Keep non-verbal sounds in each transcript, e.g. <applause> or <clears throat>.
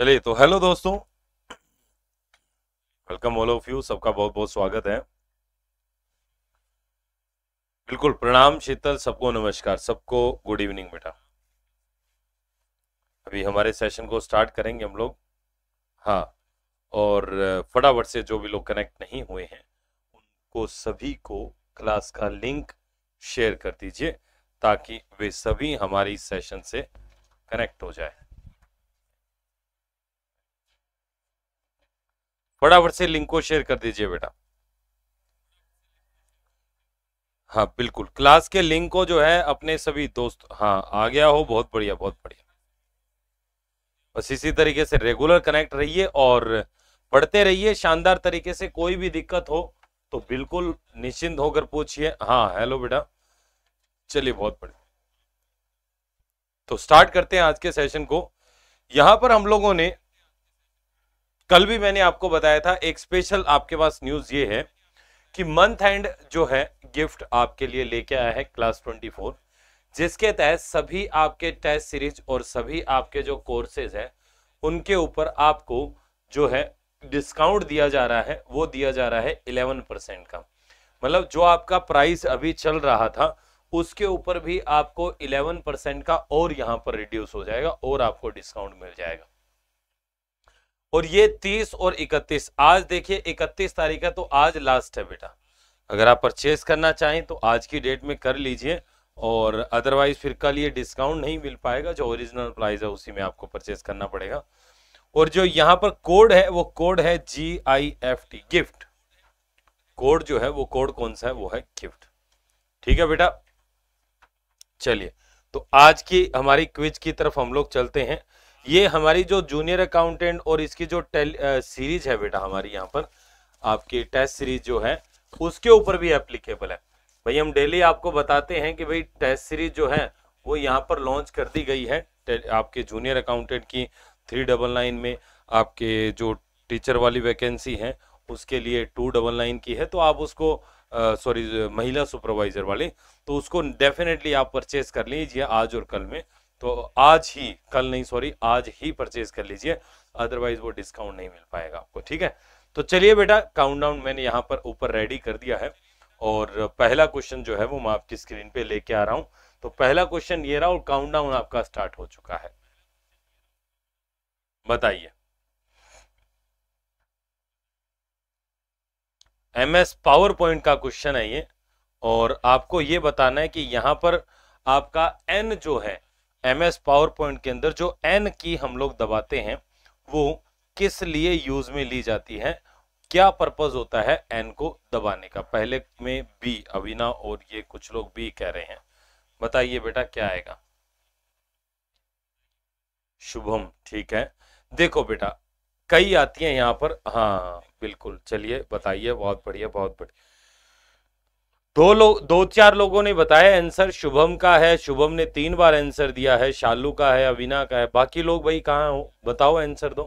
चलिए तो हेलो दोस्तों वेलकम ऑल ऑफ यू सबका बहुत बहुत स्वागत है बिल्कुल प्रणाम शीतल सबको नमस्कार सबको गुड इवनिंग बेटा अभी हमारे सेशन को स्टार्ट करेंगे हम लोग हाँ और फटाफट से जो भी लोग कनेक्ट नहीं हुए हैं उनको सभी को क्लास का लिंक शेयर कर दीजिए ताकि वे सभी हमारी सेशन से कनेक्ट हो जाए फटाफट से लिंक को शेयर कर दीजिए बेटा हाँ बिल्कुल क्लास के लिंक को जो है अपने सभी दोस्त हाँ आ गया हो बहुत बढ़िया बहुत बढ़िया बस इसी तरीके से रेगुलर कनेक्ट रहिए और पढ़ते रहिए शानदार तरीके से कोई भी दिक्कत हो तो बिल्कुल निश्चिंत होकर पूछिए हाँ हेलो बेटा चलिए बहुत बढ़िया तो स्टार्ट करते हैं आज के सेशन को यहां पर हम लोगों ने कल भी मैंने आपको बताया था एक स्पेशल आपके पास न्यूज ये है कि मंथ एंड जो है गिफ्ट आपके लिए लेके आया है क्लास 24 जिसके तहत सभी आपके टेस्ट सीरीज और सभी आपके जो कोर्सेज है उनके ऊपर आपको जो है डिस्काउंट दिया जा रहा है वो दिया जा रहा है 11 परसेंट का मतलब जो आपका प्राइस अभी चल रहा था उसके ऊपर भी आपको 11 परसेंट का और यहाँ पर रिड्यूस हो जाएगा और आपको डिस्काउंट मिल जाएगा और ये तीस और इकतीस आज देखिए इकतीस तारीख है तो आज लास्ट है बेटा अगर आप परचेस करना चाहें तो आज की डेट में कर लीजिए और अदरवाइज फिर कल ये डिस्काउंट नहीं मिल पाएगा जो ओरिजिनल प्राइस है उसी में आपको परचेस करना पड़ेगा और जो यहाँ पर कोड है वो कोड है G I F T gift code जो है वो कोड कौन सा है वो है गिफ्ट ठीक है बेटा चलिए तो आज की हमारी क्विज की तरफ हम लोग चलते हैं ये हमारी जो जूनियर अकाउंटेंट और इसकी जो टेल सीरीज है बेटा हमारी यहाँ पर आपकी टेस्ट सीरीज जो है उसके ऊपर भी एप्लीकेबल है भाई हम डेली आपको बताते हैं कि भाई टेस्ट सीरीज जो है वो यहाँ पर लॉन्च कर दी गई है आपके जूनियर अकाउंटेंट की थ्री डबल नाइन में आपके जो टीचर वाली वैकेंसी है उसके लिए टू डबल नाइन की है तो आप उसको सॉरी महिला सुपरवाइजर वाली तो उसको डेफिनेटली आप परचेज कर लीजिए आज और कल में तो आज ही कल नहीं सॉरी आज ही परचेज कर लीजिए अदरवाइज वो डिस्काउंट नहीं मिल पाएगा आपको ठीक है तो चलिए बेटा काउंटडाउन मैंने यहाँ पर ऊपर रेडी कर दिया है और पहला क्वेश्चन जो है वो मैं आपकी स्क्रीन पे लेके आ रहा हूं तो पहला क्वेश्चन ये रहा और काउंटडाउन आपका स्टार्ट हो चुका है बताइए एमएस पावर पॉइंट का क्वेश्चन है ये और आपको ये बताना है कि यहां पर आपका एन जो है एम एस पावर पॉइंट के अंदर जो एन की हम लोग दबाते हैं वो किस लिए यूज में ली जाती है क्या पर्पज होता है एन को दबाने का पहले में बी अविना और ये कुछ लोग बी कह रहे हैं बताइए बेटा क्या आएगा शुभम ठीक है देखो बेटा कई आती हैं यहाँ पर हाँ बिल्कुल चलिए बताइए बहुत बढ़िया बहुत बढ़िया दो लोग दो चार लोगों ने बताया आंसर शुभम का है शुभम ने तीन बार आंसर दिया है शालू का है अविना का है बाकी लोग भाई कहाँ हो बताओ आंसर दो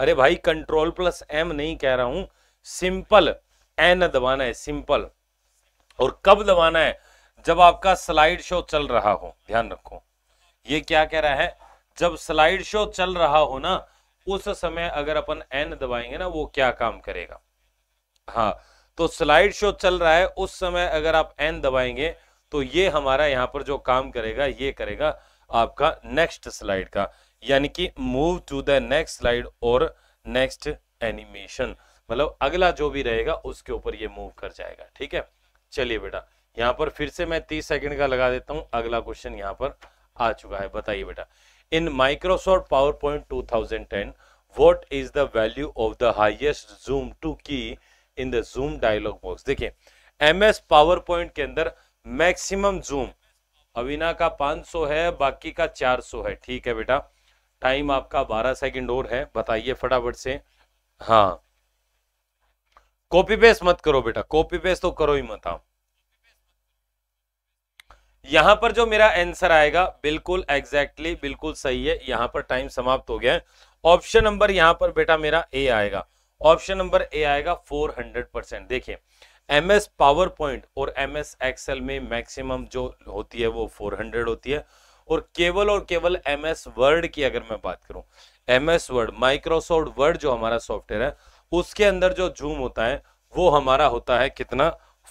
अरे भाई कंट्रोल प्लस एम नहीं कह रहा हूं सिंपल एन दबाना है सिंपल और कब दबाना है जब आपका स्लाइड शो चल रहा हो ध्यान रखो ये क्या कह रहा है जब स्लाइड शो चल रहा हो ना उस समय अगर अपन एन दबाएंगे ना वो क्या काम करेगा हाँ तो स्लाइड शो चल रहा है उस समय अगर आप एन दबाएंगे तो ये हमारा यहाँ पर जो काम करेगा ये करेगा आपका नेक्स्ट स्लाइड का यानी कि move to the next slide और नेक्स्ट एनिमेशन मतलब अगला जो भी रहेगा उसके ऊपर ये मूव कर जाएगा ठीक है चलिए बेटा यहाँ पर फिर से मैं तीस सेकंड का लगा देता हूँ अगला क्वेश्चन यहाँ पर आ चुका है बताइए बेटा in Microsoft PowerPoint two thousand ten what is the value of the highest zoom to key in the zoom dialog box देखिए एम एस पावर पॉइंट के अंदर मैक्सिमम जूम अविना का 500 है बाकी का 400 है ठीक है बेटा टाइम आपका 12 सेकंड और है बताइए फटाफट से हाँ कॉपी पेस्ट मत करो बेटा कॉपी पेस्ट तो करो ही मत आप यहां पर जो मेरा आंसर आएगा बिल्कुल एग्जैक्टली exactly, बिल्कुल सही है यहां पर टाइम समाप्त हो गया है ऑप्शन नंबर यहां पर बेटा मेरा ए आएगा ऑप्शन नंबर ए आएगा 400 परसेंट देखिए एम एस पावर पॉइंट और एम एस एक्सएल में मैक्सिमम जो होती है वो 400 होती है और केवल और केवल एम एस वर्ड की अगर मैं बात करूं M S Word Microsoft Word जो हमारा सॉफ्टवेयर है उसके अंदर जो जूम होता है वो हमारा होता है कितना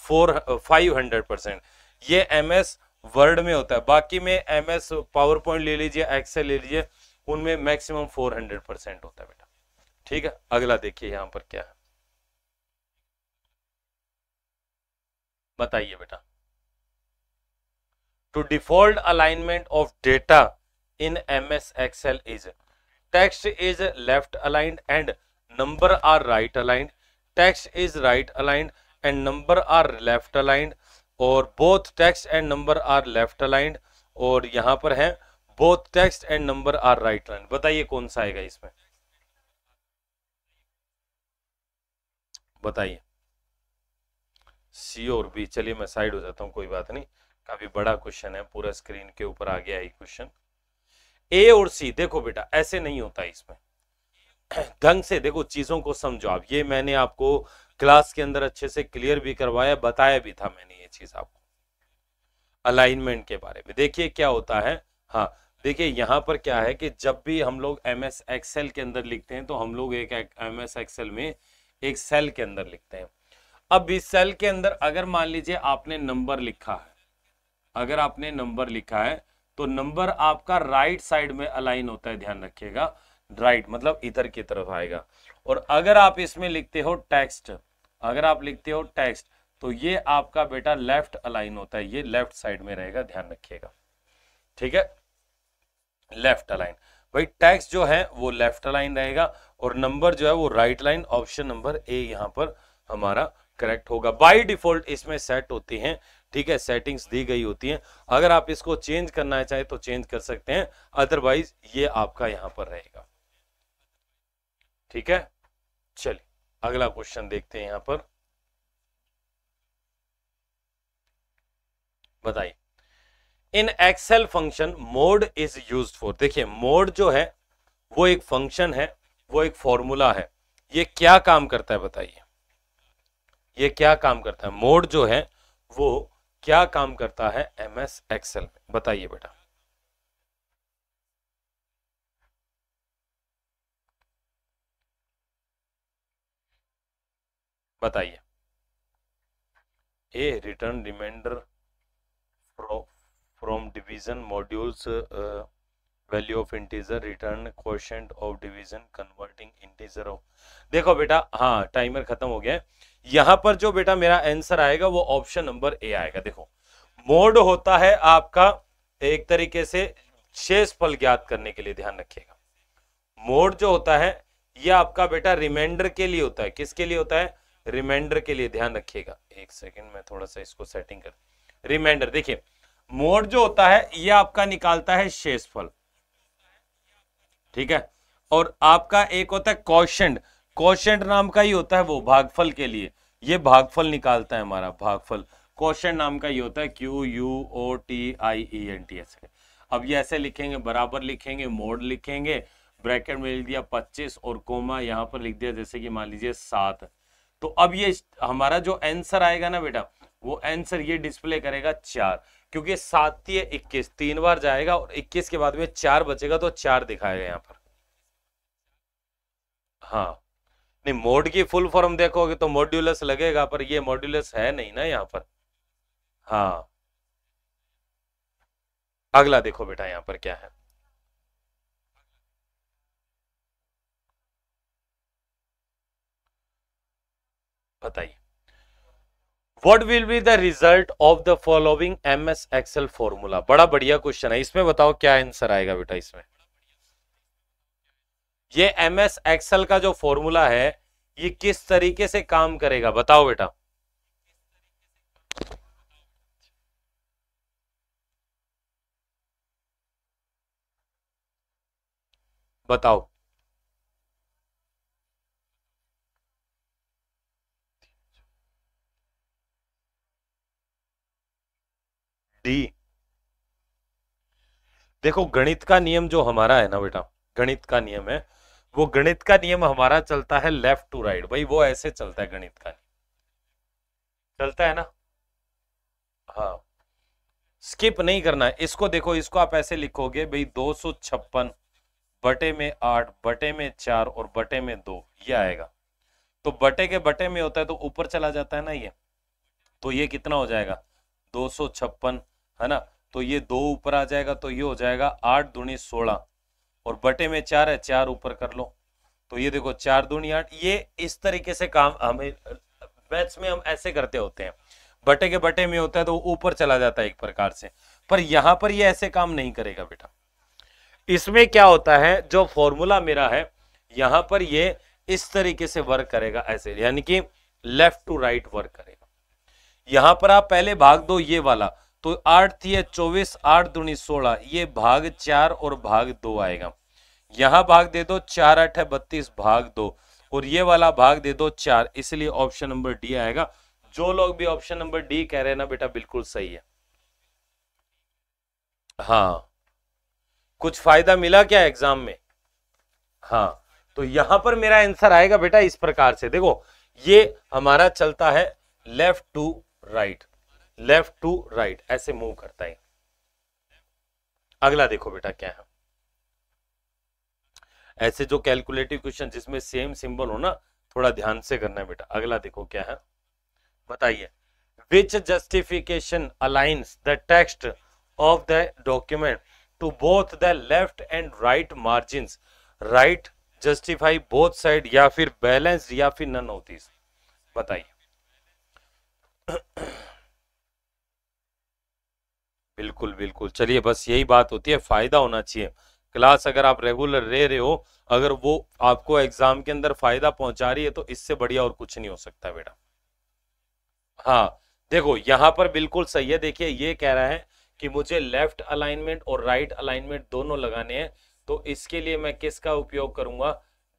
फोर फाइव हंड्रेड परसेंट ये एम एस वर्ड में होता है बाकी में एम एस पावर पॉइंट ले लीजिए एक्सेल ले लीजिए उनमें मैक्सिमम फोर हंड्रेड परसेंट होता है ठीक है अगला देखिए यहां पर क्या है बताइए बेटा to default alignment of data in M S Excel is text is left aligned and number are right aligned text is right aligned and number are left aligned और both text and number are left aligned और यहां पर है both text and number are right aligned बताइए कौन सा आएगा इसमें बताइए सी और बी चलिए मैं साइड हो जाता हूँ कोई बात नहीं काफी बड़ा क्वेश्चन है पूरा स्क्रीन के ऊपर आ गया है क्वेश्चन ए और सी देखो बेटा ऐसे नहीं होता इसमें ढंग से देखो चीजों को समझो आप ये मैंने आपको क्लास के अंदर अच्छे से क्लियर भी करवाया बताया भी था मैंने ये चीज आपको अलाइनमेंट के बारे में देखिए क्या होता है हाँ देखिए यहाँ पर क्या है कि जब भी हम लोग एम एस एक्सएल के अंदर लिखते हैं तो हम लोग एक एम एस एक्सएल में एक सेल के अंदर लिखते हैं अब इस सेल के अंदर अगर मान लीजिए आपने नंबर लिखा है अगर आपने नंबर लिखा है तो नंबर आपका राइट साइड में अलाइन होता है ध्यान रखिएगा राइट मतलब इधर की तरफ आएगा और अगर आप इसमें लिखते हो टेक्स्ट अगर आप लिखते हो टेक्स्ट तो ये आपका बेटा लेफ्ट अलाइन होता है ये लेफ्ट साइड में रहेगा ध्यान रखिएगा ठीक है लेफ्ट अलाइन भाई टैक्स जो है वो लेफ्ट लाइन रहेगा और नंबर जो है वो right line option number A यहाँ पर हमारा करेक्ट होगा बाय डिफॉल्ट इसमें सेट होती हैं ठीक है सेटिंग्स दी गई होती हैं अगर आप इसको चेंज करना चाहें तो चेंज कर सकते हैं अदरवाइज ये आपका यहाँ पर रहेगा ठीक है चलिए अगला क्वेश्चन देखते हैं यहाँ पर बताइए in Excel function mode is use for देखिए मोड जो है वो एक फंक्शन है वो एक फॉर्मूला है ये क्या काम करता है बताइए ये क्या काम करता है मोड जो है वो क्या काम करता है एम एस एक्सेल में बताइए बेटा बताइए a return remainder from from division modules uh, value of integer return question of division converting integer of देखो बेटा हाँ टाइमर खत्म हो गया यहां पर जो बेटा मेरा आंसर आएगा वो ऑप्शन नंबर ए आएगा देखो मोड होता है आपका एक तरीके से शेष फल ज्ञात करने के लिए ध्यान रखिएगा मोड जो होता है ये आपका बेटा रिमाइंडर के लिए होता है किसके लिए होता है रिमाइंडर के लिए ध्यान रखिएगा एक सेकंड मैं थोड़ा सा इसको सेटिंग कर रिमाइंडर देखिए मोड जो होता है ये आपका निकालता है शेषफल ठीक है और आपका एक होता है कौशंड कौशंड नाम का ही होता है वो भागफल के लिए ये भागफल निकालता है हमारा भागफल क्वेश्चन नाम का ये होता है Q U O T I E N T S अब ये ऐसे लिखेंगे बराबर लिखेंगे मोड लिखेंगे ब्रैकेट में लिख दिया पच्चीस और कोमा यहाँ पर लिख दिया जैसे कि मान लीजिए सात तो अब ये हमारा जो आंसर आएगा ना बेटा वो आंसर ये डिस्प्ले करेगा चार क्योंकि सात ये इक्कीस तीन बार जाएगा और इक्कीस के बाद में चार बचेगा तो चार दिखाएगा यहाँ पर हाँ नहीं मोड की फुल फॉर्म देखोगे तो मोड्यूलस लगेगा पर ये मॉड्यूलस है नहीं ना यहाँ पर हाँ अगला देखो बेटा यहाँ पर क्या है बताइए what will be the result of the following M S Excel formula बड़ा बढ़िया क्वेश्चन है इसमें बताओ क्या आंसर आएगा बेटा इसमें ये एम एस एक्सएल का जो फॉर्मूला है ये किस तरीके से काम करेगा बताओ बेटा बताओ डी देखो गणित का नियम जो हमारा है ना बेटा गणित का नियम है वो गणित का नियम हमारा चलता है लेफ्ट टू राइट भाई वो ऐसे चलता है गणित का नियम चलता है ना हाँ स्किप नहीं करना है इसको देखो इसको आप ऐसे लिखोगे भाई दो छप्पन बटे में आठ बटे में चार और बटे में दो ये आएगा तो बटे के बटे में होता है तो ऊपर चला जाता है ना ये तो ये कितना हो जाएगा दो सौ छप्पन है ना तो ये दो ऊपर आ जाएगा तो ये हो जाएगा आठ दूनी सोलह और बटे में चार है चार ऊपर कर लो तो ये देखो चार दूनी आठ ये इस तरीके से काम हमें मैथ्स में हम ऐसे करते होते हैं बटे के बटे में होता है तो ऊपर चला जाता है एक प्रकार से पर यहां पर ये ऐसे काम नहीं करेगा बेटा इसमें क्या होता है जो फॉर्मूला मेरा है यहां पर ये इस तरीके से वर्क करेगा ऐसे यानी कि लेफ्ट टू राइट वर्क करेगा यहां पर आप पहले भाग दो ये वाला तो आठ थी चौबीस आठ दूनी सोलह ये भाग चार और भाग दो आएगा यहां भाग दे दो चार आठ है बत्तीस भाग दो और ये वाला भाग दे दो चार इसलिए ऑप्शन नंबर डी आएगा जो लोग भी ऑप्शन नंबर डी कह रहे हैं ना बेटा बिल्कुल सही है हाँ कुछ फायदा मिला क्या एग्जाम में हाँ तो यहां पर मेरा आंसर आएगा बेटा इस प्रकार से देखो ये हमारा चलता है left to right left to right ऐसे मूव करता है अगला देखो बेटा क्या है ऐसे जो कैलकुलेटिव क्वेश्चन जिसमें सेम सिंबल हो ना थोड़ा ध्यान से करना है बेटा अगला देखो क्या है बताइए which justification aligns the text of the document to both the left and right margin right justify both side या फिर बैलेंस या फिर नन होती बताइए बिल्कुल बिल्कुल चलिए बस यही बात होती है फ़ायदा होना चाहिए क्लास अगर आप रेगुलर रह रहे हो अगर वो आपको एग्जाम के अंदर फ़ायदा पहुंचा रही है तो इससे बढ़िया और कुछ नहीं हो सकता बेटा हाँ देखो यहां पर बिल्कुल सही है देखिए ये कह रहा है कि मुझे लेफ्ट अलाइनमेंट और राइट अलाइनमेंट दोनों लगाने हैं तो इसके लिए मैं किसका उपयोग करूंगा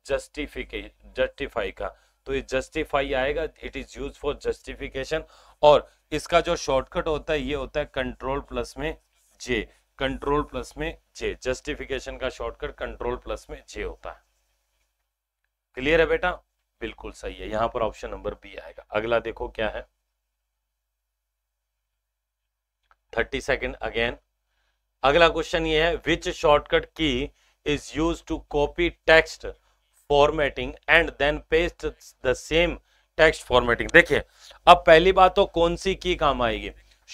जस्टिफिकेशन जस्टिफाई का तो ये जस्टिफाई आएगा it is use for justification और इसका जो शॉर्टकट होता है ये होता है कंट्रोल प्लस में जे कंट्रोल प्लस में जे जस्टिफिकेशन का शॉर्टकट कंट्रोल प्लस में जे होता है क्लियर है बेटा बिल्कुल सही है यहां पर ऑप्शन नंबर बी आएगा अगला देखो क्या है थर्टी सेकेंड अगेन अगला क्वेश्चन ये है which shortcut key is use to copy text formatting and then paste the same text formatting देखिए अब पहली बात तो कौन सी की काम आएगी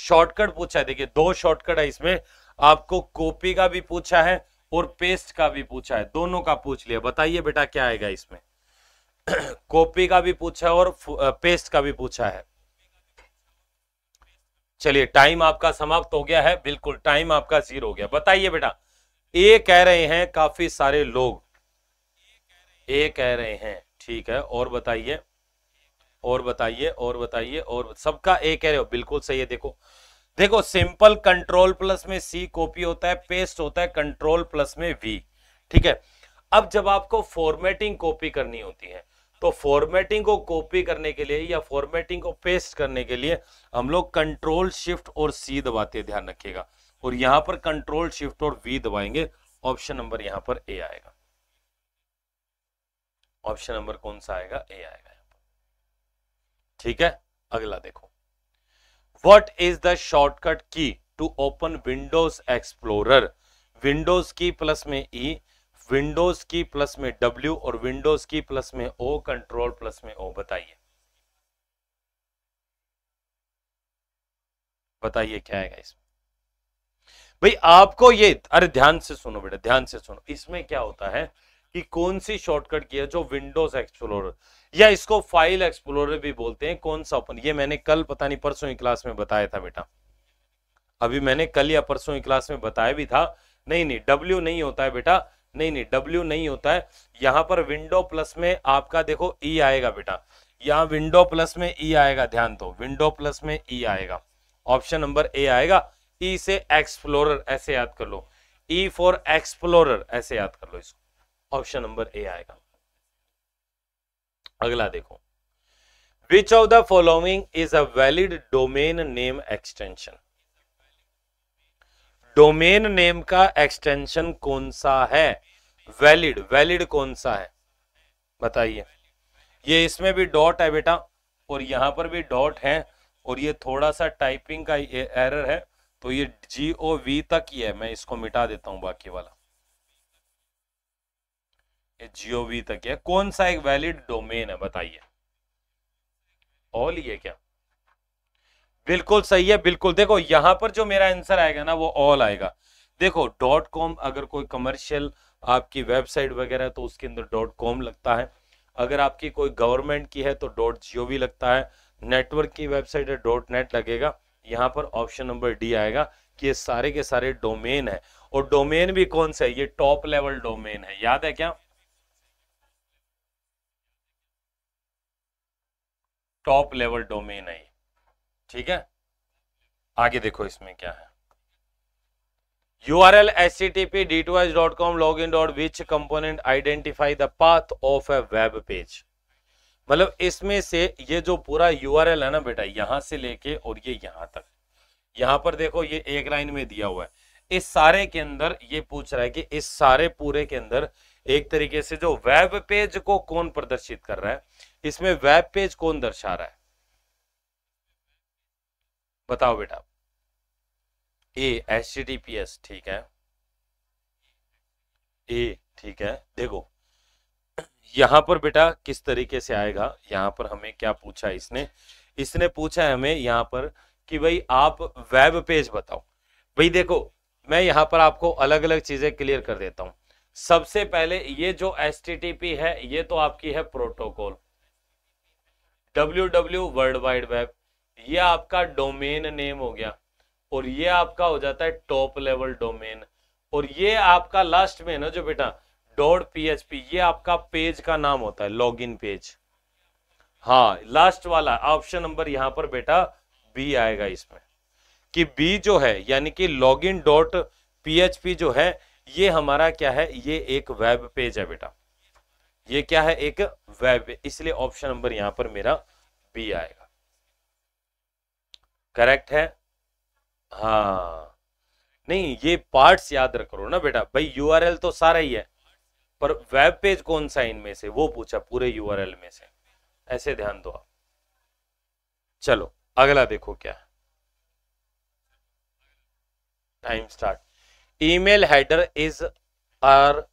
शॉर्टकट पूछा है देखिए दो शॉर्टकट है इसमें आपको कॉपी का भी पूछा है और पेस्ट का भी पूछा है दोनों का पूछ लिया बताइए बेटा क्या आएगा इसमें कॉपी <coughs> का भी पूछा और पेस्ट का भी पूछा है चलिए टाइम आपका समाप्त हो गया है बिल्कुल टाइम आपका जीरो हो गया बताइए बेटा ये कह रहे हैं काफी सारे लोग ए कह रहे हैं ठीक है और बताइए और बताइए और बताइए और सबका ए कह रहे हो बिल्कुल सही है देखो देखो सिंपल कंट्रोल प्लस में सी कॉपी होता है पेस्ट होता है कंट्रोल प्लस में वी ठीक है अब जब आपको फॉर्मेटिंग कॉपी करनी होती है तो फॉर्मेटिंग को कॉपी करने के लिए या फॉर्मेटिंग को पेस्ट करने के लिए हम लोग कंट्रोल शिफ्ट और सी दबाते ध्यान रखिएगा और यहां पर कंट्रोल शिफ्ट और वी दबाएंगे ऑप्शन नंबर यहां पर ए आएगा ऑप्शन नंबर कौन सा आएगा ए आएगा ठीक है अगला देखो what is the shortcut key to open Windows Explorer Windows key plus में E e, Windows key plus में डब्ल्यू और विंडोज की प्लस में ओ कंट्रोल प्लस में ओ बताइए बताइए क्या आएगा इसमें भाई आपको ये अरे ध्यान से सुनो बेटा ध्यान से सुनो इसमें क्या होता है कि कौन सी शॉर्टकट की है जो विंडोज एक्सप्लोरर या इसको फाइल एक्सप्लोरर भी बोलते हैं कौन सा ओपन ये मैंने कल पता नहीं परसों की क्लास में बताया था बेटा अभी मैंने कल या परसों की क्लास में बताया भी था नहीं नहीं डब्ल्यू नहीं होता है बेटा नहीं नहीं डब्ल्यू नहीं होता है यहां पर विंडो प्लस में आपका देखो ई e आएगा बेटा यहाँ विंडो प्लस में ई e आएगा ध्यान दो विंडो प्लस में ई e आएगा ऑप्शन नंबर ए आएगा ई से एक्सप्लोरर ऐसे याद कर लो ई फॉर एक्सप्लोरर ऐसे याद कर लो इसको ऑप्शन नंबर ए आएगा अगला देखो which of the following is a valid domain name extension domain name का एक्सटेंशन कौन सा है वैलिड वैलिड कौन सा है बताइए ये इसमें भी डॉट है बेटा और यहां पर भी डॉट है और ये थोड़ा सा टाइपिंग का एरर है तो ये जी ओ वी तक ही है मैं इसको मिटा देता हूं बाकी वाला जीओवी तक है कौन सा एक वैलिड डोमेन है बताइए ऑल ये क्या बिल्कुल सही है बिल्कुल देखो यहां पर जो मेरा आंसर आएगा ना वो ऑल आएगा देखो डॉट कॉम अगर कोई कमर्शियल आपकी वेबसाइट वगैरह तो उसके अंदर डॉट कॉम लगता है अगर आपकी कोई गवर्नमेंट की है तो डॉट जी लगता है नेटवर्क की वेबसाइट है डॉट नेट लगेगा यहाँ पर ऑप्शन नंबर डी आएगा कि ये सारे के सारे डोमेन है और डोमेन भी कौन सा है ये टॉप लेवल डोमेन है याद है क्या टॉप लेवल डोमेन है ठीक है आगे देखो इसमें क्या है U R L S C TP D to H dot com log in dot which component identify the path of a web page मतलब इसमें से ये जो पूरा यू आर एल है ना बेटा यहां से लेके और ये यहां तक यहां पर देखो ये एक लाइन में दिया हुआ है इस सारे के अंदर ये पूछ रहा है कि इस सारे पूरे के अंदर एक तरीके से जो वेब पेज को कौन प्रदर्शित कर रहा है इसमें वेब पेज कौन दर्शा रहा है बताओ बेटा A H T P S ठीक है ए ठीक है देखो यहां पर बेटा किस तरीके से आएगा यहां पर हमें क्या पूछा इसने इसने पूछा है हमें यहां पर कि भाई आप वेब पेज बताओ भाई देखो मैं यहां पर आपको अलग अलग चीजें क्लियर कर देता हूं सबसे पहले ये जो एस है ये तो आपकी है protocol W W world wide web ये आपका डोमेन नेम हो गया और ये आपका हो जाता है टॉप लेवल डोमेन और ये आपका लास्ट में ना जो बेटा डॉट पी ये आपका पेज का नाम होता है लॉगिन पेज हाँ लास्ट वाला ऑप्शन नंबर यहां पर बेटा बी आएगा इसमें कि बी जो है यानी कि लॉगिन डॉट पी जो है ये हमारा क्या है ये एक वेब पेज है बेटा ये क्या है एक वेब इसलिए ऑप्शन नंबर यहां पर मेरा बी आएगा करेक्ट है हा नहीं ये पार्ट्स याद रखो ना बेटा भाई यूआरएल तो सारा ही है पर वेब पेज कौन सा इनमें से वो पूछा पूरे यूआरएल में से ऐसे ध्यान दो आप चलो अगला देखो क्या time start email header is are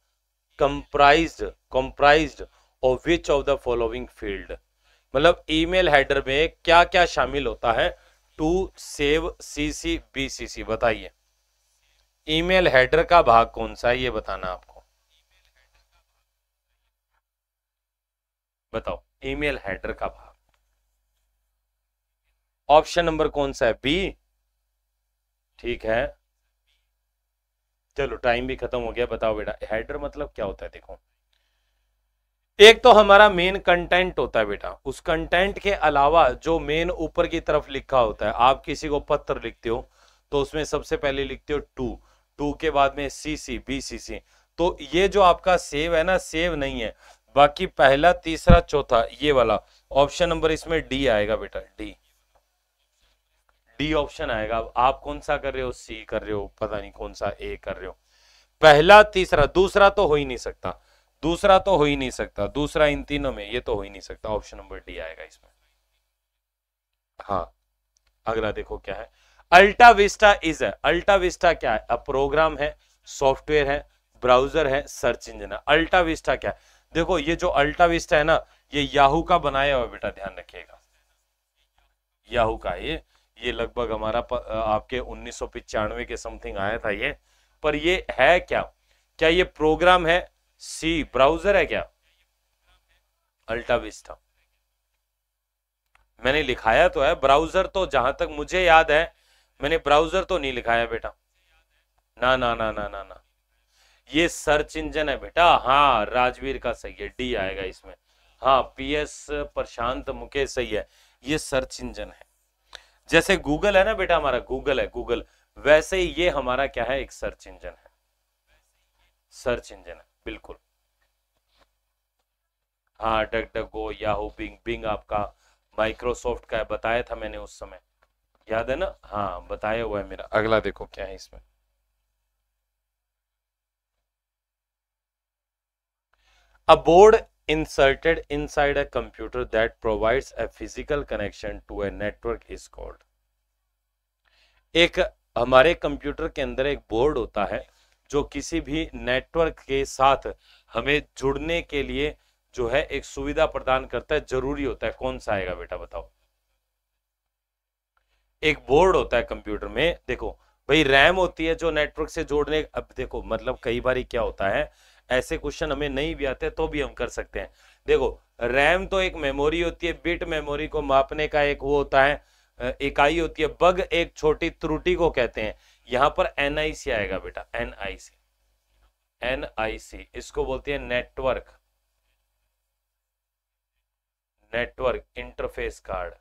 comprise comprise of which of the following field मतलब ईमेल हेडर में क्या क्या शामिल होता है टू सेव सी सी बताइए ईमेल हेडर का भाग कौन सा है ये बताना आपको बताओ ईमेल हेडर का भाग ऑप्शन नंबर कौन सा है बी ठीक है चलो टाइम भी खत्म हो गया बताओ बेटा हेडर मतलब क्या होता है देखो एक तो हमारा मेन कंटेंट होता है बेटा उस कंटेंट के अलावा जो मेन ऊपर की तरफ लिखा होता है आप किसी को पत्र लिखते हो तो उसमें सबसे पहले लिखते हो टू टू के बाद में सी सी बी सी सी तो ये जो आपका सेव है ना सेव नहीं है बाकी पहला तीसरा चौथा ये वाला ऑप्शन नंबर इसमें डी आएगा बेटा डी डी ऑप्शन आएगा अब आप कौन सा कर रहे हो सी कर रहे हो पता नहीं कौन सा ए कर रहे हो पहला तीसरा दूसरा तो हो ही नहीं सकता दूसरा तो हो ही नहीं सकता दूसरा इन तीनों में ये तो हो ही नहीं सकता ऑप्शन नंबर डी आएगा इसमें हाँ अगला देखो क्या है अल्टा विस्टा इज है अल्टा विस्टा क्या है अब प्रोग्राम है सॉफ्टवेयर है ब्राउजर है सर्च इंजन है अल्टा विस्टा क्या है देखो ये जो अल्टा विस्टा है ना ये याहू का बनाया हुआ बेटा ध्यान रखिएगा याहू का ये ये लगभग हमारा आपके उन्नीस के समथिंग आया था ये पर ये है क्या क्या ये प्रोग्राम है सी ब्राउजर है क्या अल्टाविस्टा मैंने लिखाया तो है ब्राउजर तो जहां तक मुझे याद है मैंने ब्राउजर तो नहीं लिखाया बेटा ना ना ना ना ना ना ये सर्च इंजन है बेटा हाँ राजवीर का सही है डी आएगा इसमें हाँ पीएस प्रशांत मुकेश सही है ये सर्च इंजन है जैसे गूगल है ना बेटा हमारा गूगल है गूगल वैसे ये हमारा क्या है एक सर्च इंजन है सर्च इंजन है बिल्कुल हाँ DuckDuckGo Yahoo Bing Bing आपका माइक्रोसॉफ्ट का है बताया था मैंने उस समय याद है ना हाँ बताया हुआ है मेरा अगला देखो क्या है इसमें a board inserted inside a computer that provides a physical connection to a network is called एक हमारे कंप्यूटर के अंदर एक बोर्ड होता है जो किसी भी नेटवर्क के साथ हमें जुड़ने के लिए जो है एक सुविधा प्रदान करता है जरूरी होता है कौन सा आएगा बेटा बताओ एक बोर्ड होता है कंप्यूटर में देखो भाई रैम होती है जो नेटवर्क से जोड़ने अब देखो मतलब कई बार क्या होता है ऐसे क्वेश्चन हमें नहीं भी आते तो भी हम कर सकते हैं देखो रैम तो एक मेमोरी होती है बिट मेमोरी को मापने का एक वो होता है इकाई होती है बग एक छोटी त्रुटि को कहते हैं यहां पर एनआईसी आएगा बेटा एनआईसी एनआईसी इसको बोलती है नेटवर्क नेटवर्क इंटरफेस कार्ड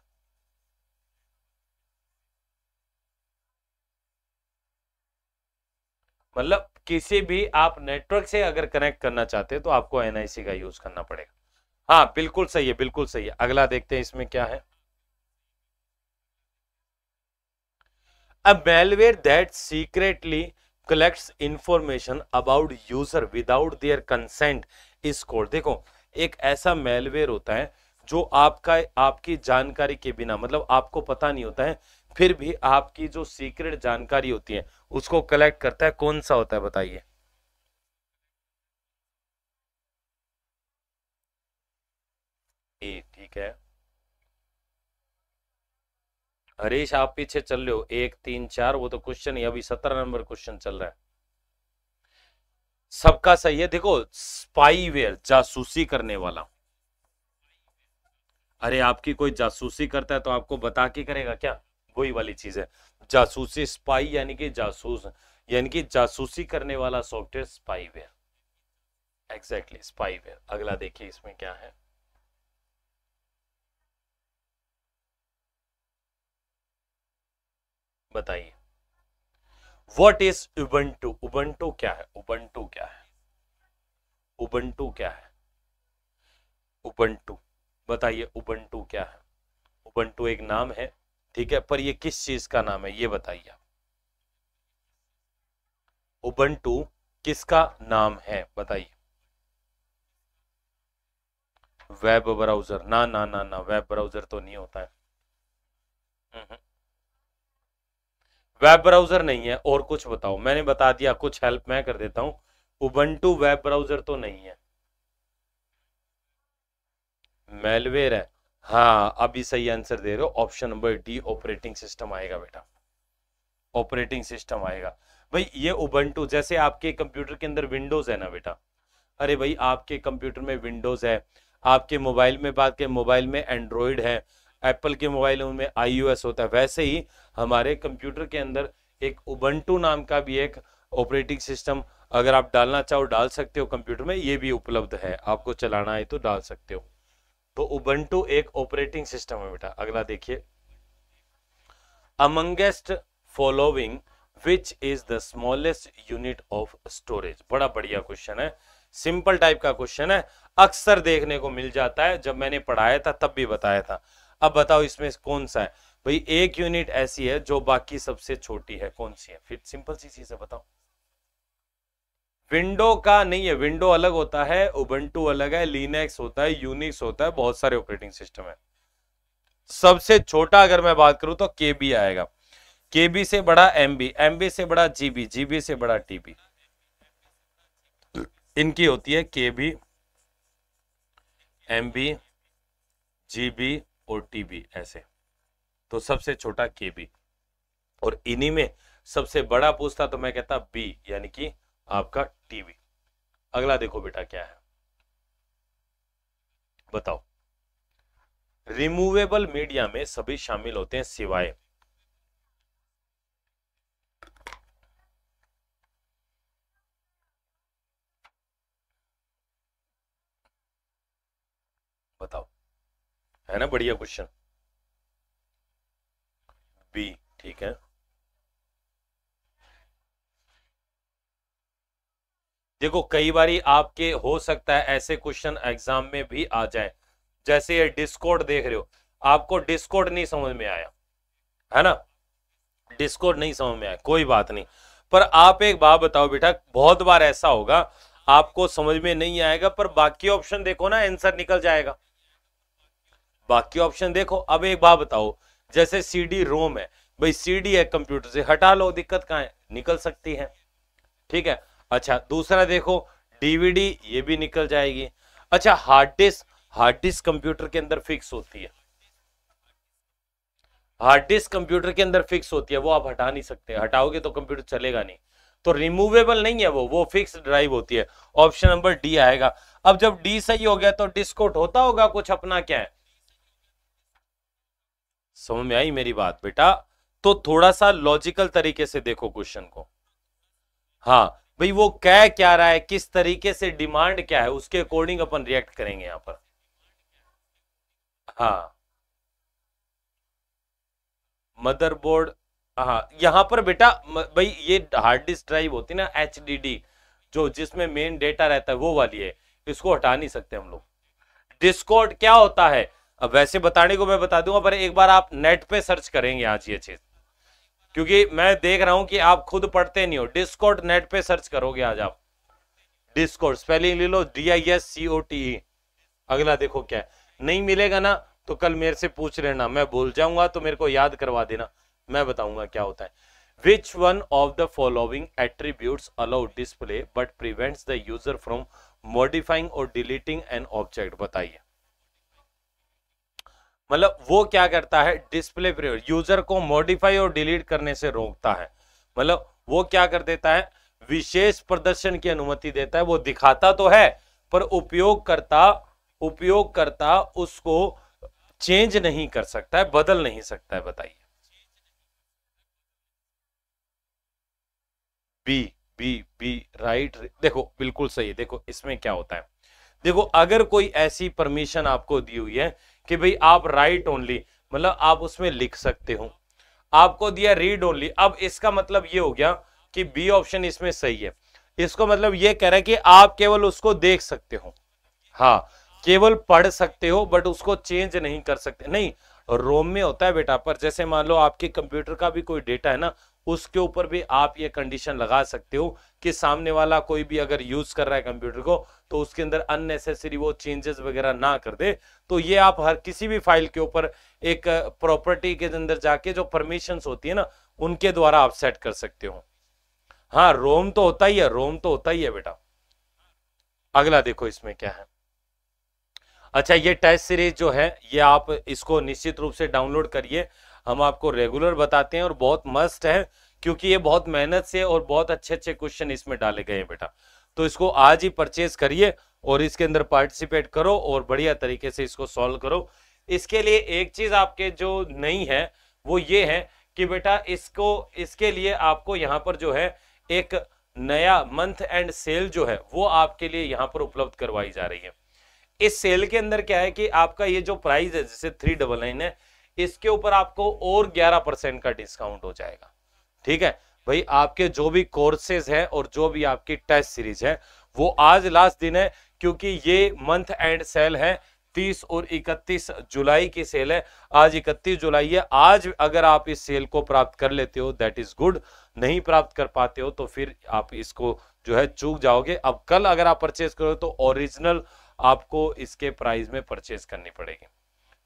मतलब किसी भी आप नेटवर्क से अगर कनेक्ट करना चाहते हैं तो आपको एनआईसी का यूज करना पड़ेगा हाँ बिल्कुल सही है बिल्कुल सही है अगला देखते हैं इसमें क्या है a malware that secretly collect information about user without their consent इस कोड देखो एक ऐसा मेलवेयर होता है जो आपका आपकी जानकारी के बिना मतलब आपको पता नहीं होता है फिर भी आपकी जो सीक्रेट जानकारी होती है उसको कलेक्ट करता है कौन सा होता है बताइए ए ठीक है हरीश आप पीछे चल रहे हो एक तीन चार वो तो क्वेश्चन ही अभी सत्रह नंबर क्वेश्चन चल रहा है सबका सही है देखो स्पाईवेयर जासूसी करने वाला अरे आपकी कोई जासूसी करता है तो आपको बता के करेगा क्या वही वाली चीज है जासूसी स्पाई यानी कि जासूस यानी कि जासूसी करने वाला सॉफ्टवेयर स्पाईवेयर एग्जैक्टली स्पाईवेयर अगला देखिए इसमें क्या है बताइए वॉट इज उबंटू उबंटू क्या है उबंटू क्या है उबंटू क्या है उबंटू बताइए उबंटू क्या है उबंटू एक नाम है ठीक है पर ये किस चीज का नाम है ये बताइए आप उबंटू किसका नाम है बताइए वेब ब्राउजर ना ना ना ना वेब ब्राउजर तो नहीं होता है हम्म। वेब ब्राउजर नहीं है और कुछ बताओ मैंने बता दिया कुछ हेल्प मैं कर देता हूं उबंटू वेब ब्राउजर तो नहीं है मेलवेयर है हाँ अभी सही आंसर दे रहे हो option number D operating system आएगा बेटा ऑपरेटिंग सिस्टम आएगा भाई ये उबंटू जैसे आपके कंप्यूटर के अंदर विंडोज है ना बेटा अरे भाई आपके कंप्यूटर में विंडोज है आपके मोबाइल में बात के मोबाइल में एंड्रॉयड है एप्पल के मोबाइल में आईओएस होता है वैसे ही हमारे कंप्यूटर के अंदर एक उबंटू नाम का भी एक ऑपरेटिंग सिस्टम अगर आप डालना चाहो डाल सकते हो कंप्यूटर में ये भी उपलब्ध है आपको चलाना है तो डाल सकते हो तो उबंटू एक ऑपरेटिंग सिस्टम है बेटा अगला देखिए amongst following which is the smallest unit of storage बड़ा बढ़िया क्वेश्चन है सिंपल टाइप का क्वेश्चन है अक्सर देखने को मिल जाता है जब मैंने पढ़ाया था तब भी बताया था अब बताओ इसमें कौन सा है भाई एक यूनिट ऐसी है जो बाकी सबसे छोटी है कौन सी है फिर सिंपल सी चीज है बताओ विंडो का नहीं है विंडो अलग होता है उबंटू अलग है लीनेक्स होता है यूनिक्स होता है बहुत सारे ऑपरेटिंग सिस्टम है सबसे छोटा अगर मैं बात करूं तो केबी आएगा केबी से बड़ा एमबी एमबी से बड़ा जीबी जीबी से बड़ा टीबी इनकी होती है केबी एमबी जीबी और टीबी ऐसे तो सबसे छोटा के बी और इन्हीं में सबसे बड़ा पूछता तो मैं कहता बी यानी कि आपका टीवी अगला देखो बेटा क्या है बताओ रिमूवेबल मीडिया में सभी शामिल होते हैं सिवाय बताओ है ना बढ़िया क्वेश्चन बी ठीक है देखो कई बार आपके हो सकता है ऐसे क्वेश्चन एग्जाम में भी आ जाए जैसे ये डिस्कोड देख रहे हो आपको डिस्कोड नहीं समझ में आया है ना डिस्कोड नहीं समझ में आया कोई बात नहीं पर आप एक बात बताओ बेटा बहुत बार ऐसा होगा आपको समझ में नहीं आएगा पर बाकी ऑप्शन देखो ना आंसर निकल जाएगा बाकी ऑप्शन देखो अब एक बात बताओ जैसे सीडी रोम है भाई सीडी है कंप्यूटर से हटा लो दिक्कत कहा है निकल सकती है ठीक है अच्छा दूसरा देखो डीवीडी ये भी निकल जाएगी अच्छा hard disk hard disk computer के अंदर फिक्स होती है हार्ड डिस्क कंप्यूटर के अंदर फिक्स होती है वो आप हटा नहीं सकते हटाओगे तो कंप्यूटर चलेगा नहीं तो रिमूवेबल नहीं है वो वो फिक्स ड्राइव होती है ऑप्शन नंबर डी आएगा अब जब डी सही हो गया तो डिस्कोट होता होगा कुछ अपना क्या है समझ में आई मेरी बात बेटा तो थोड़ा सा लॉजिकल तरीके से देखो क्वेश्चन को हाँ भाई वो कह क्या रहा है किस तरीके से डिमांड क्या है उसके अकॉर्डिंग अपन रिएक्ट करेंगे यहां पर हाँ मदरबोर्ड हाँ यहां पर बेटा भाई ये हार्ड डिस्क ड्राइव होती है ना एच जो जिसमें मेन डेटा रहता है वो वाली है इसको हटा नहीं सकते हम लोग डिस्कोड क्या होता है अब वैसे बताने को मैं बता दूंगा पर एक बार आप नेट पे सर्च करेंगे आज ये चीज क्योंकि मैं देख रहा हूं कि आप खुद पढ़ते नहीं हो डिस्कोर्ट नेट पे सर्च करोगे आज आप डिस्कोर्ट स्पेलिंग ले लो D I S C O T E अगला देखो क्या है नहीं मिलेगा ना तो कल मेरे से पूछ लेना मैं भूल जाऊंगा तो मेरे को याद करवा देना मैं बताऊंगा क्या होता है which one of the following attribute allow display but prevents the user from modifying और डिलीटिंग एन ऑब्जेक्ट बताइए मतलब वो क्या करता है डिस्प्ले प्रिव्यू यूजर को मॉडिफाई और डिलीट करने से रोकता है मतलब वो क्या कर देता है विशेष प्रदर्शन की अनुमति देता है वो दिखाता तो है पर उपयोगकर्ता उपयोगकर्ता उसको चेंज नहीं कर सकता है बदल नहीं सकता है बताइए बी बी बी राइट देखो बिल्कुल सही है देखो इसमें क्या होता है देखो अगर कोई ऐसी परमिशन आपको दी हुई है कि भाई आप राइट ओनली मतलब आप उसमें लिख सकते हो आपको दिया रीड ओनली अब इसका मतलब ये हो गया कि बी ऑप्शन इसमें सही है इसको मतलब ये कह रहा है कि आप केवल उसको देख सकते हो हाँ केवल पढ़ सकते हो बट उसको चेंज नहीं कर सकते नहीं रोम में होता है बेटा पर जैसे मान लो आपके कंप्यूटर का भी कोई डेटा है ना उसके ऊपर भी आप ये कंडीशन लगा सकते हो कि सामने वाला कोई भी अगर यूज कर रहा है कंप्यूटर को तो उसके अंदर अननेसेसरी वो चेंजेस वगैरह ना कर दे तो ये आप हर किसी भी फाइल के ऊपर एक प्रॉपर्टी के अंदर जाके जो परमिशन होती है ना उनके द्वारा आप सेट कर सकते हो हाँ रोम तो होता ही है रोम तो होता ही है बेटा अगला देखो इसमें क्या है अच्छा ये टेस्ट सीरीज जो है ये आप इसको निश्चित रूप से डाउनलोड करिए हम आपको रेगुलर बताते हैं और बहुत मस्त है क्योंकि ये बहुत मेहनत से और बहुत अच्छे अच्छे क्वेश्चन इसमें डाले गए हैं बेटा तो इसको आज ही परचेज करिए और इसके अंदर पार्टिसिपेट करो और बढ़िया तरीके से इसको सॉल्व करो इसके लिए एक चीज आपके जो नहीं है वो ये है कि बेटा इसको इसके लिए आपको यहाँ पर जो है एक नया मंथ एंड सेल जो है वो आपके लिए यहाँ पर उपलब्ध करवाई जा रही है इस सेल के अंदर क्या है कि आपका ये जो प्राइस है जैसे थ्री डबल नाइन है इसके ऊपर आपको और 11 परसेंट का डिस्काउंट हो जाएगा ठीक है भाई आपके जो भी कोर्सेज हैं और जो भी आपकी टेस्ट सीरीज है वो आज लास्ट दिन है क्योंकि ये मंथ एंड सेल है 30 और 31 जुलाई की सेल है आज 31 जुलाई है आज अगर आप इस सेल को प्राप्त कर लेते हो दैट इज गुड नहीं प्राप्त कर पाते हो तो फिर आप इसको जो है चूक जाओगे अब कल अगर आप परचेज करो तो ओरिजिनल आपको इसके प्राइस में परचेज करनी पड़ेगी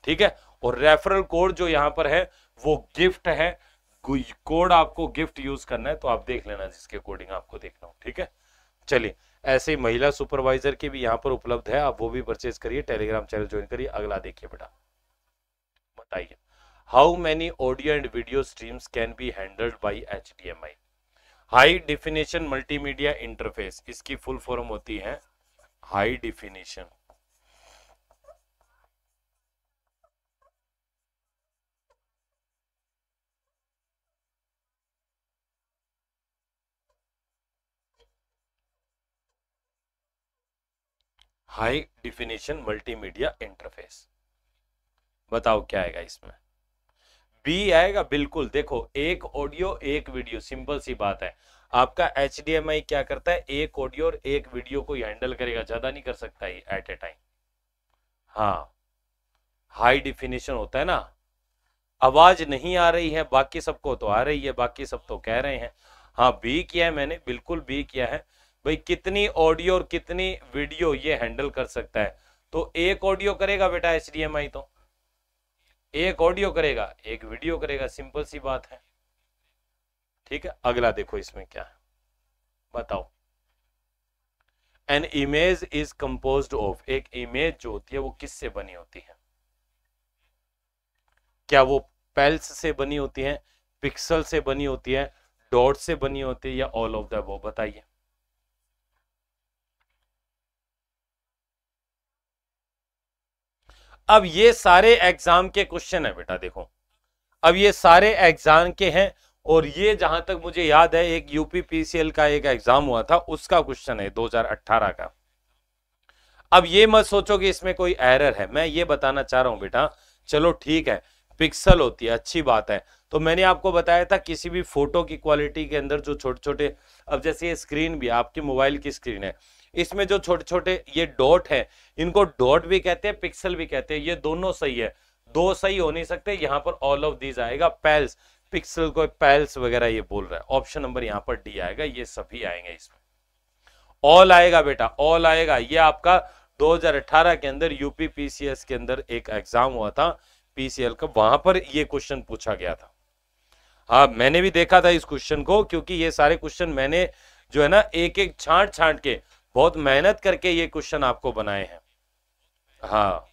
ठीक है और रेफरल कोड जो यहाँ पर है वो गिफ्ट है कोड आपको गिफ्ट यूज करना है तो आप देख लेना जिसके अकॉर्डिंग आपको देखना हो ठीक है चलिए ऐसे ही महिला सुपरवाइजर के भी यहाँ पर उपलब्ध है आप वो भी परचेज करिए टेलीग्राम चैनल ज्वाइन करिए अगला देखिए बेटा बताइए how many audio and video streams can be handled by H D M I high definition multimedia interface इसकी फुल फॉर्म होती है high definition high definition multimedia interface बताओ क्या आएगा इसमें बी आएगा बिल्कुल देखो एक ऑडियो एक वीडियो सिंपल सी बात है आपका एच क्या करता है एक ऑडियो और एक वीडियो को हैंडल करेगा ज्यादा नहीं कर सकता एट ए टाइम हाँ हाई डिफिनेशन होता है ना आवाज नहीं आ रही है बाकी सबको तो आ रही है बाकी सब तो कह रहे हैं हाँ बी किया है मैंने बिल्कुल बी किया है भाई कितनी ऑडियो और कितनी वीडियो ये हैंडल कर सकता है तो एक ऑडियो करेगा बेटा एच तो एक ऑडियो करेगा एक वीडियो करेगा सिंपल सी बात है ठीक है अगला देखो इसमें क्या है बताओ an image is compose of एक इमेज जो होती है वो किससे बनी होती है क्या वो पेल्स से बनी होती है पिक्सल से बनी होती है डॉट से बनी होती है या ऑल ऑफ द वो बताइए अब ये सारे एग्जाम के क्वेश्चन है बेटा देखो अब ये सारे एग्जाम के हैं और ये जहां तक मुझे याद है एक यूपी पीसीएल का एक एग्जाम हुआ था उसका क्वेश्चन है 2018 का अब ये मत सोचो कि इसमें कोई एरर है मैं ये बताना चाह रहा हूं बेटा चलो ठीक है पिक्सल होती है अच्छी बात है तो मैंने आपको बताया था किसी भी फोटो की क्वालिटी के अंदर जो छोटे छोटे अब जैसे ये स्क्रीन भी आपके मोबाइल की स्क्रीन है इसमें जो छोटे छोटे ये डॉट है इनको डॉट भी कहते हैं पिक्सल भी कहते हैं ये दोनों सही है दो सही हो नहीं सकते यहाँ पर ऑल ऑफ दीज आएगा पैल्स पिक्सल को पैल्स वगैरह ये बोल रहा है ऑप्शन नंबर यहाँ पर डी आएगा ये सभी आएंगे इसमें ऑल आएगा बेटा ऑल आएगा ये आपका 2018 के अंदर यूपी पीसीएस के अंदर एक एग्जाम हुआ था पीसीएल का वहां पर ये क्वेश्चन पूछा गया था हाँ मैंने भी देखा था इस क्वेश्चन को क्योंकि ये सारे क्वेश्चन मैंने जो है ना एक एक छांट छांट के बहुत मेहनत करके ये क्वेश्चन आपको बनाए हैं हाँ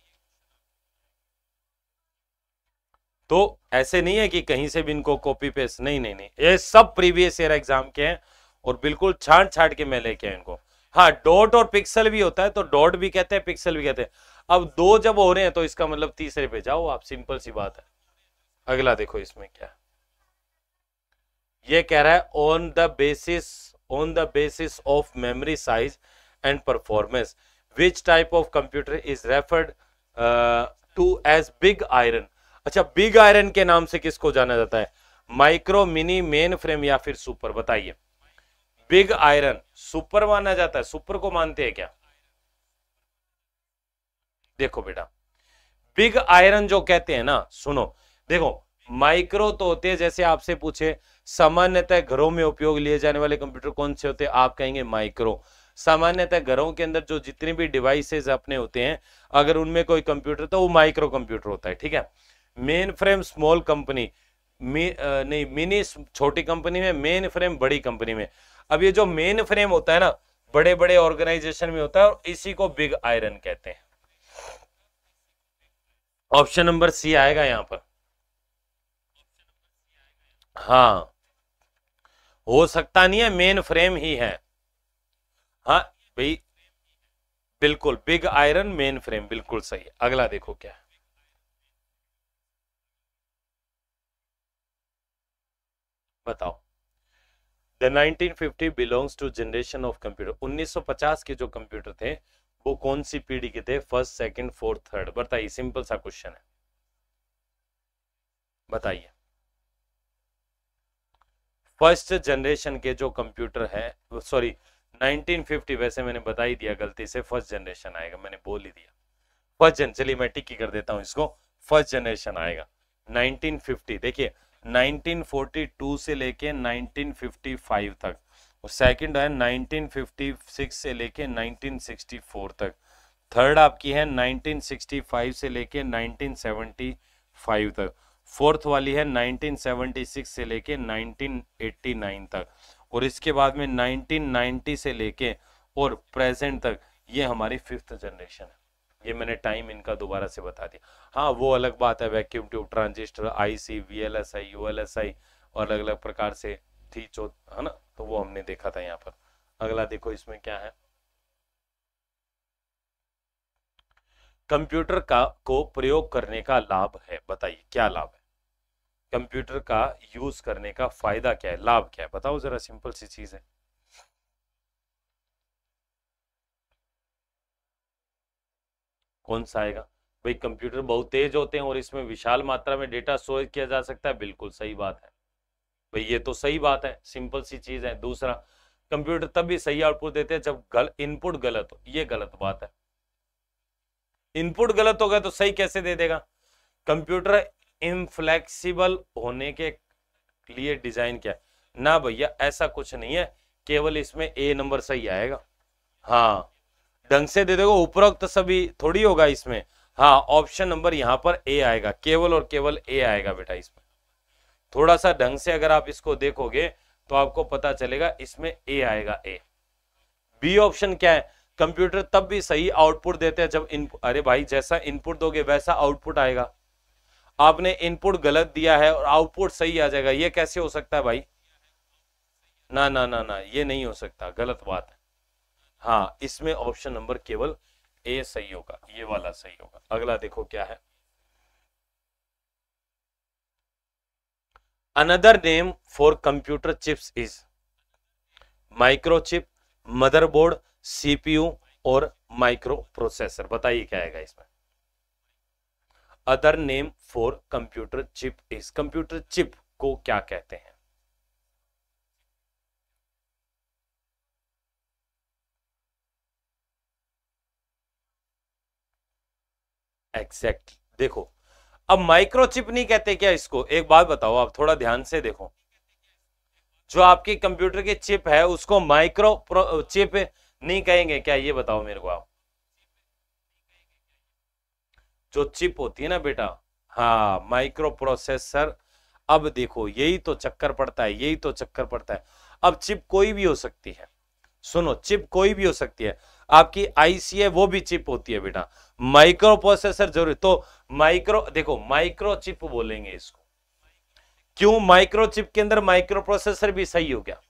तो ऐसे नहीं है कि कहीं से भी इनको कॉपी पेस्ट नहीं नहीं नहीं ये सब प्रीवियस ईयर एग्जाम के हैं और बिल्कुल छाट छाट के मैं लेके इनको हाँ डॉट और पिक्सल भी होता है तो डॉट भी कहते हैं पिक्सल भी कहते हैं अब दो जब हो रहे हैं तो इसका मतलब तीसरे पे जाओ आप सिंपल सी बात है अगला देखो इसमें क्या ये कह रहा है on the basis on the basis of memory size and performance which type of computer is referred to as big iron अच्छा बिग आयरन के नाम से किसको जाना जाता है माइक्रो मिनी मेन फ्रेम या फिर सुपर बताइए बिग आयरन सुपर माना जाता है सुपर को मानते हैं क्या देखो बेटा बिग आयरन जो कहते हैं ना सुनो देखो माइक्रो तो होते हैं जैसे आपसे पूछे सामान्यतः घरों में उपयोग लिए जाने वाले कंप्यूटर कौन से होते हैं आप कहेंगे माइक्रो सामान्यतः घरों के अंदर जो जितने भी डिवाइसेज अपने होते हैं अगर उनमें कोई कंप्यूटर तो वो माइक्रो कंप्यूटर होता है ठीक है मेन फ्रेम स्मॉल कंपनी नहीं मिनी छोटी कंपनी में मेन फ्रेम बड़ी कंपनी में अब ये जो मेन फ्रेम होता है ना बड़े बड़े ऑर्गेनाइजेशन में होता है और इसी को बिग आयरन कहते हैं ऑप्शन नंबर सी आएगा यहां पर हाँ हो सकता नहीं है मेन फ्रेम ही है हाँ भाई बिल्कुल बिग आयरन मेन फ्रेम बिल्कुल सही है अगला देखो क्या है बताओ the 1950 belongs to generation of computer 1950 के जो कंप्यूटर थे वो कौन सी पीढ़ी के थे फर्स्ट सेकंड फोर्थ थर्ड बताइए सिंपल सा क्वेश्चन है बताइए फर्स्ट जनरेशन के जो कंप्यूटर है सॉरी 1950 वैसे मैंने बता ही दिया गलती से फर्स्ट जनरेशन आएगा मैंने बोल ही दिया फर्स्ट जन चलिए मैं टिक्की कर देता हूँ इसको फर्स्ट जनरेशन आएगा 1950 देखिए 1942 से लेके 1955 तक और सेकंड है 1956 से लेके 1964 तक थर्ड आपकी है 1965 से लेके 1975 तक फोर्थ वाली है 1976 से लेके 1989 तक और इसके बाद में 1990 से लेके और प्रेजेंट तक ये हमारी फिफ्थ जनरेशन है ये मैंने टाइम इनका दोबारा से बता दिया हाँ वो अलग बात है vacuum tube transistor IC VLSI ULSI और अलग अलग प्रकार से थी चो है ना तो वो हमने देखा था यहाँ पर अगला देखो इसमें क्या है कंप्यूटर का को प्रयोग करने का लाभ है बताइए क्या लाभ कंप्यूटर का यूज करने का फायदा क्या है लाभ क्या है बताओ जरा सिंपल सी चीज है कौन सा आएगा भाई कंप्यूटर बहुत तेज होते हैं और इसमें विशाल मात्रा में डेटा स्टोरेज किया जा सकता है बिल्कुल सही बात है भाई ये तो सही बात है सिंपल सी चीज है दूसरा कंप्यूटर तब भी सही आउटपुट देते हैं जब गल, इनपुट गलत हो ये गलत बात है इनपुट गलत होगा तो सही कैसे दे देगा कंप्यूटर इनफ्लेक्सीबल होने के लिए डिजाइन है ना भैया ऐसा कुछ नहीं है केवल इसमें ए नंबर सही आएगा हाँ ढंग से दे देगा उपरोक्त सभी थोड़ी होगा इसमें हाँ ऑप्शन नंबर यहां पर ए आएगा केवल और केवल ए आएगा बेटा इसमें थोड़ा सा ढंग से अगर आप इसको देखोगे तो आपको पता चलेगा इसमें ए आएगा ए बी ऑप्शन क्या है कंप्यूटर तब भी सही आउटपुट देते हैं जब इनपुट अरे भाई जैसा इनपुट दोगे वैसा आउटपुट आएगा आपने इनपुट गलत दिया है और आउटपुट सही आ जाएगा ये कैसे हो सकता है भाई ना ना ना ना ये नहीं हो सकता गलत बात है हाँ इसमें ऑप्शन नंबर केवल ए सही होगा ये वाला सही होगा अगला देखो क्या है another name for computer chips is microchip motherboard CPU और माइक्रो प्रोसेसर बताइए क्या आएगा इसमें other name for computer chip is computer chip को क्या कहते हैं एग्जैक्ट देखो अब माइक्रोचिप नहीं कहते क्या इसको एक बात बताओ आप थोड़ा ध्यान से देखो जो आपके कंप्यूटर के चिप है उसको माइक्रो चिप नहीं कहेंगे क्या ये बताओ मेरे को आप जो चिप होती है ना बेटा हाँ माइक्रो प्रोसेसर अब देखो यही तो चक्कर पड़ता है यही तो चक्कर पड़ता है अब चिप कोई भी हो सकती है सुनो चिप कोई भी हो सकती है आपकी आईसी वो भी चिप होती है बेटा माइक्रो प्रोसेसर जरूरी तो माइक्रो देखो माइक्रो चिप बोलेंगे इसको क्यों माइक्रो चिप के अंदर माइक्रो प्रोसेसर भी सही हो गया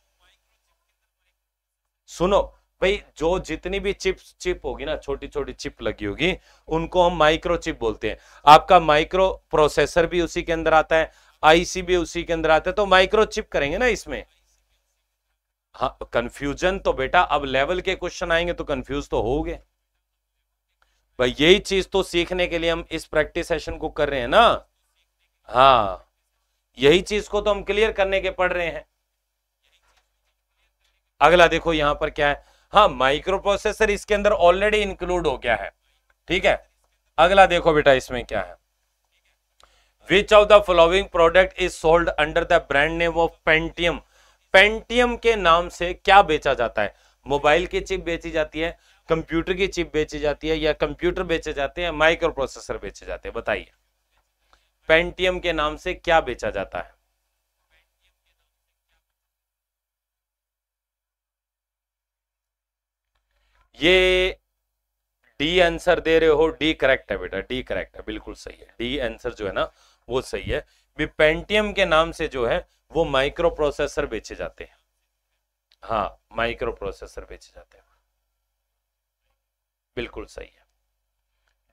सुनो भाई जो जितनी भी चिप्स चिप होगी ना छोटी छोटी चिप लगी होगी उनको हम माइक्रो चिप बोलते हैं आपका माइक्रो प्रोसेसर भी उसी के अंदर आता है आईसी भी उसी के अंदर आता है तो माइक्रो चिप करेंगे ना इसमें हाँ कंफ्यूजन तो बेटा अब लेवल के क्वेश्चन आएंगे तो कंफ्यूज तो हो गए भाई यही चीज तो सीखने के लिए हम इस प्रैक्टिस सेशन को कर रहे हैं ना हाँ यही चीज को तो हम क्लियर करने के पढ़ रहे हैं अगला देखो यहां पर क्या है हाँ माइक्रो प्रोसेसर इसके अंदर ऑलरेडी इंक्लूड हो गया है ठीक है अगला देखो बेटा इसमें क्या है which of the following product is sold under the brand name of Pentium Pentium के नाम से क्या बेचा जाता है मोबाइल की चिप बेची जाती है कंप्यूटर की चिप बेची जाती है या कंप्यूटर बेचे जाते हैं माइक्रो प्रोसेसर बेचे जाते हैं बताइए पेंटियम के नाम से क्या बेचा जाता है ये डी आंसर दे रहे हो डी करेक्ट है बेटा डी करेक्ट है बिल्कुल सही है डी आंसर जो है ना वो सही है भी पेंटियम के नाम से जो है वो माइक्रो प्रोसेसर बेचे जाते हैं हाँ माइक्रो प्रोसेसर बेचे जाते हैं बिल्कुल सही है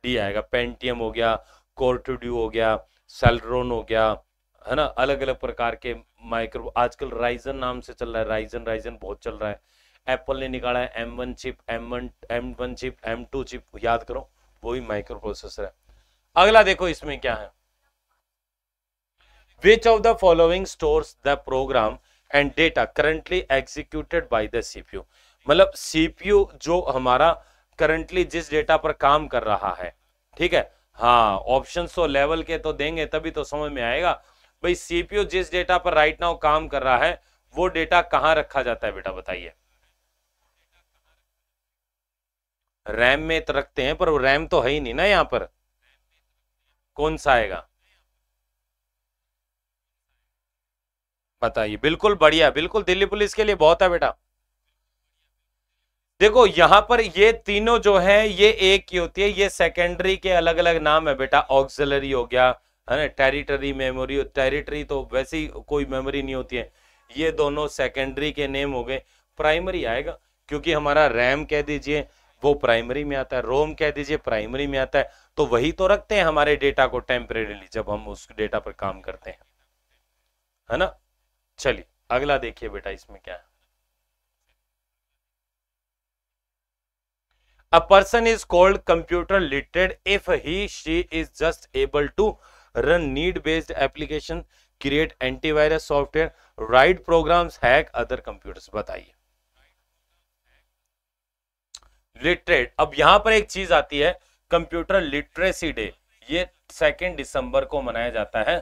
डी आएगा पेंटियम हो गया कोर्टड्यू हो गया सेलरोन हो गया है ना अलग अलग प्रकार के माइक्रो आजकल राइजन नाम से चल रहा है राइजन राइजन बहुत चल रहा है एप्पल ने निकाला है M one chip M one M one chip M two chip याद करो वो भी माइक्रो प्रोसेसर है अगला देखो इसमें क्या है which of the following stores the program and data currently executed by the CPU मतलब सीपीयू जो हमारा करंटली जिस डेटा पर काम कर रहा है ठीक है हाँ ऑप्शन तो लेवल के तो देंगे तभी तो समझ में आएगा भाई सीपीयू जिस डेटा पर राइट नाउ काम कर रहा है वो डेटा कहाँ रखा जाता है बेटा बताइए रैम में तो रखते हैं पर वो रैम तो है ही नहीं ना यहाँ पर कौन सा आएगा बताइए बिल्कुल बढ़िया बिल्कुल दिल्ली पुलिस के लिए बहुत है बेटा देखो यहां पर ये तीनों जो है ये एक ही होती है ये सेकेंडरी के अलग अलग नाम है बेटा ऑक्सिलरी हो गया है ना टेरिटरी मेमोरी टेरिटरी तो वैसे ही कोई मेमोरी नहीं होती है ये दोनों सेकेंडरी के नेम हो गए प्राइमरी आएगा क्योंकि हमारा रैम कह दीजिए वो प्राइमरी में आता है रोम कह दीजिए प्राइमरी में आता है तो वही तो रखते हैं हमारे डेटा को टेम्परेली जब हम उस डेटा पर काम करते हैं है ना चलिए अगला देखिए बेटा इसमें क्या है a person is called computer literate if he she is just able to run need based application create antivirus software write programs hack other computers बताइए लिटरेट अब यहां पर एक चीज आती है कंप्यूटर लिटरेसी डे ये सेकेंड दिसंबर को मनाया जाता है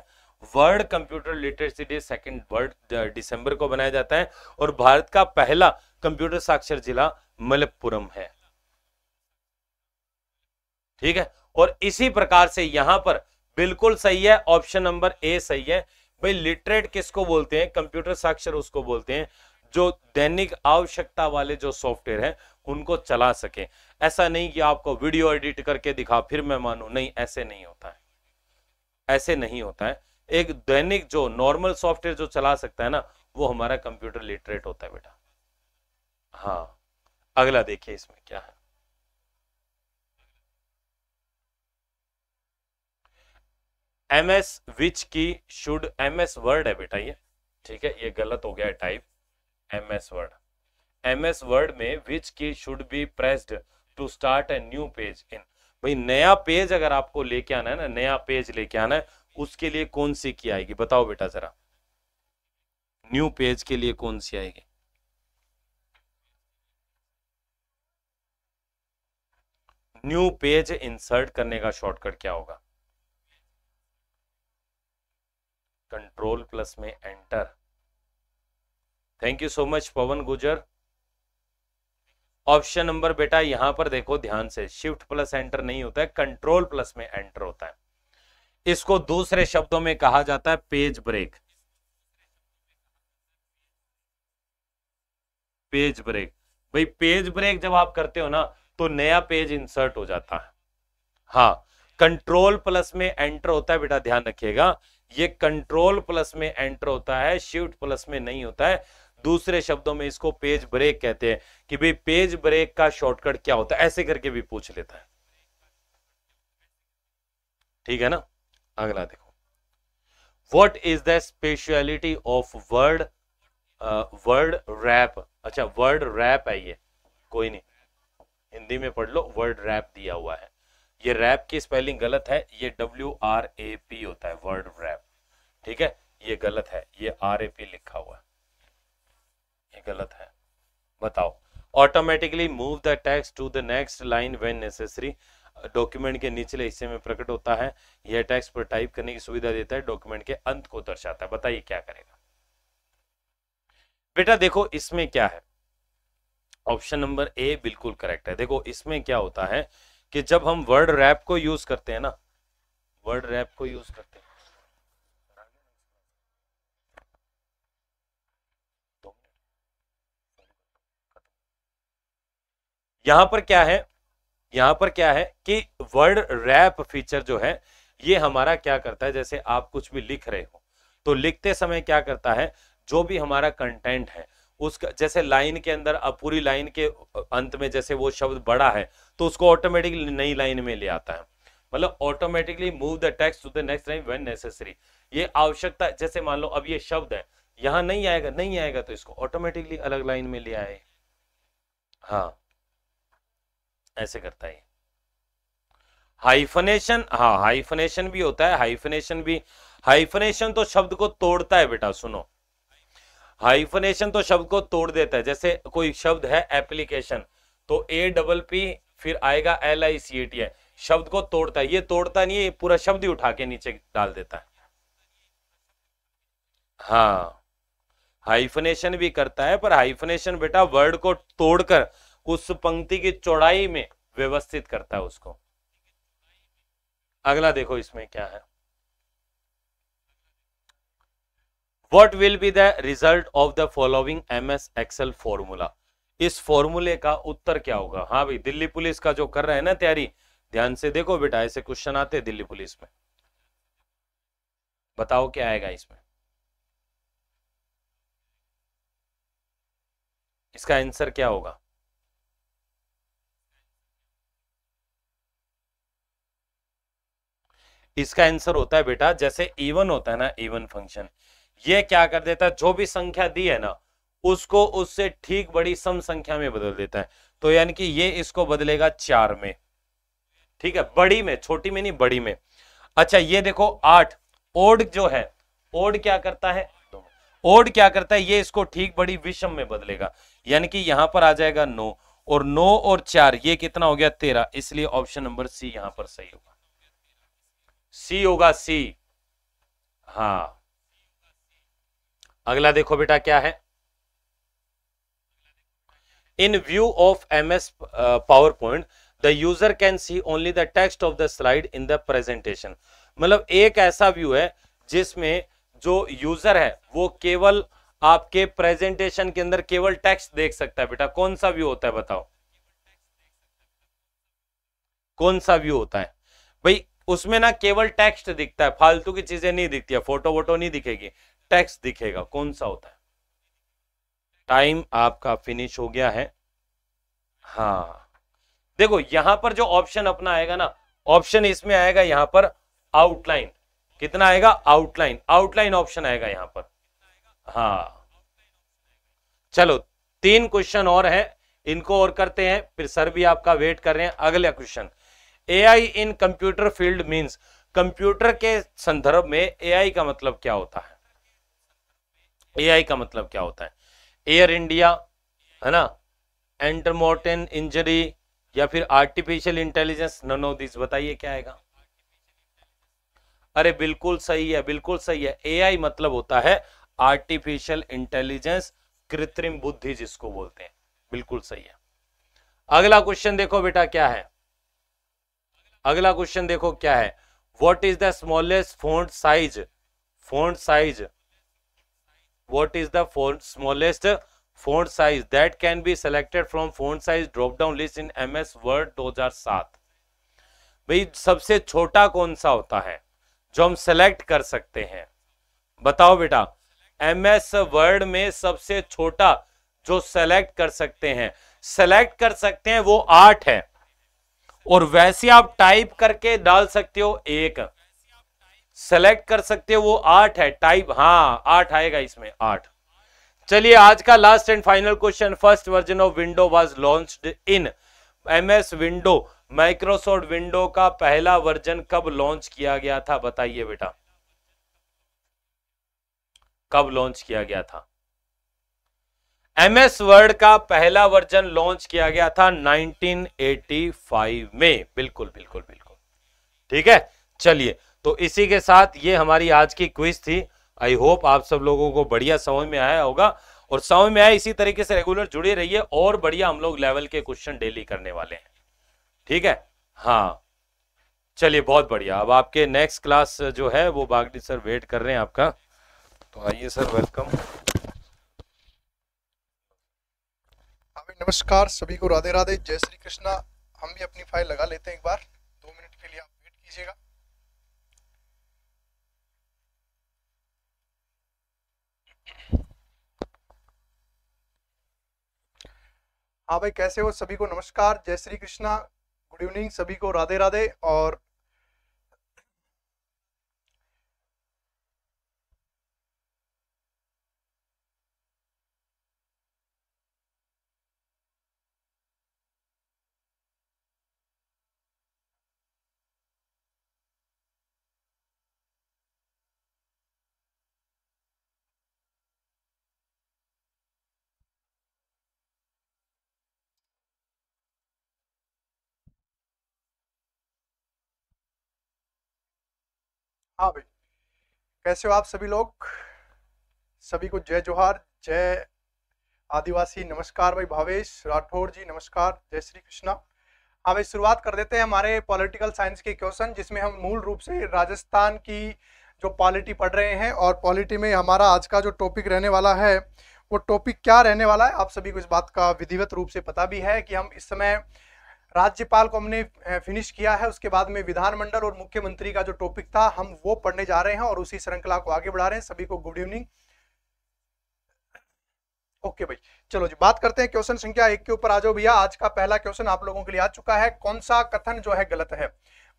world computer literacy day second world दिसंबर को मनाया जाता है और भारत का पहला कंप्यूटर साक्षर जिला मलपुरम है ठीक है और इसी प्रकार से यहां पर बिल्कुल सही है ऑप्शन नंबर ए सही है भाई लिटरेट किसको बोलते हैं कंप्यूटर साक्षर उसको बोलते हैं जो दैनिक आवश्यकता वाले जो सॉफ्टवेयर है उनको चला सके ऐसा नहीं कि आपको वीडियो एडिट करके दिखा फिर मैं मानू नहीं ऐसे नहीं होता है ऐसे नहीं होता है एक दैनिक जो नॉर्मल सॉफ्टवेयर जो चला सकता है ना वो हमारा कंप्यूटर लिटरेट होता है बेटा हाँ अगला देखिए इसमें क्या है M S which key should aim S word है बेटा ये ठीक है ये गलत हो गया है type M S word M S word में which key should be pressed to start a new page in भाई नया पेज अगर आपको लेके आना है ना नया पेज लेके आना है उसके लिए कौन सी की आएगी बताओ बेटा जरा न्यू पेज के लिए कौन सी आएगी न्यू पेज इंसर्ट करने का शॉर्टकट क्या होगा कंट्रोल प्लस में enter thank you so much Pawan Gujar option number बेटा यहां पर देखो ध्यान से शिफ्ट प्लस एंटर नहीं होता है कंट्रोल प्लस में एंटर होता है इसको दूसरे शब्दों में कहा जाता है पेज ब्रेक पेज ब्रेक भाई पेज ब्रेक जब आप करते हो ना तो नया पेज इंसर्ट हो जाता है हाँ कंट्रोल प्लस में एंटर होता है बेटा ध्यान रखिएगा ये कंट्रोल प्लस में एंटर होता है शिफ्ट प्लस में नहीं होता है दूसरे शब्दों में इसको पेज ब्रेक कहते हैं कि भाई पेज ब्रेक का शॉर्टकट क्या होता है ऐसे करके भी पूछ लेता है ठीक है ना अगला देखो what is the speciality of word word wrap अच्छा वर्ड रैप है ये कोई नहीं हिंदी में पढ़ लो वर्ड रैप दिया हुआ है ये रैप की स्पेलिंग गलत है ये डब्ल्यू आर ए पी होता है वर्ड रैप ठीक है ये गलत है ये आर ए पी लिखा हुआ है ये गलत है बताओ automatically move the text to the next line when necessary document के निचले हिस्से में प्रकट होता है यह टैक्स पर टाइप करने की सुविधा देता है डॉक्यूमेंट के अंत को दर्शाता है बताइए क्या करेगा बेटा देखो इसमें क्या है ऑप्शन नंबर ए बिल्कुल करेक्ट है देखो इसमें क्या होता है कि जब हम वर्ड रैप को यूज करते हैं ना वर्ड रैप को यूज करते हैं यहां पर क्या है यहां पर क्या है कि वर्ड रैप फीचर जो है ये हमारा क्या करता है जैसे आप कुछ भी लिख रहे हो तो लिखते समय क्या करता है जो भी हमारा कंटेंट है उसका जैसे लाइन के अंदर पूरी लाइन के अंत में जैसे वो शब्द बड़ा है तो उसको ऑटोमेटिकली नई लाइन में ले आता है मतलब automatically move the text to the next line when necessary ये आवश्यकता जैसे मान लो अब ये शब्द है यहां नहीं आएगा नहीं आएगा तो इसको ऑटोमेटिकली अलग लाइन में ले आए हाँ ऐसे करता है हाइफनेशन हाँ हाइफनेशन भी होता है हाइफनेशन भी हाइफनेशन तो शब्द को तोड़ता है बेटा सुनो हाइफनेशन तो शब्द को तोड़ देता है जैसे कोई शब्द है एप्लीकेशन तो ए डबल पी फिर आएगा L I C A T है शब्द को तोड़ता है ये तोड़ता नहीं है पूरा शब्द ही उठा के नीचे डाल देता है हाँ हाइफनेशन भी करता है पर हाइफनेशन बेटा वर्ड को तोड़कर उस पंक्ति की चौड़ाई में व्यवस्थित करता है उसको अगला देखो इसमें क्या है what will be the result of the following M S Excel formula इस फॉर्मूले का उत्तर क्या होगा हाँ भाई दिल्ली पुलिस का जो कर रहे हैं ना तैयारी ध्यान से देखो बेटा ऐसे क्वेश्चन आते हैं दिल्ली पुलिस में बताओ क्या आएगा इसमें इसका आंसर क्या होगा इसका आंसर होता है बेटा जैसे इवन होता है ना इवन फंक्शन ये क्या कर देता है जो भी संख्या दी है ना उसको उससे ठीक बड़ी सम संख्या में बदल देता है तो यानी कि ये इसको बदलेगा चार में ठीक है बड़ी में छोटी में नहीं बड़ी में अच्छा ये देखो आठ ओड जो है ओड क्या करता है ओड क्या करता है ये इसको ठीक बड़ी विषम में बदलेगा यानी कि यहां पर आ जाएगा नो और नो और चार ये कितना हो गया तेरह इसलिए ऑप्शन नंबर सी यहां पर सही होगा सी होगा सी हा अगला देखो बेटा क्या है in view of M S power point the user can see only the text of the slide in the presentation मतलब एक ऐसा व्यू है जिसमें जो यूजर है वो केवल आपके प्रेजेंटेशन के अंदर केवल टेक्स्ट देख सकता है बेटा कौन सा व्यू होता है बताओ कौन सा व्यू होता है भाई उसमें ना केवल टेक्स्ट दिखता है फालतू की चीजें नहीं दिखती है फोटो वोटो नहीं दिखेगी टेक्स्ट दिखेगा कौन सा होता है टाइम आपका फिनिश हो गया है हाँ देखो यहां पर जो ऑप्शन अपना आएगा ना ऑप्शन इसमें आएगा यहां पर आउटलाइन कितना आएगा आउटलाइन आउटलाइन ऑप्शन आएगा यहां पर हाँ चलो तीन क्वेश्चन और हैं इनको और करते हैं फिर सर भी आपका वेट कर रहे हैं अगला question AI in computer field means computer के संदर्भ में एआई का मतलब क्या होता है एआई का मतलब क्या होता है एयर इंडिया है ना एंटरमोटेन इंजरी या फिर artificial intelligence none of this बताइए क्या आएगा अरे बिल्कुल सही है बिल्कुल सही है एआई मतलब होता है आर्टिफिशियल इंटेलिजेंस कृत्रिम बुद्धि जिसको बोलते हैं बिल्कुल सही है अगला क्वेश्चन देखो बेटा क्या है अगला क्वेश्चन देखो क्या है what is the smallest font size font size what is the smallest font size that can be selected from font size drop down list in M S वर्ड दो हजार सात भाई सबसे छोटा कौन सा होता है जो हम सेलेक्ट कर सकते हैं बताओ बेटा एम एस वर्ड में सबसे छोटा जो सेलेक्ट कर सकते हैं सेलेक्ट कर सकते हैं वो आठ है और वैसे आप टाइप करके डाल सकते हो एक सेलेक्ट कर सकते हो वो आठ है टाइप हाँ आठ आएगा इसमें आठ चलिए आज का last and final question first version of window was launched in MS window Microsoft window का पहला वर्जन कब लॉन्च किया गया था बताइए बेटा कब लॉन्च किया गया था एम एस वर्ड का पहला वर्जन लॉन्च किया गया था 1985 में बिल्कुल बिल्कुल बिल्कुल ठीक है चलिए तो इसी के साथ ये हमारी आज की क्विज थी आई होप आप सब लोगों को बढ़िया समझ में आया होगा और समझ में आया इसी तरीके से रेगुलर जुड़े रहिए और बढ़िया हम लोग लेवल के क्वेश्चन डेली करने वाले हैं ठीक है हाँ चलिए बहुत बढ़िया अब आपके नेक्स्ट क्लास जो है वो बागडी सर वेट कर रहे हैं आपका तो आइए सर वेलकम नमस्कार सभी को राधे राधे जय श्री कृष्णा हम भी अपनी फाइल लगा लेते हैं एक बार दो मिनट के लिए आप वेट कीजिएगा हाँ भाई कैसे हो सभी को नमस्कार जय श्री कृष्णा गुड इवनिंग सभी को राधे राधे और हाँ भाई कैसे हो आप सभी लोग सभी को जय जोहार जय आदिवासी नमस्कार भाई भावेश राठौर जी नमस्कार जय श्री कृष्णा हाँ भाई शुरुआत कर देते हैं हमारे पॉलिटिकल साइंस के क्वेश्चन जिसमें हम मूल रूप से राजस्थान की जो पॉलिटी पढ़ रहे हैं और पॉलिटी में हमारा आज का जो टॉपिक रहने वाला है वो टॉपिक क्या रहने वाला है आप सभी को इस बात का विधिवत रूप से पता भी है कि हम इस समय राज्यपाल को हमने फिनिश किया है उसके बाद में विधानमंडल और मुख्यमंत्री का जो टॉपिक था हम वो पढ़ने जा रहे हैं और उसी श्रृंखला को आगे बढ़ा रहे हैं सभी को गुड इवनिंग ओके भाई चलो जी बात करते हैं क्वेश्चन संख्या एक के ऊपर आ जाओ भैया आज का पहला क्वेश्चन आप लोगों के लिए आ चुका है कौन सा कथन जो है गलत है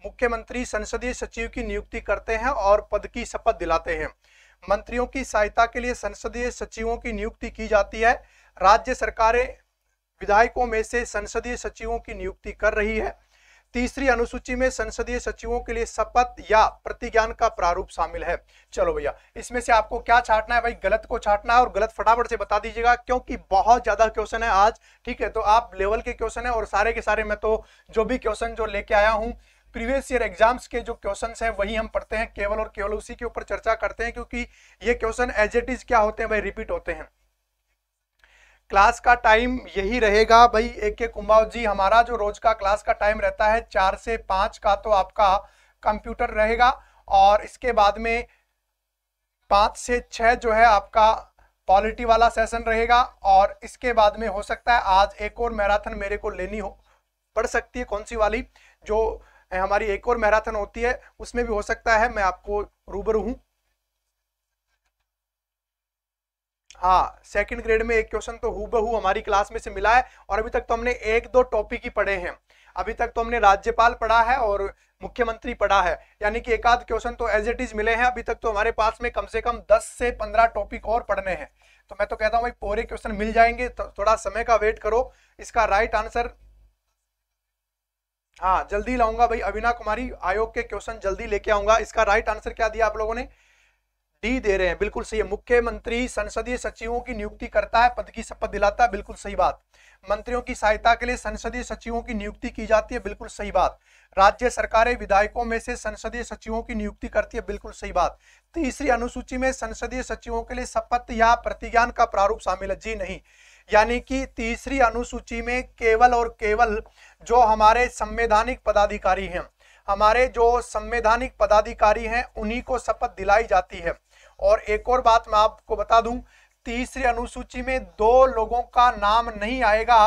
मुख्यमंत्री संसदीय सचिव की नियुक्ति करते हैं और पद की शपथ दिलाते हैं मंत्रियों की सहायता के लिए संसदीय सचिवों की नियुक्ति की जाती है राज्य सरकारें विधायकों में से संसदीय सचिवों की नियुक्ति कर रही है तीसरी अनुसूची में संसदीय सचिवों के लिए शपथ या प्रतिज्ञान का प्रारूप शामिल है चलो भैया इसमें से आपको क्या छाटना है भाई गलत को छाटना है और गलत फटाफट से बता दीजिएगा क्योंकि बहुत ज्यादा क्वेश्चन है आज ठीक है तो आप लेवल के क्वेश्चन है और सारे के सारे मैं तो जो भी क्वेश्चन जो लेके आया हूँ प्रीवियस ईयर एग्जाम्स के जो क्वेश्चन है वही हम पढ़ते हैं केवल और केवल उसी के ऊपर चर्चा करते हैं क्योंकि ये क्वेश्चन एज इट इज क्या होते हैं भाई रिपीट होते हैं क्लास का टाइम यही रहेगा भाई ए के कुंभाव जी हमारा जो रोज का क्लास का टाइम रहता है चार से पाँच का तो आपका कंप्यूटर रहेगा और इसके बाद में पाँच से छः जो है आपका पॉलिटी वाला सेशन रहेगा और इसके बाद में हो सकता है आज एक और मैराथन मेरे को लेनी हो पड़ सकती है कौन सी वाली जो हमारी एक और मैराथन होती है उसमें भी हो सकता है मैं आपको रूबरू हूँ हाँ सेकंड ग्रेड में एक क्वेश्चन तो हु बहू हमारी क्लास में से मिला है और अभी तक तो हमने एक दो टॉपिक ही पढ़े हैं अभी तक तो हमने राज्यपाल पढ़ा है और मुख्यमंत्री पढ़ा है यानी कि एक आध क्वेश्चन तो एज इट इज मिले हैं अभी तक तो हमारे पास में कम से कम 10 से 15 टॉपिक और पढ़ने हैं तो मैं तो कहता हूँ भाई पूरे क्वेश्चन मिल जाएंगे तो थोड़ा समय का वेट करो इसका राइट आंसर हाँ जल्दी लाऊंगा भाई अविना कुमारी आयोग के क्वेश्चन जल्दी लेके आऊंगा इसका राइट आंसर क्या दिया आप लोगों ने डी दे रहे हैं बिल्कुल सही है मुख्यमंत्री संसदीय सचिवों की नियुक्ति करता है पद की शपथ दिलाता है बिल्कुल सही बात मंत्रियों की सहायता के लिए संसदीय सचिवों की नियुक्ति की जाती है बिल्कुल सही बात राज्य सरकारें विधायकों में से संसदीय सचिवों की नियुक्ति करती है बिल्कुल सही बात तीसरी अनुसूची में संसदीय सचिवों के लिए शपथ या प्रतिज्ञान का प्रारूप शामिल है जी नहीं यानी कि तीसरी अनुसूची में केवल और केवल जो हमारे संवैधानिक पदाधिकारी हैं हमारे जो संवैधानिक पदाधिकारी हैं उन्हीं को शपथ दिलाई जाती है और एक और बात मैं आपको बता दूं तीसरी अनुसूची में दो लोगों का नाम नहीं आएगा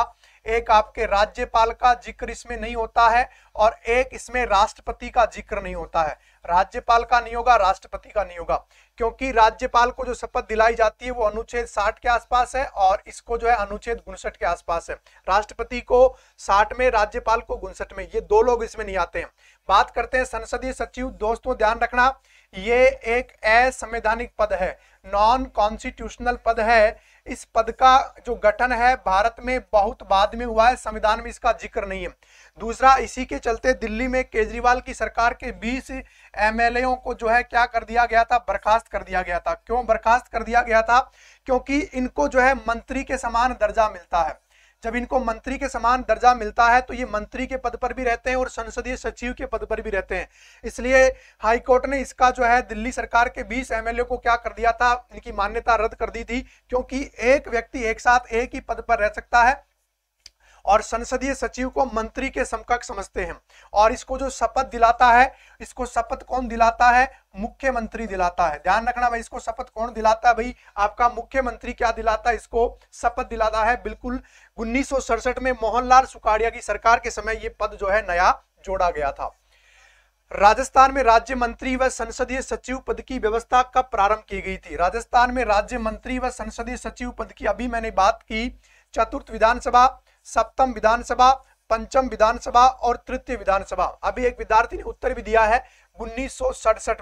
एक आपके राज्यपाल का जिक्र इसमें नहीं होता है और एक इसमें राष्ट्रपति का जिक्र नहीं होता है राज्यपाल का नहीं होगा राष्ट्रपति का नहीं होगा क्योंकि राज्यपाल को जो शपथ दिलाई जाती है वो अनुच्छेद 60 के आसपास है और इसको जो है अनुच्छेद उनसठ के आसपास है राष्ट्रपति को 60 में राज्यपाल को उनसठ में ये दो लोग इसमें नहीं आते हैं बात करते हैं संसदीय सचिव दोस्तों ध्यान रखना ये एक असंवैधानिक पद है नॉन कॉन्स्टिट्यूशनल पद है इस पद का जो गठन है भारत में बहुत बाद में हुआ है संविधान में इसका जिक्र नहीं है दूसरा इसी के चलते दिल्ली में केजरीवाल की सरकार के 20 एमएलएओं को जो है क्या कर दिया गया था बर्खास्त कर दिया गया था क्यों बर्खास्त कर दिया गया था क्योंकि इनको जो है मंत्री के समान दर्जा मिलता है जब इनको मंत्री के समान दर्जा मिलता है तो ये मंत्री के पद पर भी रहते हैं और संसदीय सचिव के पद पर भी रहते हैं इसलिए हाईकोर्ट ने इसका जो है दिल्ली सरकार के 20 एमएलए को क्या कर दिया था इनकी मान्यता रद्द कर दी थी क्योंकि एक व्यक्ति एक साथ एक ही पद पर रह सकता है और संसदीय सचिव को मंत्री के समकक्ष समझते हैं और इसको जो शपथ दिलाता है इसको शपथ कौन दिलाता है मुख्यमंत्री दिलाता है ध्यान रखना भाई इसको शपथ कौन दिलाता है भाई आपका मुख्यमंत्री क्या दिलाता है इसको शपथ दिलाता है बिल्कुल उन्नीस में मोहनलाल सुखाड़िया की सरकार के समय ये पद जो है नया जोड़ा गया था राजस्थान में राज्य मंत्री व संसदीय सचिव पद की व्यवस्था कब प्रारंभ की गई थी राजस्थान में राज्य मंत्री व संसदीय सचिव पद की अभी मैंने बात की चतुर्थ विधानसभा सप्तम विधानसभा पंचम विधानसभा और तृतीय विधानसभा अभी एक विद्यार्थी ने उत्तर भी दिया है उन्नीस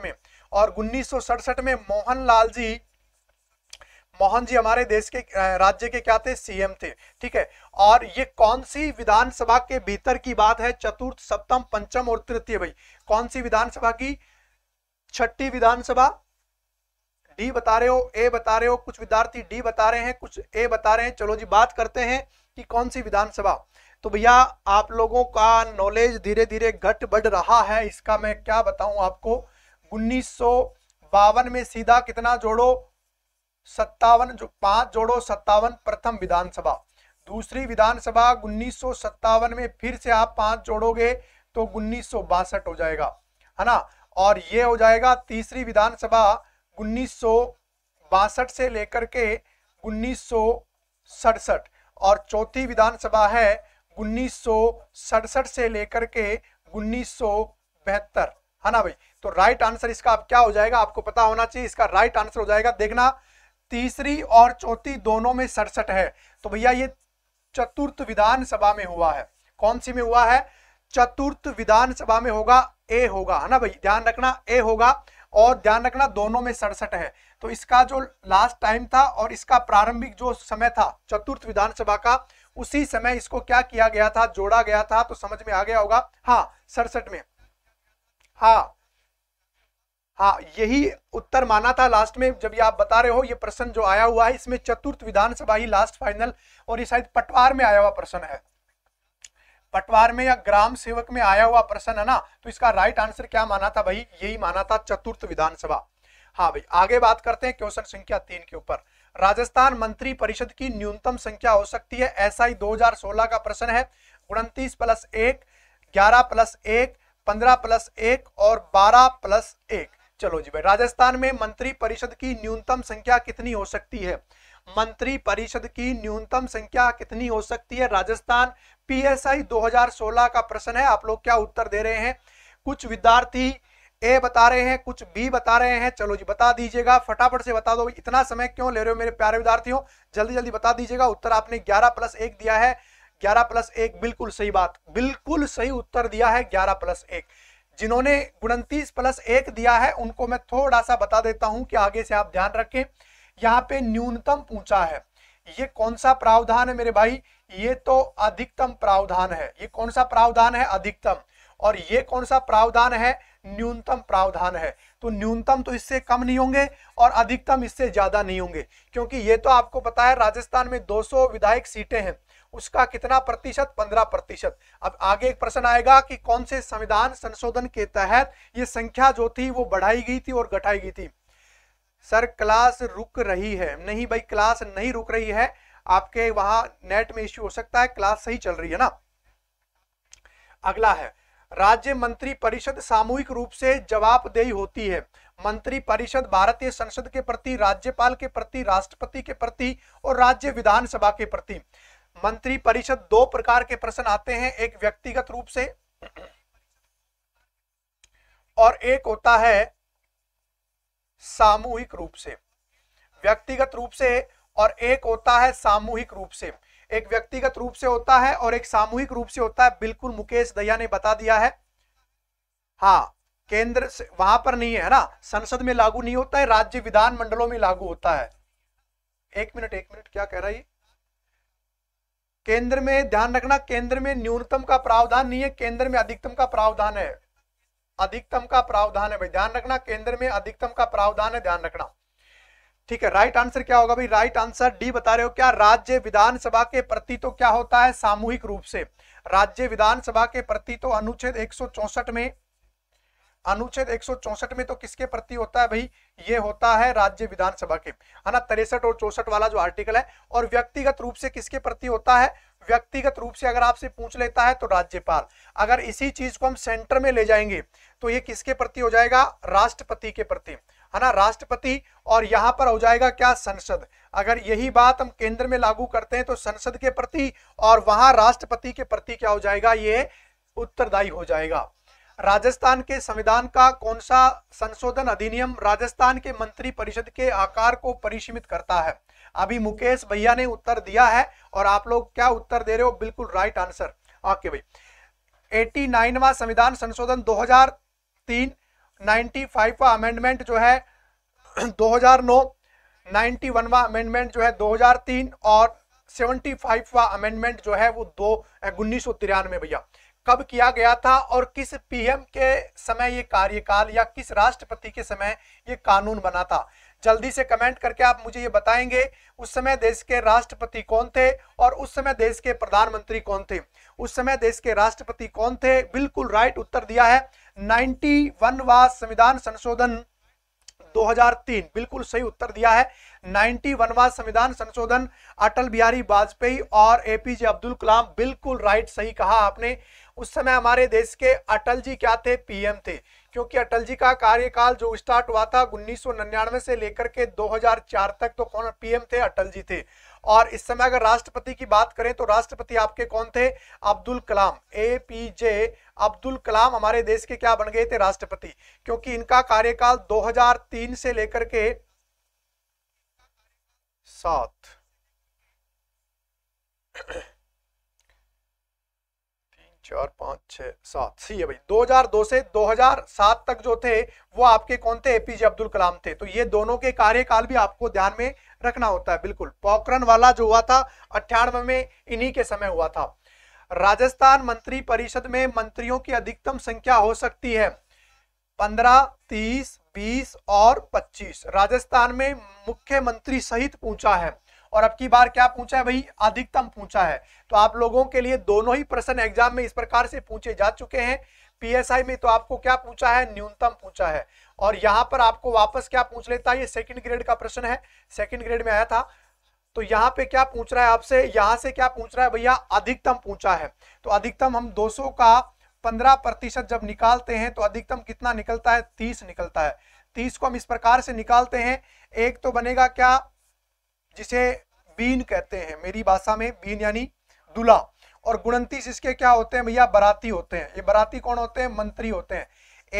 में और उन्नीस में मोहनलाल जी मोहन जी हमारे देश के राज्य के क्या थे सीएम थे ठीक है और ये कौन सी विधानसभा के भीतर की बात है चतुर्थ सप्तम पंचम और तृतीय भाई कौन सी विधानसभा की छठी विधानसभा डी बता रहे हो ए बता रहे हो कुछ विद्यार्थी डी बता रहे हैं कुछ ए बता रहे हैं चलो जी बात करते हैं कि कौन सी विधानसभा तो भैया आप लोगों का नॉलेज धीरे धीरे घट बढ़ रहा है इसका मैं क्या बताऊं आपको उन्नीस में सीधा कितना जोड़ो सत्तावन जो पांच जोड़ो सत्तावन प्रथम विधानसभा दूसरी विधानसभा उन्नीस में फिर से आप पांच जोड़ोगे तो उन्नीस हो जाएगा है ना और ये हो जाएगा तीसरी विधानसभा उन्नीस से लेकर के उन्नीस और चौथी विधानसभा है उन्नीस से लेकर के उन्नीस है ना भाई तो राइट आंसर इसका अब क्या हो जाएगा आपको पता होना चाहिए इसका राइट आंसर हो जाएगा देखना तीसरी और चौथी दोनों में सड़सठ है तो भैया ये चतुर्थ विधानसभा में हुआ है कौन सी में हुआ है चतुर्थ विधानसभा में होगा ए होगा है ना भाई ध्यान रखना ए होगा और ध्यान रखना दोनों में सड़सठ है तो इसका जो लास्ट टाइम था और इसका प्रारंभिक जो समय था चतुर्थ विधानसभा का उसी समय इसको क्या किया गया था जोड़ा गया था तो समझ में आ गया होगा हाँ सड़सठ में हाँ हाँ यही उत्तर माना था लास्ट में जब ये आप बता रहे हो ये प्रश्न जो आया हुआ है इसमें चतुर्थ विधानसभा ही लास्ट फाइनल और ये शायद पटवार में आया हुआ प्रश्न है पटवार में या ग्राम सेवक में आया हुआ प्रश्न है ना तो इसका राइट आंसर क्या माना था भाई यही माना था चतुर्थ विधानसभा हाँ भाई आगे बात करते हैं क्वेश्चन संख्या तीन के ऊपर राजस्थान मंत्री परिषद की न्यूनतम संख्या हो सकती है ऐसा ही 2016 का प्रश्न है उनतीस प्लस एक ग्यारह प्लस एक पंद्रह प्लस एक और बारह प्लस एक चलो जी भाई राजस्थान में मंत्री परिषद की न्यूनतम संख्या कितनी हो सकती है मंत्री परिषद की न्यूनतम संख्या कितनी हो सकती है राजस्थान पीएसआई 2016 का प्रश्न है आप लोग क्या उत्तर दे रहे हैं कुछ विद्यार्थी ए बता रहे हैं कुछ बी बता रहे हैं चलो जी बता दीजिएगा फटाफट से बता दो इतना समय क्यों ले रहे हो मेरे प्यारे विद्यार्थियों जल्दी जल्दी बता दीजिएगा उत्तर आपने ग्यारह प्लस एक दिया है ग्यारह प्लस एक बिल्कुल सही बात बिल्कुल सही उत्तर दिया है ग्यारह प्लस एक जिन्होंने उनतीस प्लस एक दिया है उनको मैं थोड़ा सा बता देता हूं कि आगे से आप ध्यान रखें यहाँ पे न्यूनतम पूछा है ये कौन सा प्रावधान है मेरे भाई ये तो अधिकतम प्रावधान है ये कौन सा प्रावधान है अधिकतम और ये कौन सा प्रावधान है न्यूनतम प्रावधान है तो न्यूनतम तो इससे कम नहीं होंगे और अधिकतम इससे ज्यादा नहीं होंगे क्योंकि ये तो आपको पता है राजस्थान में 200 विधायक सीटें हैं उसका कितना प्रतिशत पंद्रह प्रतिशत अब आगे एक प्रश्न आएगा कि कौन से संविधान संशोधन के तहत ये संख्या जो थी वो बढ़ाई गई थी और घटाई गई थी सर क्लास रुक रही है नहीं भाई क्लास नहीं रुक रही है आपके वहां नेट में इश्यू हो सकता है क्लास सही चल रही है ना अगला है राज्य मंत्री परिषद सामूहिक रूप से जवाबदेही होती है मंत्री परिषद भारतीय संसद के प्रति राज्यपाल के प्रति राष्ट्रपति के प्रति और राज्य विधानसभा के प्रति मंत्री परिषद दो प्रकार के प्रश्न आते हैं एक व्यक्तिगत रूप से और एक होता है सामूहिक रूप से व्यक्तिगत रूप से और एक होता है सामूहिक रूप से एक व्यक्तिगत रूप से होता है और एक सामूहिक रूप से होता है बिल्कुल मुकेश दहिया ने बता दिया है हाँ केंद्र से वहां पर नहीं है ना संसद में लागू नहीं होता है राज्य विधान मंडलों में लागू होता है एक मिनट एक मिनट क्या कह रहा है केंद्र में ध्यान रखना केंद्र में न्यूनतम का प्रावधान नहीं है केंद्र में अधिकतम का प्रावधान है अधिकतम का प्रावधान है भाई ध्यान रखना केंद्र में अधिकतम का प्रावधान है ध्यान रखना ठीक है राइट आंसर क्या होगा भाई राइट आंसर डी बता रहे हो क्या राज्य विधानसभा के प्रति तो क्या होता है सामूहिक रूप से राज्य विधानसभा के प्रति तो अनुच्छेद एक में अनुच्छेद एक में तो किसके प्रति होता है भाई ये होता है राज्य विधानसभा के है ना तिरसठ और चौसठ वाला जो आर्टिकल है और व्यक्तिगत रूप से किसके प्रति होता है व्यक्तिगत रूप से अगर आपसे पूछ लेता है तो राज्यपाल अगर इसी चीज को हम सेंटर में ले जाएंगे तो ये किसके प्रति हो जाएगा राष्ट्रपति के प्रति है ना राष्ट्रपति और यहाँ पर हो जाएगा क्या संसद अगर यही बात हम केंद्र में लागू करते हैं तो संसद के प्रति और वहां राष्ट्रपति के प्रति क्या हो जाएगा ये उत्तरदायी हो जाएगा राजस्थान के संविधान का कौन सा संशोधन अधिनियम राजस्थान के मंत्री परिषद के आकार को परिसीमित करता है अभी मुकेश भैया ने उत्तर दिया है और आप लोग क्या उत्तर दे रहे हो बिल्कुल राइट आंसर ओके भाई एटी नाइनवा संविधान संशोधन 2003 95वां अमेंडमेंट जो है 2009 91वां अमेंडमेंट जो है 2003 और 75वां अमेंडमेंट जो है वो दो उन्नीस भैया कब किया गया था और किस पीएम के समय ये कार्यकाल या किस राष्ट्रपति के समय ये कानून बना था जल्दी से कमेंट करके आप मुझे ये बताएंगे उस समय देश के राष्ट्रपति कौन थे और उस समय देश के प्रधानमंत्री कौन थे उस समय देश के राष्ट्रपति कौन थे बिल्कुल राइट उत्तर दिया है नाइन्टी वन संविधान संशोधन 2003 बिल्कुल सही उत्तर दिया है नाइन्टी वनवा संविधान संशोधन अटल बिहारी वाजपेयी और एपीजे अब्दुल कलाम बिल्कुल राइट सही कहा आपने उस समय हमारे देश के अटल जी क्या थे पीएम थे क्योंकि अटल जी का कार्यकाल जो स्टार्ट हुआ था उन्नीस से लेकर के 2004 तक तो कौन पीएम थे अटल जी थे और इस समय अगर राष्ट्रपति की बात करें तो राष्ट्रपति आपके कौन थे Abdul Kalam A P J Abdul Kalam हमारे देश के क्या बन गए थे राष्ट्रपति क्योंकि इनका कार्यकाल 2003 से लेकर के सात चार पाँच छः सात सी है भाई 2002 से 2007 तक जो थे वो आपके कौन थे एपीजे अब्दुल कलाम थे तो ये दोनों के कार्यकाल भी आपको ध्यान में रखना होता है बिल्कुल पोखरण वाला जो हुआ था अट्ठानवे में इन्हीं के समय हुआ था राजस्थान मंत्री परिषद में मंत्रियों की अधिकतम संख्या हो सकती है पंद्रह तीस बीस और पच्चीस राजस्थान में मुख्यमंत्री सहित पूछा है और अब की बार क्या पूछा है भाई अधिकतम पूछा है तो आप लोगों के लिए दोनों ही प्रश्न एग्जाम में इस प्रकार से पूछे जा चुके हैं पीएसआई में तो आपको क्या पूछा है न्यूनतम पूछा है और यहां पर आपको वापस क्या पूछ लेता है ये सेकंड ग्रेड का प्रश्न है सेकंड ग्रेड में आया था तो यहाँ पे क्या पूछ रहा है आपसे यहाँ से क्या पूछ रहा है भैया अधिकतम पूछा है तो अधिकतम हम दो का पंद्रह प्रतिशत जब निकालते हैं तो अधिकतम कितना निकलता है तीस निकलता है तीस को हम इस प्रकार से निकालते हैं एक तो बनेगा क्या जिसे बीन कहते हैं मेरी भाषा में बीन यानी दूल्हा और गुणतीस इसके क्या होते हैं भैया बराती होते हैं ये बराती कौन होते हैं मंत्री होते हैं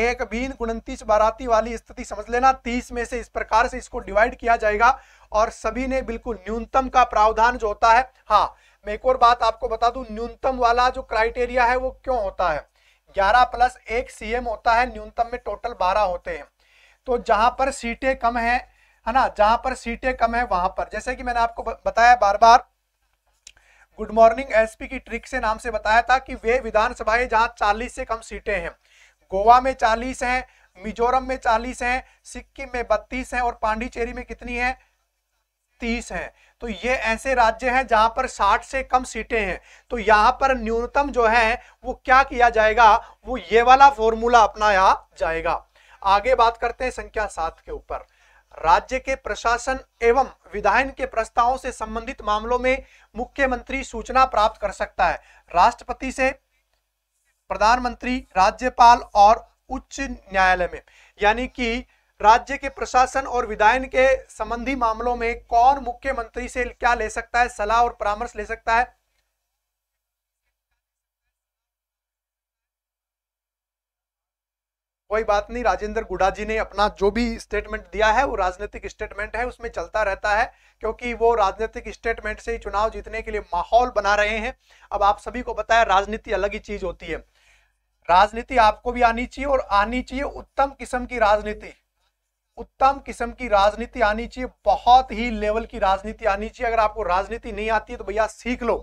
एक बीन गुणतीस बाराती वाली स्थिति समझ लेना तीस में से इस प्रकार से इसको डिवाइड किया जाएगा और सभी ने बिल्कुल न्यूनतम का प्रावधान जो होता है हाँ मैं एक और बात आपको बता दू न्यूनतम वाला जो क्राइटेरिया है वो क्यों होता है ग्यारह प्लस एक सीएम होता है न्यूनतम में टोटल बारह होते हैं तो जहां पर सीटें कम है है ना जहां पर सीटें कम है वहां पर जैसे कि मैंने आपको बताया बार बार गुड मॉर्निंग एसपी की ट्रिक से नाम से बताया था कि वे विधानसभा है जहां 40 से कम सीटें हैं गोवा में 40 हैं मिजोरम में 40 हैं सिक्किम में 32 हैं और पांडिचेरी में कितनी है 30 हैं तो ये ऐसे राज्य हैं जहां पर 60 से कम सीटें हैं तो यहाँ पर न्यूनतम जो है वो क्या किया जाएगा वो ये वाला फॉर्मूला अपनाया जाएगा आगे बात करते हैं संख्या सात के ऊपर राज्य के प्रशासन एवं विधायन के प्रस्तावों से संबंधित मामलों में मुख्यमंत्री सूचना प्राप्त कर सकता है राष्ट्रपति से प्रधानमंत्री राज्यपाल और उच्च न्यायालय में यानी कि राज्य के प्रशासन और विधायन के संबंधी मामलों में कौन मुख्यमंत्री से क्या ले सकता है सलाह और परामर्श ले सकता है कोई बात नहीं राजेंद्र गुडा जी ने अपना जो भी स्टेटमेंट दिया है वो राजनीतिक स्टेटमेंट है उसमें चलता रहता है क्योंकि वो राजनीतिक स्टेटमेंट से ही चुनाव जीतने के लिए माहौल बना रहे हैं अब आप सभी को बताया राजनीति अलग ही चीज होती है राजनीति आपको भी आनी चाहिए और आनी चाहिए उत्तम किस्म की राजनीति उत्तम किस्म की राजनीति आनी चाहिए बहुत ही लेवल की राजनीति आनी चाहिए अगर आपको राजनीति नहीं आती है तो भैया सीख लो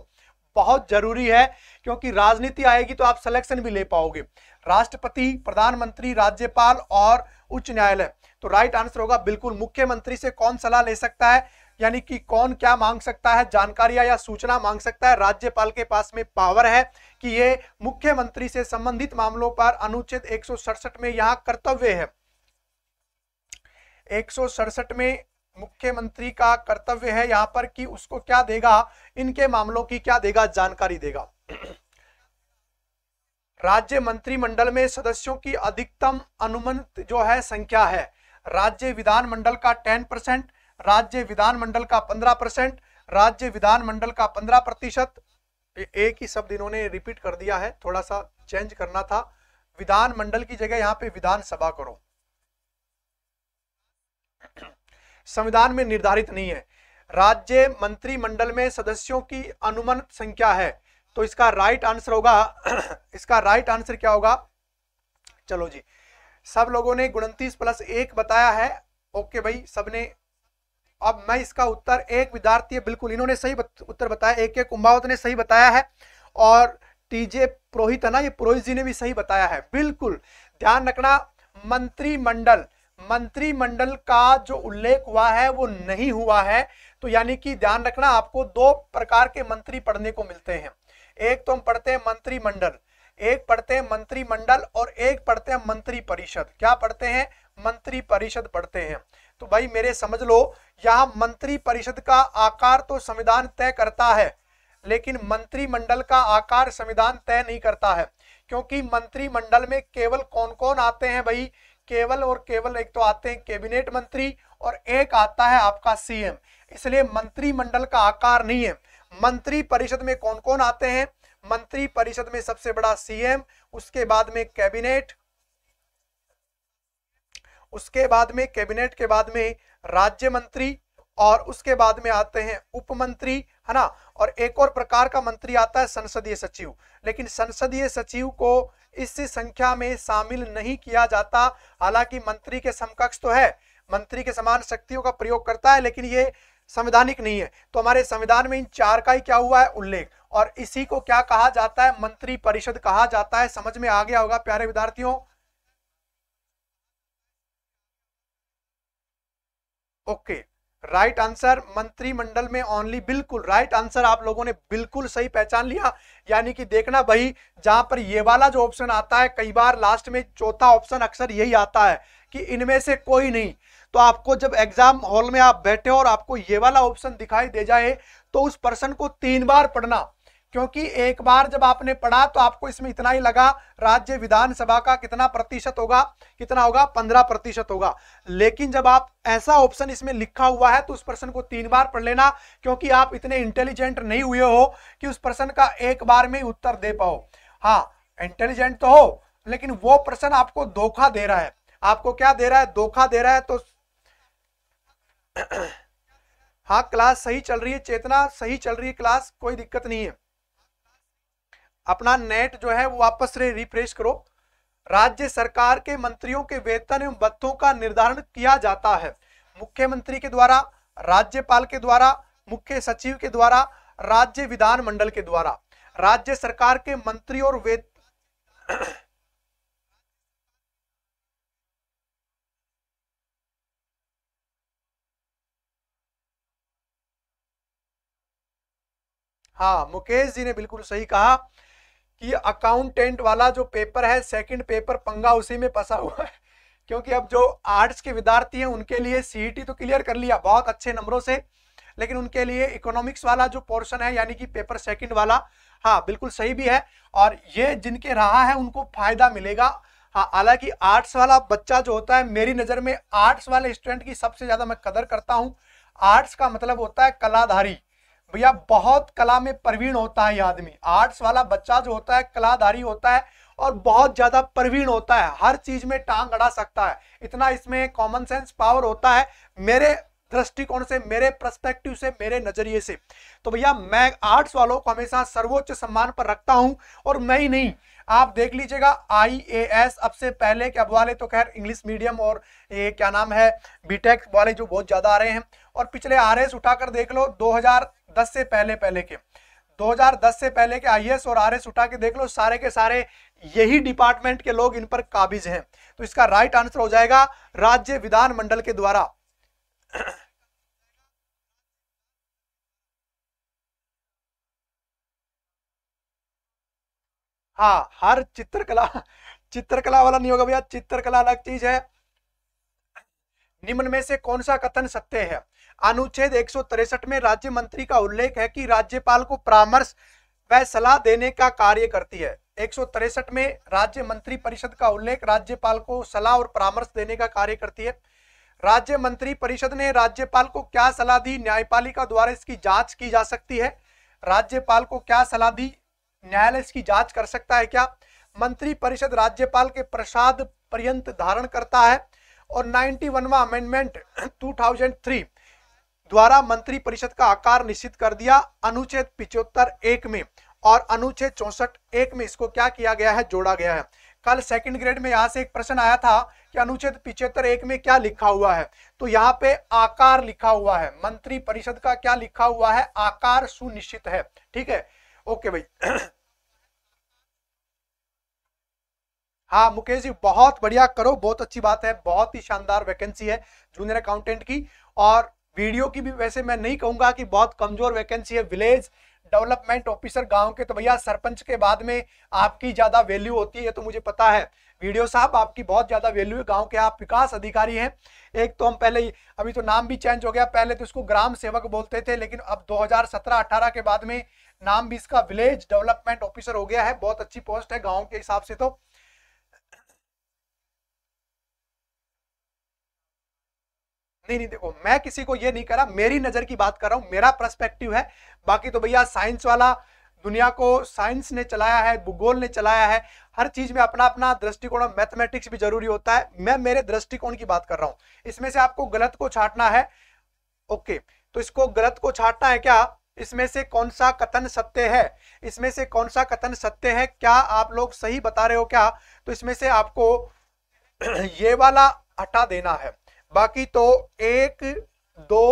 बहुत जरूरी है क्योंकि राजनीति आएगी तो आप सिलेक्शन भी ले पाओगे राष्ट्रपति प्रधानमंत्री राज्यपाल और उच्च न्यायालय तो राइट आंसर होगा बिल्कुल मुख्यमंत्री से कौन सलाह ले सकता है यानी कि कौन क्या मांग सकता है जानकारियां या सूचना मांग सकता है राज्यपाल के पास में पावर है कि ये मुख्यमंत्री से संबंधित मामलों पर अनुच्छेद एक में यहां कर्तव्य है एक में मुख्यमंत्री का कर्तव्य है यहाँ पर कि उसको क्या देगा इनके मामलों की क्या देगा जानकारी देगा राज्य मंत्रिमंडल में सदस्यों की अधिकतम अनुमत जो है संख्या है राज्य विधानमंडल का टेन परसेंट राज्य विधानमंडल का पंद्रह परसेंट राज्य विधानमंडल का पंद्रह प्रतिशत एक ही शब्द इन्होंने रिपीट कर दिया है थोड़ा सा चेंज करना था विधानमंडल की जगह यहाँ पे विधानसभा करो संविधान में निर्धारित नहीं है राज्य मंत्रिमंडल में सदस्यों की अनुमन संख्या है तो इसका राइट आंसर होगा <clears throat> इसका राइट आंसर क्या होगा चलो जी सब लोगों ने गुणतीस प्लस एक बताया है ओके भाई सबने अब मैं इसका उत्तर एक विद्यार्थी है बिल्कुल इन्होंने सही बत, उत्तर बताया एक एक कुंभावत ने सही बताया है और टीजे पुरोहित है ना ये पुरोहित जी ने भी सही बताया है बिल्कुल ध्यान रखना मंत्रिमंडल मंत्रिमंडल का जो उल्लेख हुआ है वो नहीं हुआ है तो यानी कि ध्यान रखना आपको दो प्रकार के मंत्री पढ़ने को मिलते हैं एक तो हम पढ़ते हैं मंत्रिमंडल एक पढ़ते हैं मंत्रिमंडल और एक पढ़ते हैं मंत्री परिषद क्या पढ़ते हैं मंत्री परिषद पढ़ते हैं तो भाई मेरे समझ लो यहाँ मंत्री परिषद का आकार तो संविधान तय करता है लेकिन मंत्रिमंडल का आकार संविधान तय नहीं करता है क्योंकि मंत्रिमंडल में केवल कौन कौन आते हैं भाई केवल और केवल एक तो आते हैं कैबिनेट मंत्री और एक आता है आपका सीएम इसलिए मंत्रिमंडल का आकार नहीं है मंत्री परिषद में कौन कौन आते हैं मंत्री परिषद में सबसे बड़ा सीएम उसके बाद में कैबिनेट उसके बाद में कैबिनेट के बाद में राज्य मंत्री और उसके बाद में आते हैं उप मंत्री है ना और एक और प्रकार का मंत्री आता है संसदीय सचिव लेकिन संसदीय सचिव को इस संख्या में शामिल नहीं किया जाता हालांकि मंत्री के समकक्ष तो है मंत्री के समान शक्तियों का प्रयोग करता है लेकिन ये संवैधानिक नहीं है तो हमारे संविधान में इन चार का ही क्या हुआ है उल्लेख और इसी को क्या कहा जाता है मंत्री परिषद कहा जाता है समझ में आ गया होगा प्यारे विद्यार्थियों okay okay. Right right answer मंत्रिमंडल में ओनली बिल्कुल राइट right आंसर आप लोगों ने बिल्कुल सही पहचान लिया यानी कि देखना भाई जहां पर ये वाला जो ऑप्शन आता है कई बार लास्ट में चौथा ऑप्शन अक्सर यही आता है कि इनमें से कोई नहीं तो आपको जब एग्जाम हॉल में आप बैठे हो और आपको ये वाला ऑप्शन दिखाई दे जाए तो उस पर्सन को तीन बार पढ़ना क्योंकि एक बार जब आपने पढ़ा तो आपको इसमें इतना ही लगा राज्य विधानसभा का कितना प्रतिशत होगा कितना होगा पंद्रह प्रतिशत होगा लेकिन जब आप ऐसा ऑप्शन इसमें लिखा हुआ है तो उस प्रश्न को तीन बार पढ़ लेना क्योंकि आप इतने इंटेलिजेंट नहीं हुए हो कि उस प्रश्न का एक बार में उत्तर दे पाओ हाँ इंटेलिजेंट तो हो लेकिन वो प्रश्न आपको धोखा दे रहा है आपको क्या दे रहा है धोखा दे रहा है तो <clears throat> हाँ क्लास सही चल रही है चेतना सही चल रही है क्लास कोई दिक्कत नहीं है अपना नेट जो है वो वापस रिफ्रेश करो राज्य सरकार के मंत्रियों के वेतन एवं भत्तों का निर्धारण किया जाता है मुख्यमंत्री के द्वारा राज्यपाल के द्वारा मुख्य सचिव के द्वारा राज्य विधान मंडल के द्वारा राज्य सरकार के मंत्री और वेत हाँ मुकेश जी ने बिल्कुल सही कहा कि अकाउंटेंट वाला जो पेपर है सेकंड पेपर पंगा उसी में फंसा हुआ है क्योंकि अब जो आर्ट्स के विद्यार्थी हैं उनके लिए सीईटी e तो क्लियर कर लिया बहुत अच्छे नंबरों से लेकिन उनके लिए इकोनॉमिक्स वाला जो पोर्शन है यानी कि पेपर सेकंड वाला हाँ बिल्कुल सही भी है और ये जिनके रहा है उनको फायदा मिलेगा हाँ हालांकि आर्ट्स वाला बच्चा जो होता है मेरी नज़र में आर्ट्स वाले स्टूडेंट की सबसे ज़्यादा मैं कदर करता हूँ आर्ट्स का मतलब होता है कलाधारी भैया बहुत कला में प्रवीण होता है ये आदमी आर्ट्स वाला बच्चा जो होता है कलाधारी होता है और बहुत ज्यादा प्रवीण होता है हर चीज में टांग अड़ा सकता है इतना इसमें कॉमन सेंस पावर होता है मेरे दृष्टिकोण से मेरे प्रस्पेक्टिव से मेरे नजरिए से तो भैया मैं आर्ट्स वालों को हमेशा सर्वोच्च सम्मान पर रखता हूं और मैं ही नहीं आप देख लीजिएगा आई ए एस अब से पहले के अब वाले तो खैर इंग्लिश मीडियम और ये क्या नाम है बीटेक वाले जो बहुत ज़्यादा आ रहे हैं और पिछले आर एस उठाकर देख लो 2010 से पहले पहले के 2010 से पहले के एस और आर एस उठा के देख लो सारे के सारे यही डिपार्टमेंट के लोग इन पर काबिज हैं तो इसका राइट आंसर हो जाएगा राज्य विधानमंडल के द्वारा हाँ हर चित्रकला चित्रकला वाला नहीं होगा भैया चित्रकला अलग चीज है निम्न में से कौन सा कथन सत्य है अनुच्छेद एक में राज्य मंत्री का उल्लेख है कि राज्यपाल को परामर्श व सलाह देने का कार्य करती है एक में राज्य मंत्री परिषद का उल्लेख राज्यपाल को सलाह और परामर्श देने का कार्य करती है राज्य मंत्री परिषद ने राज्यपाल को क्या सलाह दी न्यायपालिका द्वारा इसकी जांच की जा सकती है राज्यपाल को क्या सलाह दी न्यायालय इसकी जांच कर सकता है क्या मंत्री परिषद राज्यपाल के प्रसाद पर्यंत धारण करता है और वनवा अमेंडमेंट 2003 द्वारा मंत्री परिषद का आकार निश्चित कर दिया अनुच्छेद पिचहत्तर एक में और अनुच्छेद चौसठ एक में इसको क्या किया गया है जोड़ा गया है कल सेकंड ग्रेड में यहाँ से एक प्रश्न आया था कि अनुच्छेद पिछहत्तर एक में क्या लिखा हुआ है तो यहाँ पे आकार लिखा हुआ है मंत्री परिषद का क्या लिखा हुआ है आकार सुनिश्चित है ठीक है ओके भाई <clears throat> हाँ मुकेश जी बहुत बढ़िया करो बहुत अच्छी बात है बहुत ही शानदार वैकेंसी है जूनियर अकाउंटेंट की और वीडियो की भी वैसे मैं नहीं कहूंगा कि बहुत कमजोर वैकेंसी है विलेज डेवलपमेंट ऑफिसर गांव के तो भैया सरपंच के बाद में आपकी ज्यादा वैल्यू होती है तो मुझे पता है वीडियो साहब आपकी बहुत ज्यादा वैल्यू है गांव के आप विकास अधिकारी हैं एक तो हम पहले ही अभी तो नाम भी चेंज हो गया पहले तो इसको ग्राम सेवक बोलते थे लेकिन अब 2017-18 के बाद में नाम भी इसका विलेज डेवलपमेंट ऑफिसर हो गया है बहुत अच्छी पोस्ट है गांव के हिसाब से तो नहीं नहीं देखो मैं किसी को ये नहीं कर रहा मेरी नजर की बात कर रहा हूं मेरा प्रस्पेक्टिव है बाकी तो भैया साइंस वाला दुनिया को साइंस ने चलाया है भूगोल ने चलाया है हर चीज में अपना अपना दृष्टिकोण मैथमेटिक्स भी जरूरी होता है मैं मेरे दृष्टिकोण की बात कर रहा हूं इसमें से आपको गलत को छाटना है ओके तो इसको गलत को छाटना है क्या इसमें से कौन सा कथन सत्य है इसमें से कौन सा कथन सत्य है क्या आप लोग सही बता रहे हो क्या तो इसमें से आपको <clears throat> ये वाला हटा देना है बाकी तो एक दो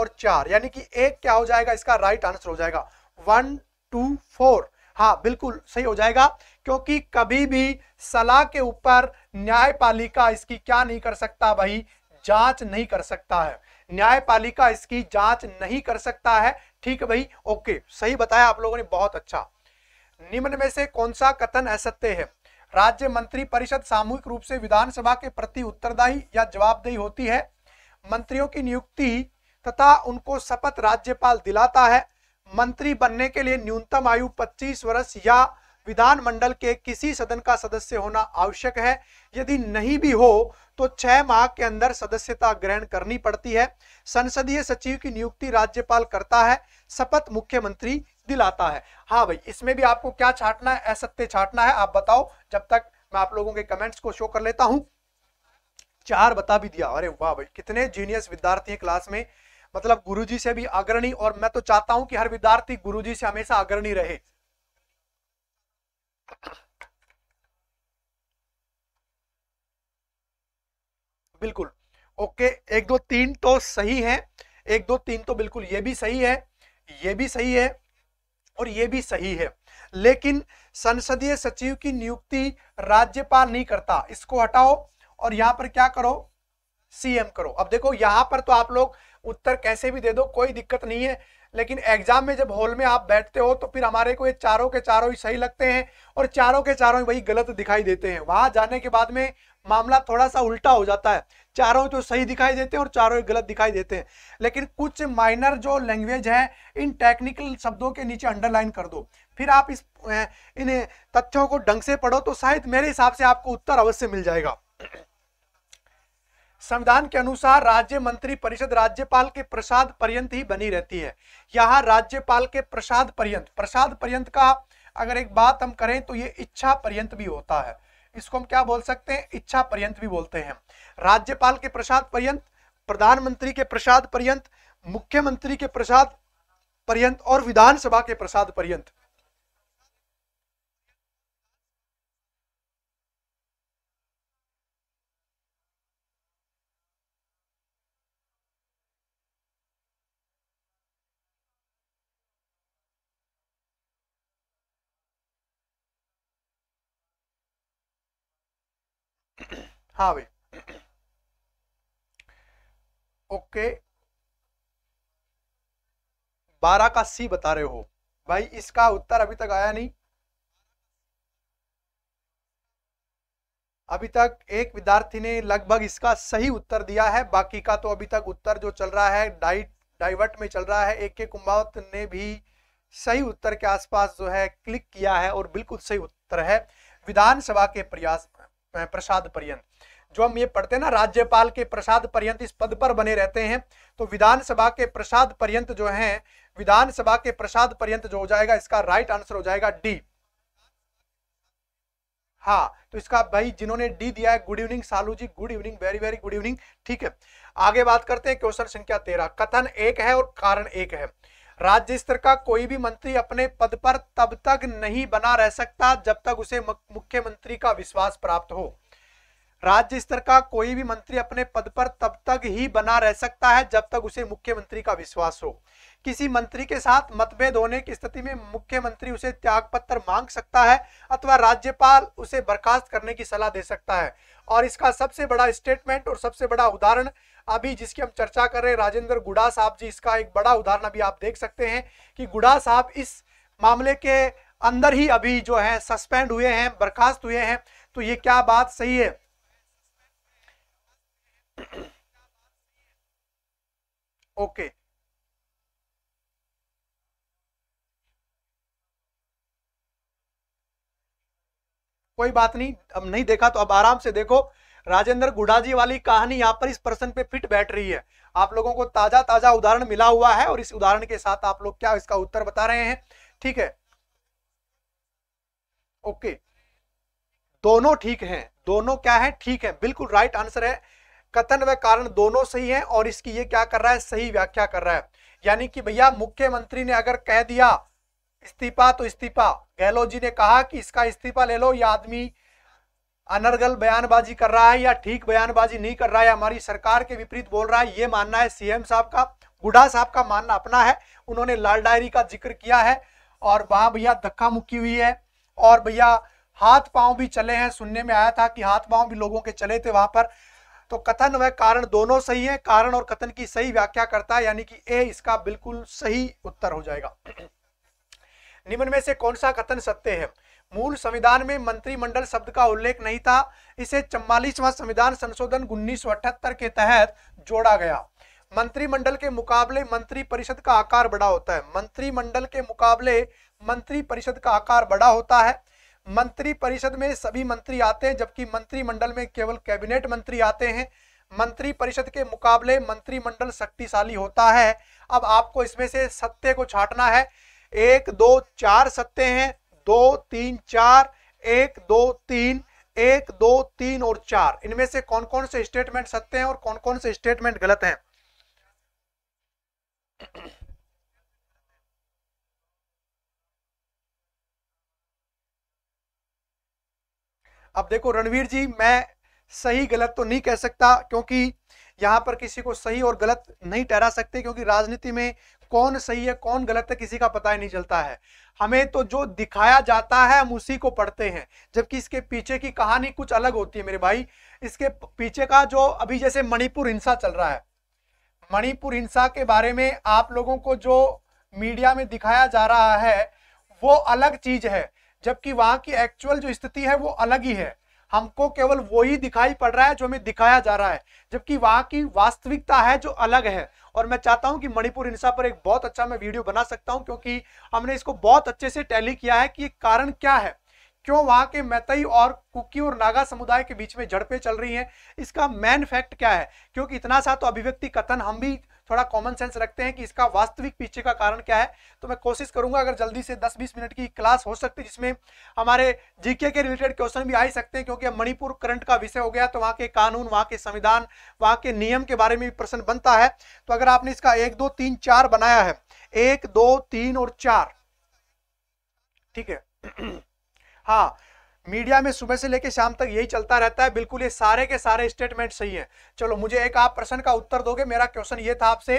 और चार यानी कि एक क्या हो जाएगा इसका राइट आंसर हो जाएगा वन टू फोर हाँ बिल्कुल सही हो जाएगा क्योंकि कभी भी सलाह के ऊपर न्यायपालिका इसकी क्या नहीं कर सकता भाई जांच नहीं कर सकता है न्यायपालिका इसकी जांच नहीं कर सकता है ठीक है भाई ओके सही बताया आप लोगों ने बहुत अच्छा निम्न में से कौन सा कथन असत्य है राज्य मंत्री परिषद सामूहिक रूप से विधानसभा के प्रति उत्तरदायी या जवाबदेही होती है मंत्रियों की नियुक्ति तथा उनको शपथ राज्यपाल दिलाता है मंत्री बनने के लिए न्यूनतम आयु 25 वर्ष या विधानमंडल के किसी सदन का सदस्य होना आवश्यक है यदि नहीं भी हो तो छह माह के अंदर सदस्यता ग्रहण करनी पड़ती है संसदीय सचिव की नियुक्ति राज्यपाल करता है शपथ मुख्यमंत्री दिलाता है हाँ भाई इसमें भी आपको क्या छाटना है असत्य छाटना है आप बताओ जब तक मैं आप लोगों के कमेंट्स को शो कर लेता हूं चार बता भी दिया अरे वाह भाई कितने जीनियस विद्यार्थी हैं क्लास में मतलब गुरुजी से भी अग्रणी और मैं तो चाहता हूं कि हर विद्यार्थी गुरुजी से हमेशा अग्रणी रहे बिल्कुल ओके एक दो तीन तो सही है एक दो तीन तो बिल्कुल ये भी सही है ये भी सही है और ये भी सही है लेकिन संसदीय सचिव की नियुक्ति राज्यपाल नहीं करता इसको हटाओ और यहां पर क्या करो सीएम करो अब देखो यहां पर तो आप लोग उत्तर कैसे भी दे दो कोई दिक्कत नहीं है लेकिन एग्जाम में जब हॉल में आप बैठते हो तो फिर हमारे को ये चारों के चारों ही सही लगते हैं और चारों के चारों ही वही गलत दिखाई देते हैं वहां जाने के बाद में मामला थोड़ा सा उल्टा हो जाता है चारों तो सही दिखाई देते हैं और चारों गलत दिखाई देते हैं लेकिन कुछ माइनर जो लैंग्वेज है इन टेक्निकल शब्दों के नीचे अंडरलाइन कर दो फिर आप इस इन तथ्यों को ढंग से पढ़ो तो शायद मेरे हिसाब से आपको उत्तर अवश्य मिल जाएगा संविधान के अनुसार राज्य मंत्री परिषद राज्यपाल के प्रसाद पर्यंत ही बनी रहती है यहाँ राज्यपाल के प्रसाद पर्यंत प्रसाद पर्यंत का अगर एक बात हम करें तो ये इच्छा पर्यंत भी होता है इसको हम क्या बोल सकते हैं इच्छा पर्यंत भी बोलते हैं राज्यपाल के प्रसाद पर्यंत प्रधानमंत्री के प्रसाद पर्यंत मुख्यमंत्री के प्रसाद पर्यंत और विधानसभा के प्रसाद पर्यंत हाँ भाई ओके बारह का सी बता रहे हो भाई इसका उत्तर अभी तक आया नहीं अभी तक एक विद्यार्थी ने लगभग इसका सही उत्तर दिया है बाकी का तो अभी तक उत्तर जो चल रहा है डाइट डाइवर्ट में चल रहा है एक के कुंभावत ने भी सही उत्तर के आसपास जो है क्लिक किया है और बिल्कुल सही उत्तर है विधानसभा के प्रयास प्रसाद पर्यंत जो हम ये पढ़ते हैं ना राज्यपाल के प्रसाद पर्यंत इस पद पर बने रहते हैं तो विधानसभा के प्रसाद पर्यंत जो है विधानसभा के प्रसाद पर्यंत जो हो जाएगा इसका राइट आंसर हो जाएगा डी हाँ तो इसका भाई जिन्होंने डी दिया है good evening Salu ji good evening very very good evening ठीक है आगे बात करते हैं क्वेश्चन संख्या तेरह कथन एक है और कारण एक है राज्य स्तर का कोई भी मंत्री अपने पद पर तब तक नहीं बना रह सकता जब तक उसे मुख्यमंत्री का विश्वास प्राप्त हो राज्य स्तर का कोई भी मंत्री अपने पद पर तब तक ही बना रह सकता है जब तक उसे मुख्यमंत्री का विश्वास हो किसी मंत्री के साथ मतभेद होने की स्थिति में मुख्यमंत्री उसे त्याग पत्र मांग सकता है अथवा राज्यपाल उसे बर्खास्त करने की सलाह दे सकता है और इसका सबसे बड़ा स्टेटमेंट और सबसे बड़ा उदाहरण अभी जिसकी हम चर्चा कर रहे हैं राजेंद्र गुडा साहब जी इसका एक बड़ा उदाहरण अभी आप देख सकते हैं कि गुडा साहब इस मामले के अंदर ही अभी जो है सस्पेंड हुए हैं बर्खास्त हुए हैं तो ये क्या बात सही है ओके <clears throat> okay. कोई बात नहीं अब नहीं देखा तो अब आराम से देखो राजेंद्र गुडाजी वाली कहानी यहाँ पर इस प्रश्न पे फिट बैठ रही है आप लोगों को ताजा ताजा उदाहरण मिला हुआ है और इस उदाहरण के साथ आप लोग क्या इसका उत्तर बता रहे हैं ठीक है ओके दोनों ठीक हैं दोनों क्या है ठीक है बिल्कुल राइट आंसर है कथन व कारण दोनों सही है और इसकी ये क्या कर रहा है सही व्याख्या कर रहा है यानी कि भैया मुख्यमंत्री ने अगर कह दिया इस्तीफा तो इस्तीफा गहलोत जी ने कहा कि इसका इस्तीफा ले लो ये आदमी अनर्गल बयानबाजी कर रहा है या ठीक बयानबाजी नहीं कर रहा है हमारी सरकार के विपरीत बोल रहा है ये मानना है सीएम साहब का बुढ़ा साहब का मानना अपना है उन्होंने लाल डायरी का जिक्र किया है और वहां भैया धक्का मुक्की हुई है और भैया हाथ पांव भी चले हैं सुनने में आया था कि हाथ पांव भी लोगों के चले थे वहां पर तो कथन व कारण दोनों सही है कारण और कथन की सही व्याख्या करता है यानी कि ए इसका बिल्कुल सही उत्तर हो जाएगा निम्न में से कौन सा कथन सत्य है मूल संविधान में मंत्रिमंडल शब्द का उल्लेख नहीं था इसे चम्बालीसवा संविधान संशोधन उन्नीस के तहत जोड़ा गया मंत्रिमंडल के मुकाबले मंत्री परिषद का आकार बड़ा होता है मंत्रिमंडल के मुकाबले मंत्री परिषद का आकार बड़ा होता है मंत्री परिषद में सभी मंत्री आते हैं जबकि मंत्रिमंडल में केवल कैबिनेट मंत्री आते हैं मंत्री परिषद के मुकाबले मंत्रिमंडल शक्तिशाली होता है अब आपको इसमें से सत्य को छाटना है एक दो चार सत्ते हैं दो तीन चार एक दो तीन एक दो तीन और चार इनमें से कौन कौन से स्टेटमेंट सत्य हैं और कौन कौन से स्टेटमेंट गलत हैं अब देखो रणवीर जी मैं सही गलत तो नहीं कह सकता क्योंकि यहां पर किसी को सही और गलत नहीं ठहरा सकते क्योंकि राजनीति में कौन सही है कौन गलत है किसी का पता ही नहीं चलता है हमें तो जो दिखाया जाता है हम उसी को पढ़ते हैं जबकि इसके पीछे की कहानी कुछ अलग होती है मेरे भाई इसके पीछे का जो अभी जैसे मणिपुर हिंसा चल रहा है मणिपुर हिंसा के बारे में आप लोगों को जो मीडिया में दिखाया जा रहा है वो अलग चीज है जबकि वहां की एक्चुअल जो स्थिति है वो अलग ही है हमको केवल वही दिखाई पड़ रहा है जो हमें दिखाया जा रहा है जबकि वहां की वास्तविकता है जो अलग है और मैं चाहता हूं कि मणिपुर हिंसा पर एक बहुत अच्छा मैं वीडियो बना सकता हूं क्योंकि हमने इसको बहुत अच्छे से टैली किया है कि कारण क्या है क्यों वहां के मैतई और कुकी और नागा समुदाय के बीच में झड़पें चल रही हैं इसका मेन फैक्ट क्या है क्योंकि इतना सा तो अभिव्यक्ति कथन हम भी थोड़ा कॉमन सेंस रखते हैं कि इसका वास्तविक पीछे का कारण क्या है तो मैं कोशिश करूंगा अगर जल्दी से 10-20 मिनट की क्लास हो सकती जिसमें हमारे जीके के रिलेटेड क्वेश्चन भी आ ही सकते हैं क्योंकि मणिपुर करंट का विषय हो गया तो वहाँ के कानून वहाँ के संविधान वहाँ के नियम के बारे में भी प्रश्न बनता है तो अगर आपने इसका एक दो तीन चार बनाया है एक दो तीन और चार ठीक है <clears throat> हाँ मीडिया में सुबह से लेकर शाम तक यही चलता रहता है बिल्कुल ये सारे के सारे स्टेटमेंट सही है चलो मुझे एक आप प्रश्न का उत्तर दोगे मेरा क्वेश्चन ये था आपसे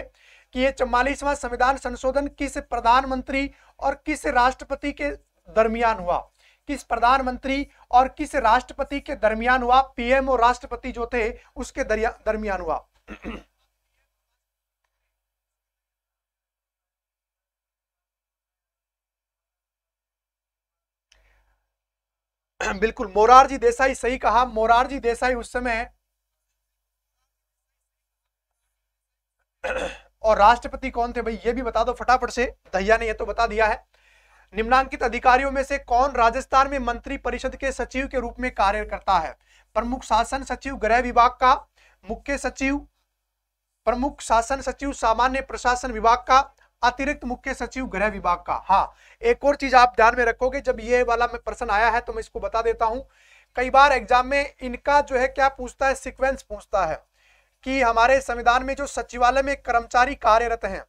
कि ये चौवालीसवां संविधान संशोधन किस प्रधानमंत्री और किस राष्ट्रपति के दरमियान हुआ किस प्रधानमंत्री और किस राष्ट्रपति के दरमियान हुआ पीएम और राष्ट्रपति जो थे उसके दरमियान हुआ <clears throat> <clears throat> बिल्कुल मोरारजी देसाई सही कहा मोरारजी देसाई उस समय <clears throat> और राष्ट्रपति कौन थे भाई ये भी बता दो फटाफट से दहिया ने यह तो बता दिया है निम्नांकित अधिकारियों में से कौन राजस्थान में मंत्री परिषद के सचिव के रूप में कार्य करता है प्रमुख शासन सचिव गृह विभाग का मुख्य सचिव प्रमुख शासन सचिव सामान्य प्रशासन विभाग का अतिरिक्त मुख्य सचिव गृह विभाग का हाँ एक और चीज आप ध्यान में रखोगे जब ये वाला में प्रश्न आया है तो मैं इसको बता देता हूं कई बार एग्जाम में इनका जो है क्या पूछता है सिक्वेंस पूछता है कि हमारे संविधान में जो सचिवालय में कर्मचारी कार्यरत हैं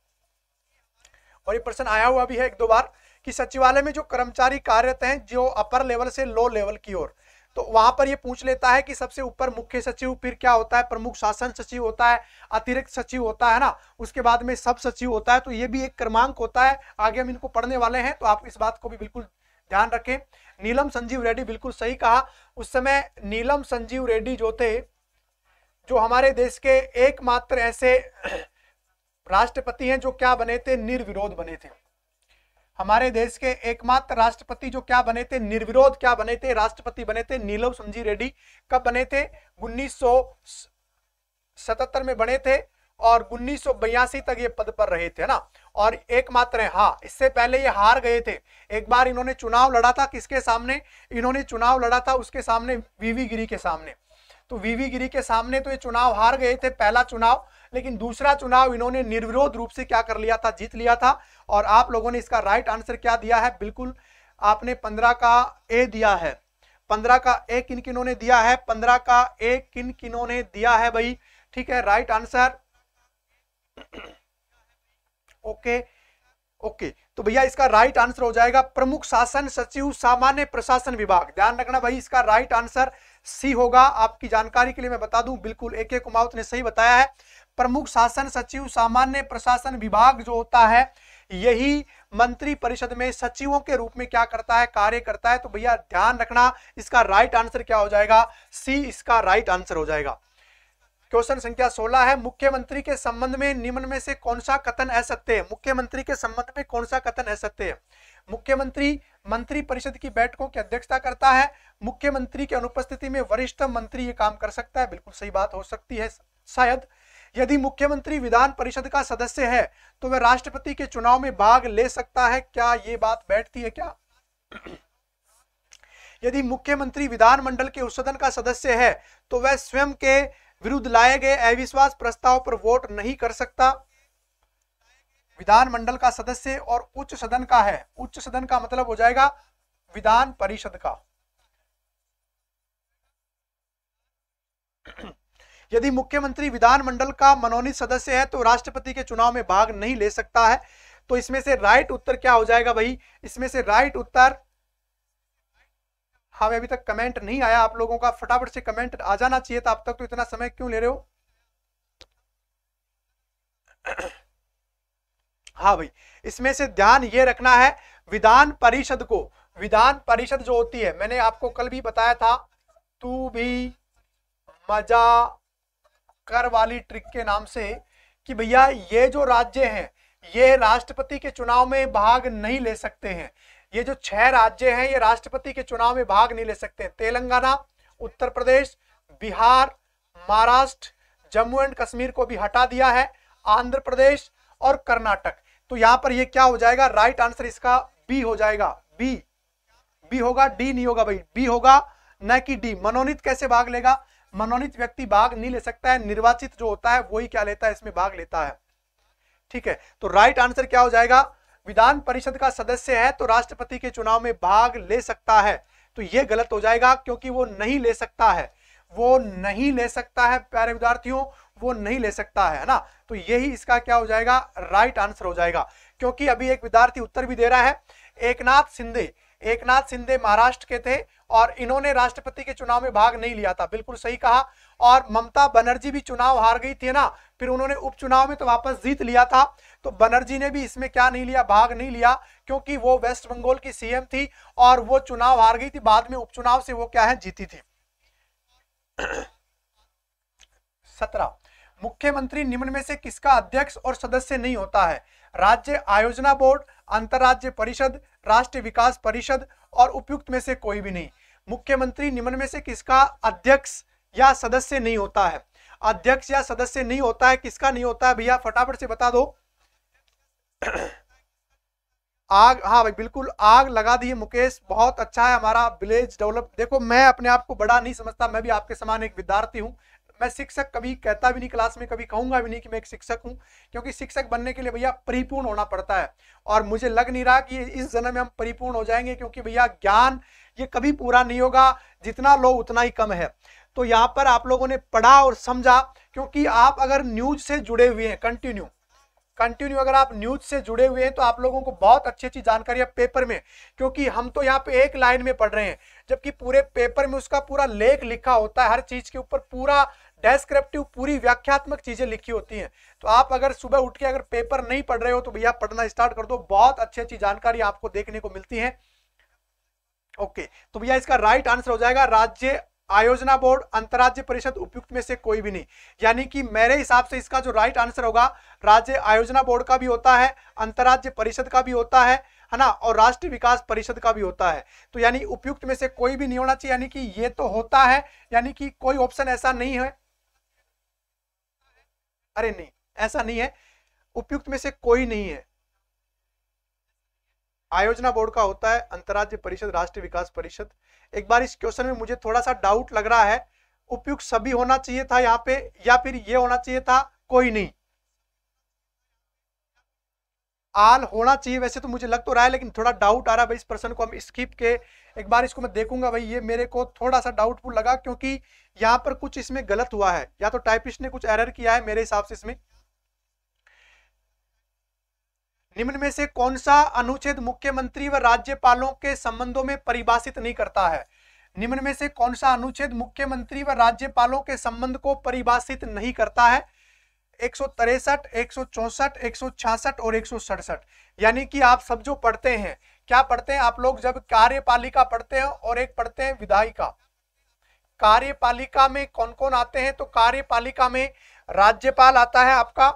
और ये प्रश्न आया हुआ भी है एक दो बार कि सचिवालय में जो कर्मचारी कार्यरत हैं जो अपर लेवल से लो लेवल की ओर तो वहां पर ये पूछ लेता है कि सबसे ऊपर मुख्य सचिव फिर क्या होता है प्रमुख शासन सचिव होता है अतिरिक्त सचिव होता है ना उसके बाद में सब सचिव होता है तो ये भी एक क्रमांक होता है आगे हम इनको पढ़ने वाले हैं तो आप इस बात को भी बिल्कुल ध्यान रखें नीलम संजीव रेड्डी बिल्कुल सही कहा उस समय नीलम संजीव रेड्डी जो थे जो हमारे देश के एकमात्र ऐसे <clears throat> राष्ट्रपति हैं जो क्या बने थे निर्विरोध बने थे हमारे देश के एकमात्र राष्ट्रपति जो क्या बने थे निर्विरोध क्या बने थे राष्ट्रपति बने थे नीलम संजीव रेड्डी कब बने थे उन्नीस में बने थे और उन्नीस तक ये पद पर रहे थे ना और एकमात्र है हाँ इससे पहले ये हार गए थे एक बार इन्होंने चुनाव लड़ा था किसके सामने इन्होंने चुनाव लड़ा था उसके सामने वीवी गिरी के सामने तो वीवी गिरी के सामने तो ये चुनाव हार गए थे पहला चुनाव लेकिन दूसरा चुनाव इन्होंने निर्विरोध रूप से क्या कर लिया था जीत लिया था और आप लोगों ने इसका राइट आंसर क्या दिया है बिल्कुल आपने पंद्रह का ए दिया है पंद्रह का ए किन किनों ने दिया है पंद्रह का ए किन किनों ने दिया है भाई ठीक है राइट आंसर ओके ओके तो भैया इसका राइट आंसर हो जाएगा प्रमुख शासन सचिव सामान्य प्रशासन विभाग ध्यान रखना भाई इसका राइट आंसर सी होगा आपकी जानकारी के लिए मैं बता दूं बिल्कुल ए के कुमावत ने सही बताया है प्रमुख शासन सचिव सामान्य प्रशासन विभाग जो होता है यही मंत्री परिषद में सचिवों के रूप में क्या करता है कार्य करता है तो भैया ध्यान रखना इसका राइट आंसर क्या हो जाएगा सी इसका राइट आंसर हो जाएगा क्वेश्चन संख्या 16 है मुख्यमंत्री के संबंध में निम्न में से कौन सा कथन असत्य है मुख्यमंत्री के संबंध में कौन सा कथन असत्य है मुख्यमंत्री मंत्री परिषद की बैठकों की अध्यक्षता करता है मुख्यमंत्री की अनुपस्थिति में वरिष्ठ मंत्री ये काम कर सकता है बिल्कुल सही बात हो सकती है शायद यदि मुख्यमंत्री विधान परिषद का सदस्य है तो वह राष्ट्रपति के चुनाव में भाग ले सकता है क्या ये बात बैठती है क्या यदि मुख्यमंत्री विधानमंडल के उस सदन का सदस्य है तो वह स्वयं के विरुद्ध लाए गए अविश्वास प्रस्ताव पर वोट नहीं कर सकता विधानमंडल का सदस्य और उच्च सदन का है उच्च सदन का मतलब हो जाएगा विधान परिषद का यदि मुख्यमंत्री विधानमंडल का मनोनीत सदस्य है तो राष्ट्रपति के चुनाव में भाग नहीं ले सकता है तो इसमें से राइट उत्तर क्या हो जाएगा भाई इसमें से राइट उत्तर हाँ अभी तक कमेंट नहीं आया आप लोगों का फटाफट से कमेंट आ जाना चाहिए था अब तक तो इतना समय क्यों ले रहे हो हाँ भाई इसमें से ध्यान ये रखना है विधान परिषद को विधान परिषद जो होती है मैंने आपको कल भी बताया था तू भी मजा कर वाली ट्रिक के नाम से कि भैया ये जो राज्य हैं ये राष्ट्रपति के चुनाव में भाग नहीं ले सकते हैं ये जो छह राज्य हैं ये राष्ट्रपति के चुनाव में भाग नहीं ले सकते तेलंगाना उत्तर प्रदेश बिहार महाराष्ट्र जम्मू एंड कश्मीर को भी हटा दिया है आंध्र प्रदेश और कर्नाटक तो यहां पर ये क्या हो जाएगा राइट आंसर इसका बी हो जाएगा बी बी होगा डी नहीं होगा भाई बी होगा न कि डी मनोनीत कैसे भाग लेगा मनोनीत व्यक्ति भाग नहीं ले सकता है निर्वाचित जो होता है वही क्या लेता है इसमें भाग लेता है ठीक है तो राइट आंसर क्या हो जाएगा विधान परिषद का सदस्य है तो राष्ट्रपति के चुनाव में भाग ले सकता है तो यह गलत हो जाएगा क्योंकि वो नहीं ले सकता है वो नहीं ले सकता है प्यारे विद्यार्थियों वो नहीं ले सकता है ना तो यही इसका क्या हो जाएगा राइट आंसर हो जाएगा क्योंकि अभी एक विद्यार्थी उत्तर भी दे रहा है एकनाथ सिंधे एकनाथ शिंदे महाराष्ट्र के थे और इन्होंने राष्ट्रपति के चुनाव में भाग नहीं लिया था बिल्कुल सही कहा और ममता बनर्जी भी चुनाव हार गई थी ना फिर उन्होंने उपचुनाव में तो वापस जीत लिया था तो बनर्जी ने भी इसमें क्या नहीं लिया भाग नहीं लिया क्योंकि वो वेस्ट बंगाल की सीएम थी और वो चुनाव हार गई थी बाद में उपचुनाव से वो क्या है जीती थी सत्रह मुख्यमंत्री निम्न में से किसका अध्यक्ष और सदस्य नहीं होता है राज्य आयोजना बोर्ड अंतर्राज्य परिषद राष्ट्रीय विकास परिषद और उपयुक्त में से कोई भी नहीं मुख्यमंत्री निम्न में से किसका अध्यक्ष या सदस्य नहीं होता है अध्यक्ष या सदस्य नहीं होता है किसका नहीं होता है भैया फटाफट से बता दो आग हाँ भाई बिल्कुल आग लगा दी मुकेश बहुत अच्छा है हमारा विलेज डेवलप देखो मैं अपने आप को बड़ा नहीं समझता मैं भी आपके समान एक विद्यार्थी हूँ मैं शिक्षक कभी कहता भी नहीं क्लास में कभी कहूंगा भी नहीं कि मैं एक शिक्षक हूँ क्योंकि शिक्षक बनने के लिए भैया परिपूर्ण होना पड़ता है और मुझे लग नहीं रहा कि इस जन्म में हम परिपूर्ण हो जाएंगे क्योंकि भैया ज्ञान ये कभी पूरा नहीं होगा जितना लो उतना ही कम है तो यहाँ पर आप लोगों ने पढ़ा और समझा क्योंकि आप अगर न्यूज से जुड़े हुए हैं कंटिन्यू कंटिन्यू अगर आप न्यूज से जुड़े हुए हैं तो आप लोगों को बहुत अच्छी अच्छी जानकारी है पेपर में क्योंकि हम तो यहाँ पे एक लाइन में पढ़ रहे हैं जबकि पूरे पेपर में उसका पूरा लेख लिखा होता है हर चीज के ऊपर पूरा डेस्क्रिप्टिव पूरी व्याख्यात्मक चीजें लिखी होती हैं तो आप अगर सुबह उठ के अगर पेपर नहीं पढ़ रहे हो तो भैया पढ़ना स्टार्ट कर दो बहुत अच्छी अच्छी जानकारी आपको देखने को मिलती है ओके तो भैया इसका राइट आंसर हो जाएगा राज्य आयोजना बोर्ड अंतर्राज्य परिषद उपयुक्त में से कोई भी नहीं यानी कि मेरे हिसाब से इसका जो राइट आंसर होगा राज्य आयोजना बोर्ड का भी होता है अंतर्राज्य परिषद का भी होता है है ना और राष्ट्रीय विकास परिषद का भी होता है तो यानी उपयुक्त में से कोई भी नहीं होना चाहिए यानी कि ये तो होता है यानी कि कोई ऑप्शन ऐसा नहीं है अरे नहीं ऐसा नहीं है उपयुक्त में से कोई नहीं है आयोजना बोर्ड का होता है अंतर्राज्य परिषद राष्ट्रीय विकास परिषद एक बार इस क्वेश्चन में मुझे थोड़ा सा डाउट लग रहा है उपयुक्त सभी होना चाहिए था यहाँ पे या फिर ये होना चाहिए था कोई नहीं आल होना चाहिए वैसे तो मुझे लग तो रहा है लेकिन थोड़ा डाउट आ रहा है भाई इस पर्सन को हम स्किप के एक बार इसको मैं देखूंगा भाई ये मेरे को थोड़ा सा डाउटफुल लगा क्योंकि यहाँ पर कुछ इसमें गलत हुआ है या तो टाइपिस्ट ने कुछ एरर किया है मेरे हिसाब से इसमें निम्न में से कौन सा अनुच्छेद मुख्यमंत्री व राज्यपालों के संबंधों में परिभाषित नहीं करता है निम्न में से कौन सा अनुच्छेद मुख्यमंत्री व राज्यपालों के संबंध को परिभाषित नहीं करता है एक सौ तिरसठ एक सौ चौसठ एक सौ छियासठ और एक सौ सड़सठ यानी कि आप सब जो पढ़ते हैं क्या पढ़ते हैं आप लोग जब कार्यपालिका पढ़ते हैं और एक पढ़ते हैं विधायिका कार्यपालिका में कौन कौन आते हैं तो कार्यपालिका में राज्यपाल आता है आपका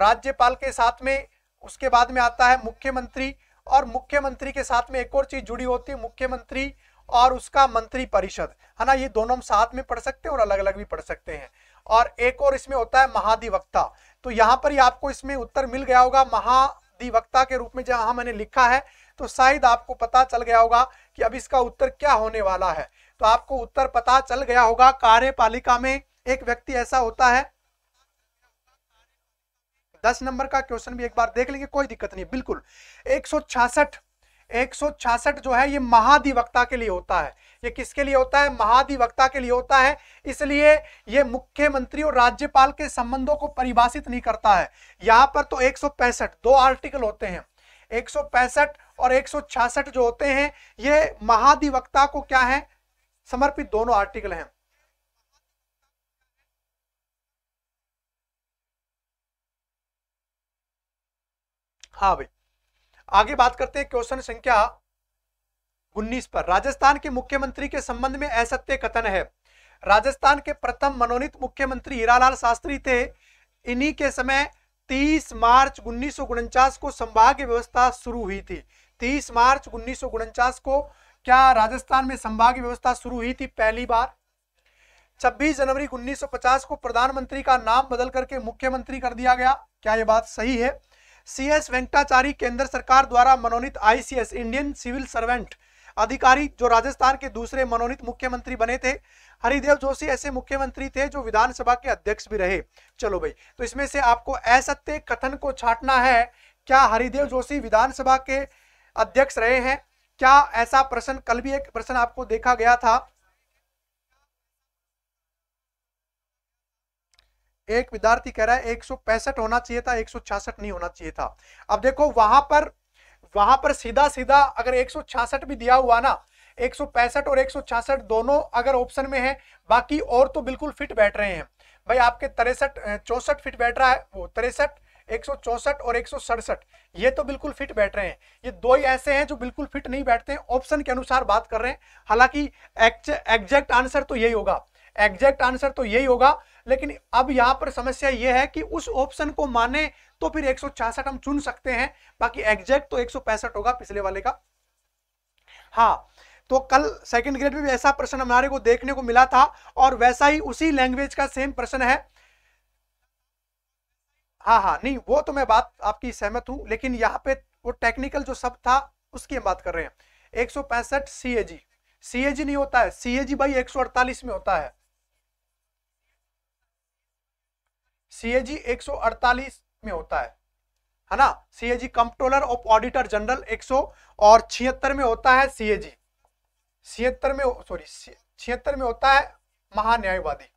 राज्यपाल के साथ में उसके बाद में आता है मुख्यमंत्री और मुख्यमंत्री के साथ में एक और चीज जुड़ी होती है मुख्यमंत्री और उसका मंत्री परिषद है ना ये दोनों हम साथ में पढ़ सकते हैं और अलग अलग भी पढ़ सकते हैं और एक और इसमें होता है महाधिवक्ता तो यहाँ पर ही आपको इसमें उत्तर मिल गया होगा महाधिवक्ता के रूप में जहाँ मैंने लिखा है तो शायद आपको पता चल गया होगा कि अब इसका उत्तर क्या होने वाला है तो आपको उत्तर पता चल गया होगा कार्यपालिका में एक व्यक्ति ऐसा होता है दस नंबर का क्वेश्चन भी एक बार देख लेंगे कोई दिक्कत नहीं बिल्कुल एक सौ छियासठ एक जो है ये महाधिवक्ता के लिए होता है ये किसके लिए होता है महाधिवक्ता के लिए होता है इसलिए ये मुख्यमंत्री और राज्यपाल के संबंधों को परिभाषित नहीं करता है यहाँ पर तो एक दो आर्टिकल होते हैं एक और एक जो होते हैं ये महाधिवक्ता को क्या है समर्पित दोनों आर्टिकल हैं हाँ भाई आगे बात करते हैं क्वेश्चन संख्या उन्नीस पर राजस्थान के मुख्यमंत्री के संबंध में असत्य कथन है राजस्थान के प्रथम मनोनीत मुख्यमंत्री हीरालाल शास्त्री थे इन्हीं के समय 30 मार्च उन्नीस को संभाग व्यवस्था शुरू हुई थी 30 मार्च उन्नीस को क्या राजस्थान में संभाग व्यवस्था शुरू हुई थी पहली बार 26 जनवरी 1950 को प्रधानमंत्री का नाम बदल करके मुख्यमंत्री कर दिया गया क्या यह बात सही है सी एस वेंकटाचारी केंद्र सरकार द्वारा मनोनीत आईसीएस इंडियन सिविल सर्वेंट अधिकारी जो राजस्थान के दूसरे मनोनीत मुख्यमंत्री बने थे हरिदेव जोशी ऐसे मुख्यमंत्री थे जो विधानसभा के अध्यक्ष भी रहे चलो भाई तो इसमें से आपको असत्य कथन को छाटना है क्या हरिदेव जोशी विधानसभा के अध्यक्ष रहे हैं क्या ऐसा प्रश्न कल भी एक प्रश्न आपको देखा गया था एक विद्यार्थी कह रहा है एक होना चाहिए था एक नहीं होना चाहिए था अब देखो वहां पर वहां पर सीधा सीधा अगर एक भी दिया हुआ ना एक और एक दोनों अगर ऑप्शन में है बाकी और तो बिल्कुल फिट बैठ रहे हैं भाई आपके तिरसठ चौसठ फिट बैठ रहा है वो तिरसठ एक और एक ये तो बिल्कुल फिट बैठ रहे हैं ये दो ही ऐसे हैं जो बिल्कुल फिट नहीं बैठते हैं ऑप्शन के अनुसार बात कर रहे हैं हालांकि एग्जैक्ट आंसर तो यही होगा एग्जैक्ट आंसर तो यही होगा लेकिन अब यहाँ पर समस्या ये है कि उस ऑप्शन को माने तो फिर एक हम चुन सकते हैं बाकी एग्जैक्ट तो एक होगा पिछले वाले का हाँ तो कल सेकंड ग्रेड में भी ऐसा प्रश्न हमारे को देखने को मिला था और वैसा ही उसी लैंग्वेज का सेम प्रश्न है हाँ हाँ नहीं वो तो मैं बात आपकी सहमत हूं लेकिन यहाँ पे वो टेक्निकल जो सब था उसकी हम बात कर रहे हैं एक सौ पैंसठ सी ए जी सी ए जी नहीं होता है सी ए जी भाई एक सौ अड़तालीस में होता है सीएजी 148 में होता है है ना CAG a comptroller of auditor general एक और छिहत्तर में होता है सीएजी छिहत्तर में सॉरी छिहत्तर में होता है महान्यायवादी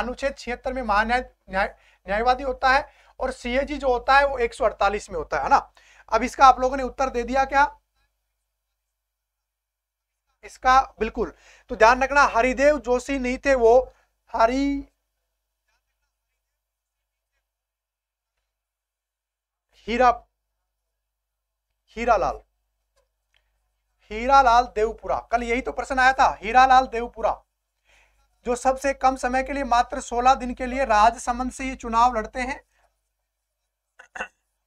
अनुच्छेद छिहत्तर में महान्याय न्याय, न्यायवादी होता है और सीएजी जो होता है वो 148 में होता है ना अब इसका आप लोगों ने उत्तर दे दिया क्या इसका बिल्कुल तो ध्यान रखना हरिदेव जोशी नहीं थे वो हरि हीरा हीरालाल हीरालाल देवपुरा कल यही तो प्रश्न आया था हीरालाल देवपुरा जो सबसे कम समय के लिए मात्र 16 दिन के लिए राजसमंद से ये चुनाव लड़ते हैं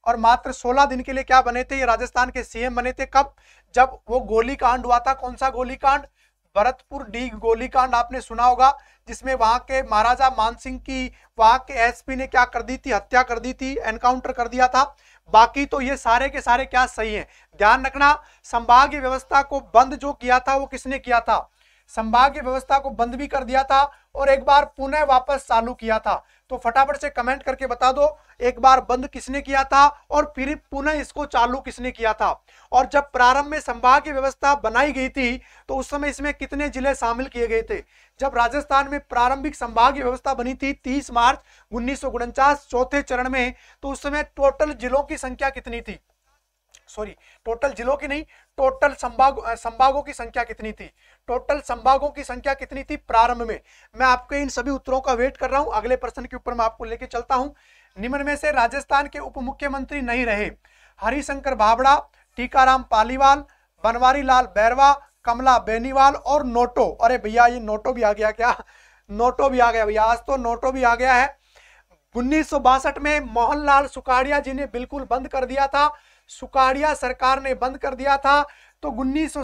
और मात्र 16 दिन के लिए क्या बने थे ये राजस्थान के सीएम बने थे कब जब वो गोली कांड हुआ था कौन सा गोली कांड भरतपुर डीग गोली कांड आपने सुना होगा जिसमें वहां के महाराजा मानसिंह की वहां के एसपी ने क्या कर दी थी हत्या कर दी थी एनकाउंटर कर दिया था बाकी तो ये सारे के सारे क्या सही है ध्यान रखना संभागीय व्यवस्था को बंद जो किया था वो किसने किया था संभागीय व्यवस्था को बंद भी कर दिया था और एक बार पुनः वापस चालू किया था तो फटाफट से कमेंट करके बता दो एक बार बंद किसने किया था और फिर पुनः इसको चालू किसने किया था और जब प्रारंभ में संभाग व्यवस्था बनाई गई थी तो उस समय इसमें कितने जिले शामिल किए गए थे जब राजस्थान में प्रारंभिक संभागीय व्यवस्था बनी थी 30 मार्च उन्नीस चौथे चरण में तो उस समय टोटल जिलों की संख्या कितनी थी सॉरी टोटल जिलों की नहीं टोटल संभाग संभागों की संख्या कितनी थी टोटल संभागों की संख्या कितनी थी प्रारंभ में मैं आपके इन सभी उत्तरों का वेट कर रहा हूं अगले प्रश्न के ऊपर मैं आपको लेके चलता हूं निम्न में से राजस्थान के उप मुख्यमंत्री नहीं रहे हरिशंकर भाबड़ा टीकाराम पालीवाल बनवारी लाल बैरवा कमला बेनीवाल और नोटो अरे भैया ये नोटो भी आ गया क्या नोटो भी आ गया भैया आज तो नोटो भी आ गया है उन्नीस में मोहनलाल सुखाड़िया जी ने बिल्कुल बंद कर दिया था सुकारिया सरकार ने बंद कर दिया था तो उन्नीस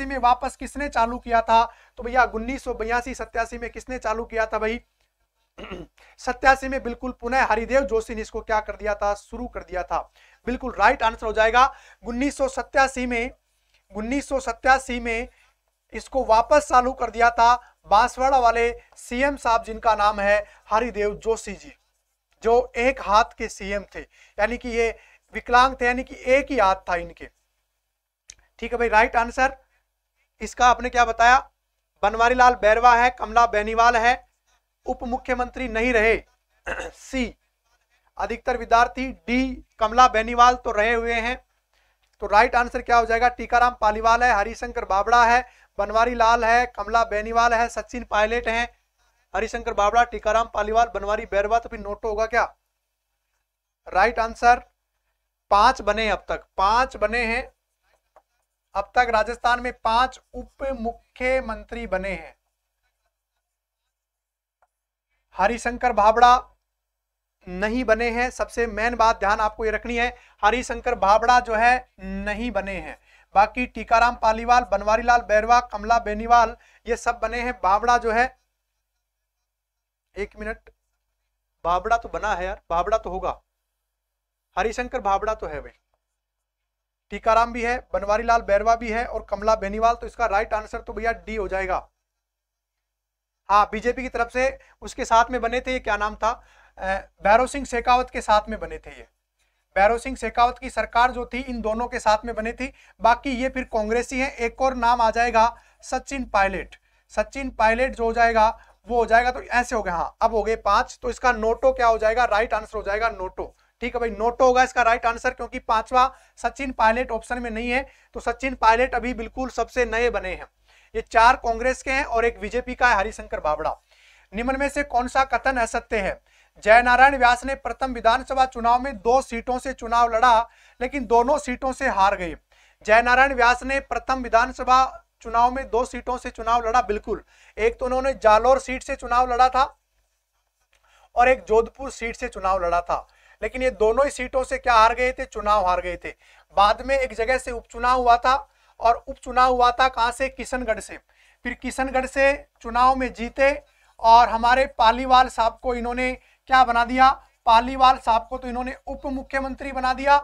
में वापस किसने चालू किया था तो भैया उन्नीस सौ बयासी में किसने चालू किया था भाई <clears throat> सत्यासी में बिल्कुल पुनः हरिदेव जोशी ने इसको क्या कर दिया था शुरू कर दिया था बिल्कुल राइट आंसर हो जाएगा उन्नीस में उन्नीस में इसको वापस चालू कर दिया था बांसवाड़ा वाले सीएम साहब जिनका नाम है हरिदेव जोशी जी जो एक हाथ के सीएम थे यानी कि ये विकलांग थे यानी कि एक ही हाथ था इनके ठीक है भाई राइट आंसर इसका आपने क्या बताया बनवारी लाल बैरवा है कमला बेनीवाल है उप मुख्यमंत्री नहीं रहे <clears throat> सी अधिकतर विद्यार्थी डी कमला बेनीवाल तो रहे हुए हैं तो राइट आंसर क्या हो जाएगा टीकाराम पालीवाल है हरिशंकर बाबड़ा है बनवारी लाल है कमला बेनीवाल है सचिन पायलट है हरिशंकर बाबड़ा टीकाराम पालीवाल बनवारी बैरवा तो फिर नोट होगा क्या राइट आंसर पांच बने अब तक पांच बने हैं अब तक राजस्थान में पांच उप मुख्यमंत्री बने हैं हरिशंकर भाबड़ा नहीं बने हैं सबसे मेन बात ध्यान आपको ये रखनी है हरिशंकर भाबड़ा जो है नहीं बने हैं बाकी टीकाराम पालीवाल बनवारीलाल बैरवा कमला बेनीवाल ये सब बने हैं भाबड़ा जो है एक मिनट भाबड़ा तो बना है यार भाबड़ा तो होगा हरिशंकर भाबड़ा तो है भाई टीकाराम भी है बनवारी लाल बैरवा भी है और कमला बेनीवाल तो इसका राइट आंसर तो भैया डी हो जाएगा हाँ बीजेपी की तरफ से उसके साथ में बने थे ये क्या नाम था भैरव सिंह शेखावत के साथ में बने थे ये भैरव सिंह शेखावत की सरकार जो थी इन दोनों के साथ में बनी थी बाकी ये फिर कांग्रेस ही है एक और नाम आ जाएगा सचिन पायलट सचिन पायलट जो हो जाएगा वो हो जाएगा तो ऐसे हो गया हाँ अब हो गए पांच तो इसका नोटो क्या हो जाएगा राइट आंसर हो जाएगा नोटो ठीक है भाई नोटो तो होगा इसका राइट आंसर क्योंकि पांचवा सचिन पायलट ऑप्शन में नहीं है तो सचिन पायलट अभी बिल्कुल सबसे नए बने हैं ये चार कांग्रेस के हैं और एक बीजेपी का है हरिशंकर बाबड़ा निम्न में से कौन सा कथन असत्य है जयनारायण व्यास ने प्रथम विधानसभा चुनाव में दो सीटों से चुनाव लड़ा लेकिन दोनों सीटों से हार गए जयनारायण व्यास ने प्रथम विधानसभा चुनाव में दो सीटों से चुनाव लड़ा बिल्कुल एक तो उन्होंने जालोर सीट से चुनाव लड़ा था और एक जोधपुर सीट से चुनाव लड़ा था लेकिन ये दोनों ही सीटों से क्या हार गए थे चुनाव हार गए थे बाद में एक जगह से उपचुनाव हुआ था और उपचुनाव हुआ था कहाँ से किशनगढ़ से फिर किशनगढ़ से चुनाव में जीते और हमारे पालीवाल साहब को इन्होंने क्या बना दिया पालीवाल साहब को तो इन्होंने उप मुख्यमंत्री बना दिया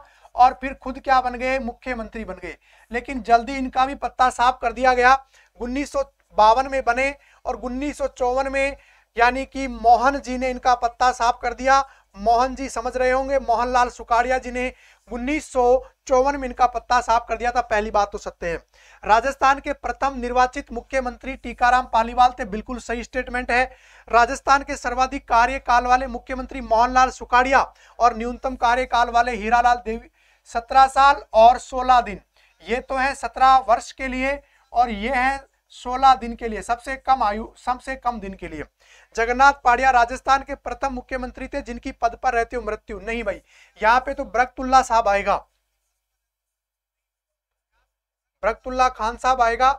और फिर खुद क्या बन गए मुख्यमंत्री बन गए लेकिन जल्दी इनका भी पत्ता साफ कर दिया गया उन्नीस में बने और उन्नीस में यानी कि मोहन जी ने इनका पत्ता साफ कर दिया मोहन जी समझ रहे होंगे मोहनलाल जी ने उन्नीस में इनका पत्ता साफ कर दिया था पहली बात तो सत्य है राजस्थान के प्रथम निर्वाचित मुख्यमंत्री टीकाराम पालीवाल थे बिल्कुल सही स्टेटमेंट है राजस्थान के सर्वाधिक कार्यकाल वाले मुख्यमंत्री मोहनलाल सुकाड़िया और न्यूनतम कार्यकाल वाले हीरालाल देवी सत्रह साल और सोलह दिन ये तो है सत्रह वर्ष के लिए और ये है सोलह दिन के लिए सबसे कम आयु सबसे कम दिन के लिए जगन्नाथ पाड़िया राजस्थान के प्रथम मुख्यमंत्री थे जिनकी पद पर रहते हुए मृत्यु नहीं भाई यहाँ पे तो ब्रकतुल्ला साहब आएगा ब्रकतुल्ला खान साहब आएगा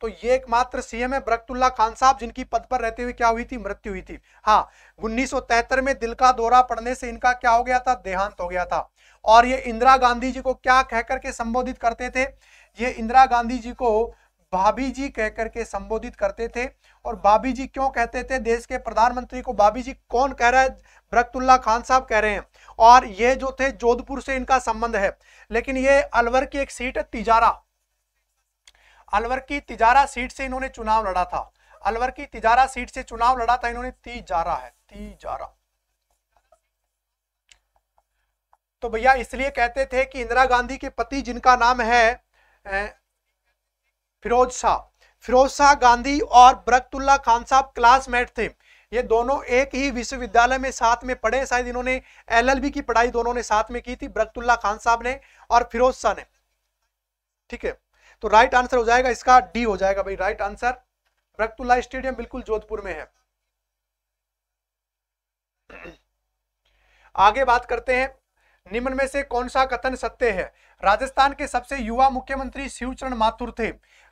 तो ये एकमात्र सीएम है बरकतुल्ला खान साहब जिनकी पद पर रहते हुए क्या हुई थी मृत्यु हुई थी हाँ उन्नीस में दिल का दौरा पड़ने से इनका क्या हो गया था देहांत हो गया था और ये इंदिरा गांधी जी को क्या कहकर के संबोधित करते थे ये इंदिरा गांधी जी को भाभी जी कहकर के संबोधित करते थे और भाभी जी क्यों कहते थे देश के प्रधानमंत्री को भाभी जी कौन कह रहा है बरकतुल्ला खान साहब कह रहे हैं और ये जो थे जोधपुर से इनका संबंध है लेकिन ये अलवर की एक सीट है तिजारा अलवर की तिजारा सीट से इन्होंने चुनाव लड़ा था अलवर की तिजारा सीट से चुनाव लड़ा था इन्होंने तिजारा है तिजारा तो भैया इसलिए कहते थे कि इंदिरा गांधी के पति जिनका नाम है फिरोज शाह फिरोज शाह गांधी और बरकतुल्ला खान साहब क्लासमेट थे ये दोनों एक ही विश्वविद्यालय में साथ में पढ़े शायद इन्होंने एलएलबी की पढ़ाई दोनों ने साथ में की थी बरकतुल्ला खान साहब ने और फिरोज शाह ने ठीक है तो राइट आंसर हो जाएगा इसका डी हो जाएगा भाई राइट आंसर बरकतुल्ला स्टेडियम बिल्कुल जोधपुर में है आगे बात करते हैं निम्न में से कौन सा कथन सत्य है राजस्थान के सबसे युवा मुख्यमंत्री शिवचरण माथुर थे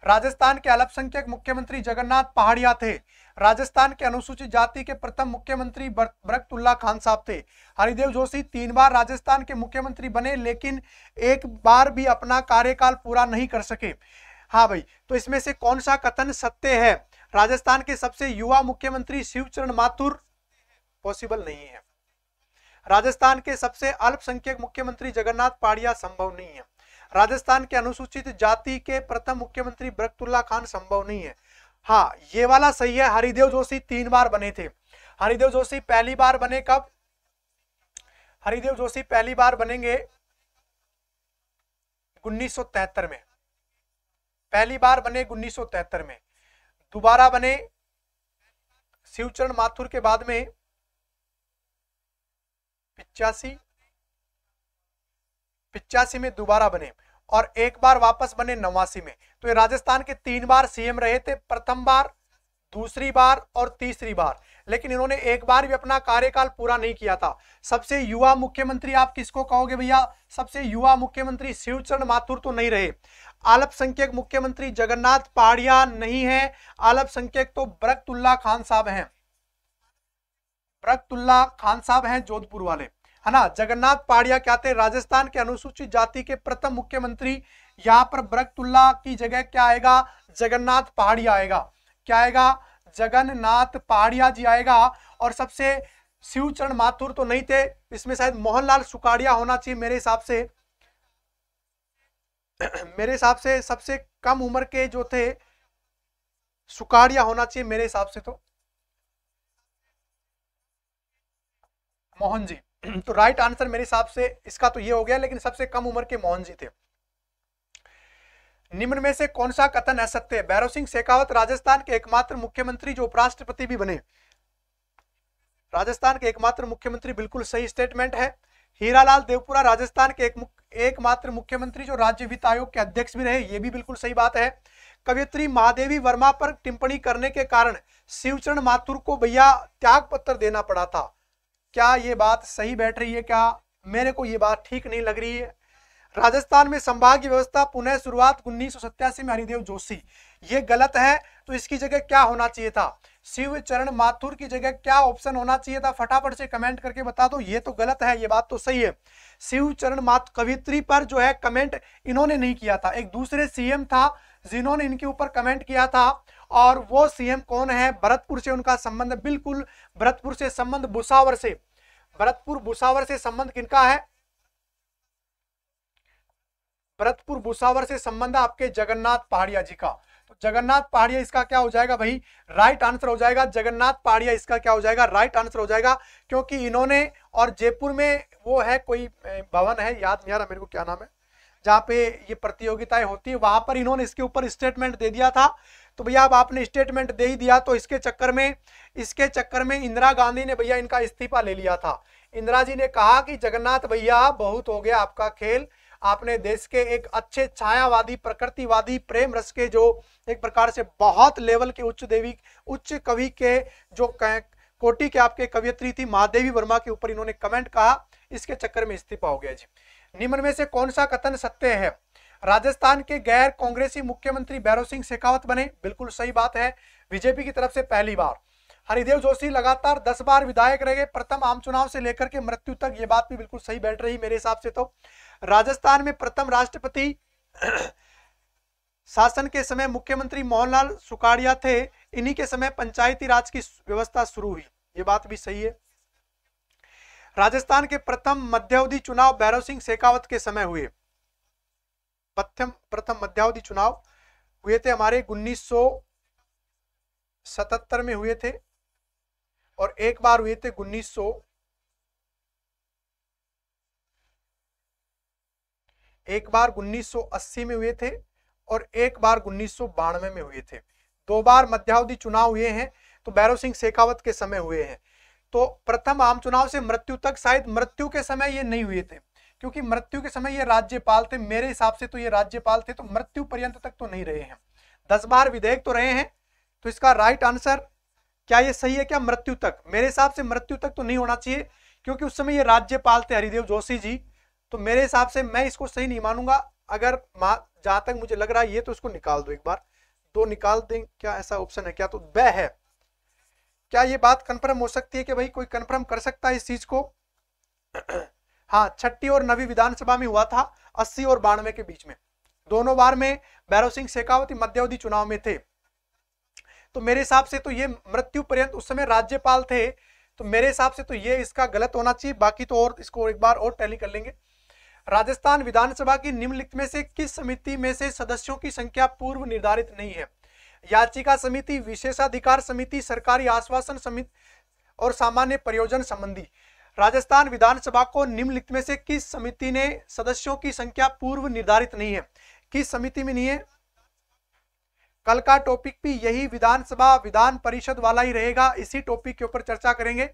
राजस्थान के अल्पसंख्यक मुख्यमंत्री जगन्नाथ पहाड़िया थे राजस्थान के अनुसूचित जाति के प्रथम मुख्यमंत्री बरकतुल्ला खान साहब थे हरिदेव जोशी तीन बार राजस्थान के मुख्यमंत्री बने लेकिन एक बार भी अपना कार्यकाल पूरा नहीं कर सके हाँ भाई तो इसमें से कौन सा कथन सत्य है राजस्थान के सबसे युवा मुख्यमंत्री शिवचरण माथुर पॉसिबल नहीं है राजस्थान के सबसे अल्पसंख्यक मुख्यमंत्री जगन्नाथ पाड़िया संभव नहीं है राजस्थान के अनुसूचित जाति के प्रथम मुख्यमंत्री बरकतुल्ला खान संभव नहीं है हाँ ये वाला सही है हरिदेव जोशी तीन बार बने थे हरिदेव जोशी पहली बार बने कब हरिदेव जोशी पहली बार बनेंगे 1973 में पहली बार बने 1973 में दोबारा बने शिवचरण माथुर के बाद में पिचासी पिचासी में दोबारा बने और एक बार वापस बने नवासी में तो ये राजस्थान के तीन बार सीएम रहे थे प्रथम बार दूसरी बार और तीसरी बार लेकिन इन्होंने एक बार भी अपना कार्यकाल पूरा नहीं किया था सबसे युवा मुख्यमंत्री आप किसको कहोगे भैया सबसे युवा मुख्यमंत्री शिवचरण माथुर तो नहीं रहे अल्पसंख्यक मुख्यमंत्री जगन्नाथ पाड़िया नहीं है अल्पसंख्यक तो बरकतुल्ला खान साहब हैं रक्तुल्ला खान साहब हैं जोधपुर वाले है ना जगन्नाथ पाड़िया क्या थे राजस्थान के अनुसूचित जाति के प्रथम मुख्यमंत्री यहाँ पर बरकतुल्ला की जगह क्या आएगा जगन्नाथ पहाड़िया आएगा क्या आएगा जगन्नाथ पहाड़िया जी आएगा और सबसे शिवचरण माथुर तो नहीं थे इसमें शायद मोहनलाल सुकाड़िया होना चाहिए मेरे हिसाब से <clears throat> मेरे हिसाब से सबसे कम उम्र के जो थे सुकाड़िया होना चाहिए मेरे हिसाब से तो मोहन जी <clears throat> तो राइट आंसर मेरे हिसाब से इसका तो ये हो गया लेकिन सबसे कम उम्र के मोहन जी थे निम्न में से कौन सा कथन है सत्य भैरव सिंह शेखावत राजस्थान के एकमात्र मुख्यमंत्री जो उपराष्ट्रपति भी बने राजस्थान के एकमात्र मुख्यमंत्री बिल्कुल सही स्टेटमेंट है हीरालाल देवपुरा राजस्थान के एक एकमात्र मुख्यमंत्री जो राज्य वित्त आयोग के अध्यक्ष भी रहे ये भी बिल्कुल सही बात है कवियत्री महादेवी वर्मा पर टिप्पणी करने के कारण शिवचरण माथुर को भैया त्याग पत्र देना पड़ा था क्या ये बात सही बैठ रही है क्या मेरे को ये बात ठीक नहीं लग रही है राजस्थान में संभाग की व्यवस्था पुनः शुरुआत उन्नीस में हरिदेव जोशी ये गलत है तो इसकी जगह क्या होना चाहिए था शिव चरण माथुर की जगह क्या ऑप्शन होना चाहिए था फटाफट से कमेंट करके बता दो ये तो गलत है ये बात तो सही है शिव चरण माथ कवित्री पर जो है कमेंट इन्होंने नहीं किया था एक दूसरे सीएम था जिन्होंने इनके ऊपर कमेंट किया था और वो सीएम कौन है भरतपुर से उनका संबंध बिल्कुल भरतपुर से संबंध भुसावर से भरतपुर भुसावर से संबंध किनका है भरतपुर भुसावर से संबंध आपके जगन्नाथ पहाड़िया जी का तो जगन्नाथ पहाड़िया इसका क्या हो जाएगा भाई राइट आंसर हो जाएगा जगन्नाथ पहाड़िया इसका क्या हो जाएगा राइट आंसर हो जाएगा क्योंकि इन्होंने और जयपुर में वो है कोई भवन है याद नहीं आ रहा मेरे को क्या नाम है जहाँ पे ये प्रतियोगिताएं होती है वहां पर इन्होंने इसके ऊपर स्टेटमेंट दे दिया था तो भैया अब आपने स्टेटमेंट दे ही दिया तो इसके चक्कर में इसके चक्कर में इंदिरा गांधी ने भैया इनका इस्तीफा ले लिया था इंदिरा जी ने कहा कि जगन्नाथ भैया बहुत हो गया आपका खेल आपने देश के एक अच्छे छायावादी प्रकृतिवादी प्रेम रस के जो एक प्रकार से बहुत लेवल के उच्च देवी उच्च कवि के जो कोटि के आपके कवियत्री थी महादेवी वर्मा के ऊपर इन्होंने कमेंट कहा इसके चक्कर में इस्तीफा हो गया जी निम्न में से कौन सा कथन सत्य है राजस्थान के गैर कांग्रेसी मुख्यमंत्री बैरो सिंह शेखावत बने बिल्कुल सही बात है बीजेपी की तरफ से पहली बार हरिदेव जोशी लगातार दस बार विधायक रहे प्रथम आम चुनाव से लेकर के मृत्यु तक ये बात भी बिल्कुल सही बैठ रही मेरे हिसाब से तो राजस्थान में प्रथम राष्ट्रपति <clears throat> शासन के समय मुख्यमंत्री मोहनलाल सुकाड़िया थे इन्हीं के समय पंचायती राज की व्यवस्था शुरू हुई ये बात भी सही है राजस्थान के प्रथम मध्यावधि चुनाव भैरव सिंह शेखावत के समय हुए प्रथम प्रथम मध्यावधि चुनाव हुए थे हमारे उन्नीस में हुए थे और एक बार हुए थे उन्नीस एक बार 1980 में हुए थे और एक बार उन्नीस में हुए थे दो बार मध्यावधि चुनाव हुए हैं तो बैरो सिंह शेखावत के समय हुए हैं तो प्रथम आम चुनाव से मृत्यु तक शायद मृत्यु के समय ये नहीं हुए थे क्योंकि मृत्यु के समय ये राज्यपाल थे मेरे हिसाब से तो ये राज्यपाल थे तो मृत्यु पर्यंत तक तो नहीं रहे हैं दस बार विधेयक तो रहे हैं तो इसका राइट आंसर क्या ये सही है क्या मृत्यु तक मेरे हिसाब से मृत्यु तक तो नहीं होना चाहिए क्योंकि उस समय ये राज्यपाल थे हरिदेव जोशी जी तो मेरे हिसाब से मैं इसको सही नहीं मानूंगा अगर जहां तक मुझे लग रहा है ये तो इसको निकाल दो एक बार दो निकाल दें क्या ऐसा ऑप्शन है क्या तो वह है क्या ये बात कंफर्म हो सकती है कि भाई कोई कंफर्म कर सकता है इस चीज को हाँ छठी और नवी विधानसभा में हुआ था अस्सी और बानवे के बीच में दोनों बार में भैरव सिंह शेखावती मध्यावधि चुनाव में थे तो मेरे हिसाब से तो ये मृत्यु पर्यंत उस समय राज्यपाल थे तो मेरे हिसाब से तो ये इसका गलत होना चाहिए बाकी तो और इसको एक बार और टैली कर लेंगे राजस्थान विधानसभा की निम्नलिखित में से किस समिति में से सदस्यों की संख्या पूर्व निर्धारित नहीं है याचिका समिति विशेषाधिकार समिति सरकारी आश्वासन समिति और सामान्य प्रयोजन संबंधी राजस्थान विधानसभा को निम्नलिखित में से किस समिति ने सदस्यों की संख्या पूर्व निर्धारित नहीं है किस समिति में नहीं है कल का टॉपिक भी यही विधानसभा विधान परिषद वाला ही रहेगा इसी टॉपिक के ऊपर चर्चा करेंगे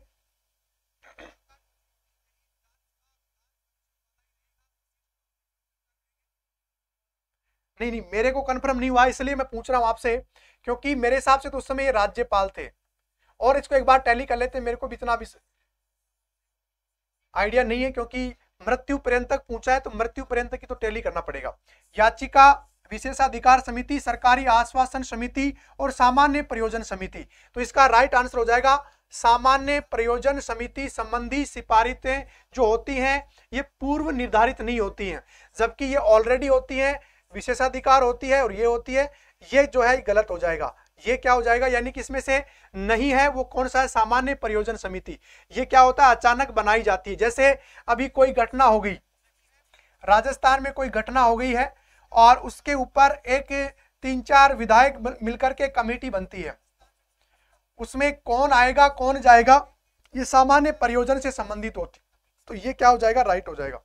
नहीं नहीं मेरे को कंफर्म नहीं हुआ इसलिए मैं पूछ रहा हूं आपसे क्योंकि मेरे हिसाब से तो उस समय ये राज्यपाल थे और इसको एक बार टैली कर लेते मेरे को भी इतना भी आइडिया नहीं है क्योंकि मृत्यु पर्यंत तक पूछा है तो मृत्यु पर्यंत की तो टैली करना पड़ेगा याचिका विशेषाधिकार समिति सरकारी आश्वासन समिति और सामान्य प्रयोजन समिति तो इसका राइट आंसर हो जाएगा सामान्य प्रयोजन समिति संबंधी सिफारिशें जो होती हैं ये पूर्व निर्धारित नहीं होती हैं जबकि ये ऑलरेडी होती हैं विशेषाधिकार होती है और ये होती है ये जो है गलत हो जाएगा ये क्या हो जाएगा यानी कि इसमें से नहीं है वो कौन सा है सामान्य प्रयोजन समिति ये क्या होता है अचानक बनाई जाती है जैसे अभी कोई घटना हो गई राजस्थान में कोई घटना हो गई है और उसके ऊपर एक तीन चार विधायक मिलकर के कमेटी बनती है उसमें कौन आएगा कौन जाएगा ये सामान्य प्रयोजन से संबंधित होती तो ये क्या हो जाएगा राइट हो जाएगा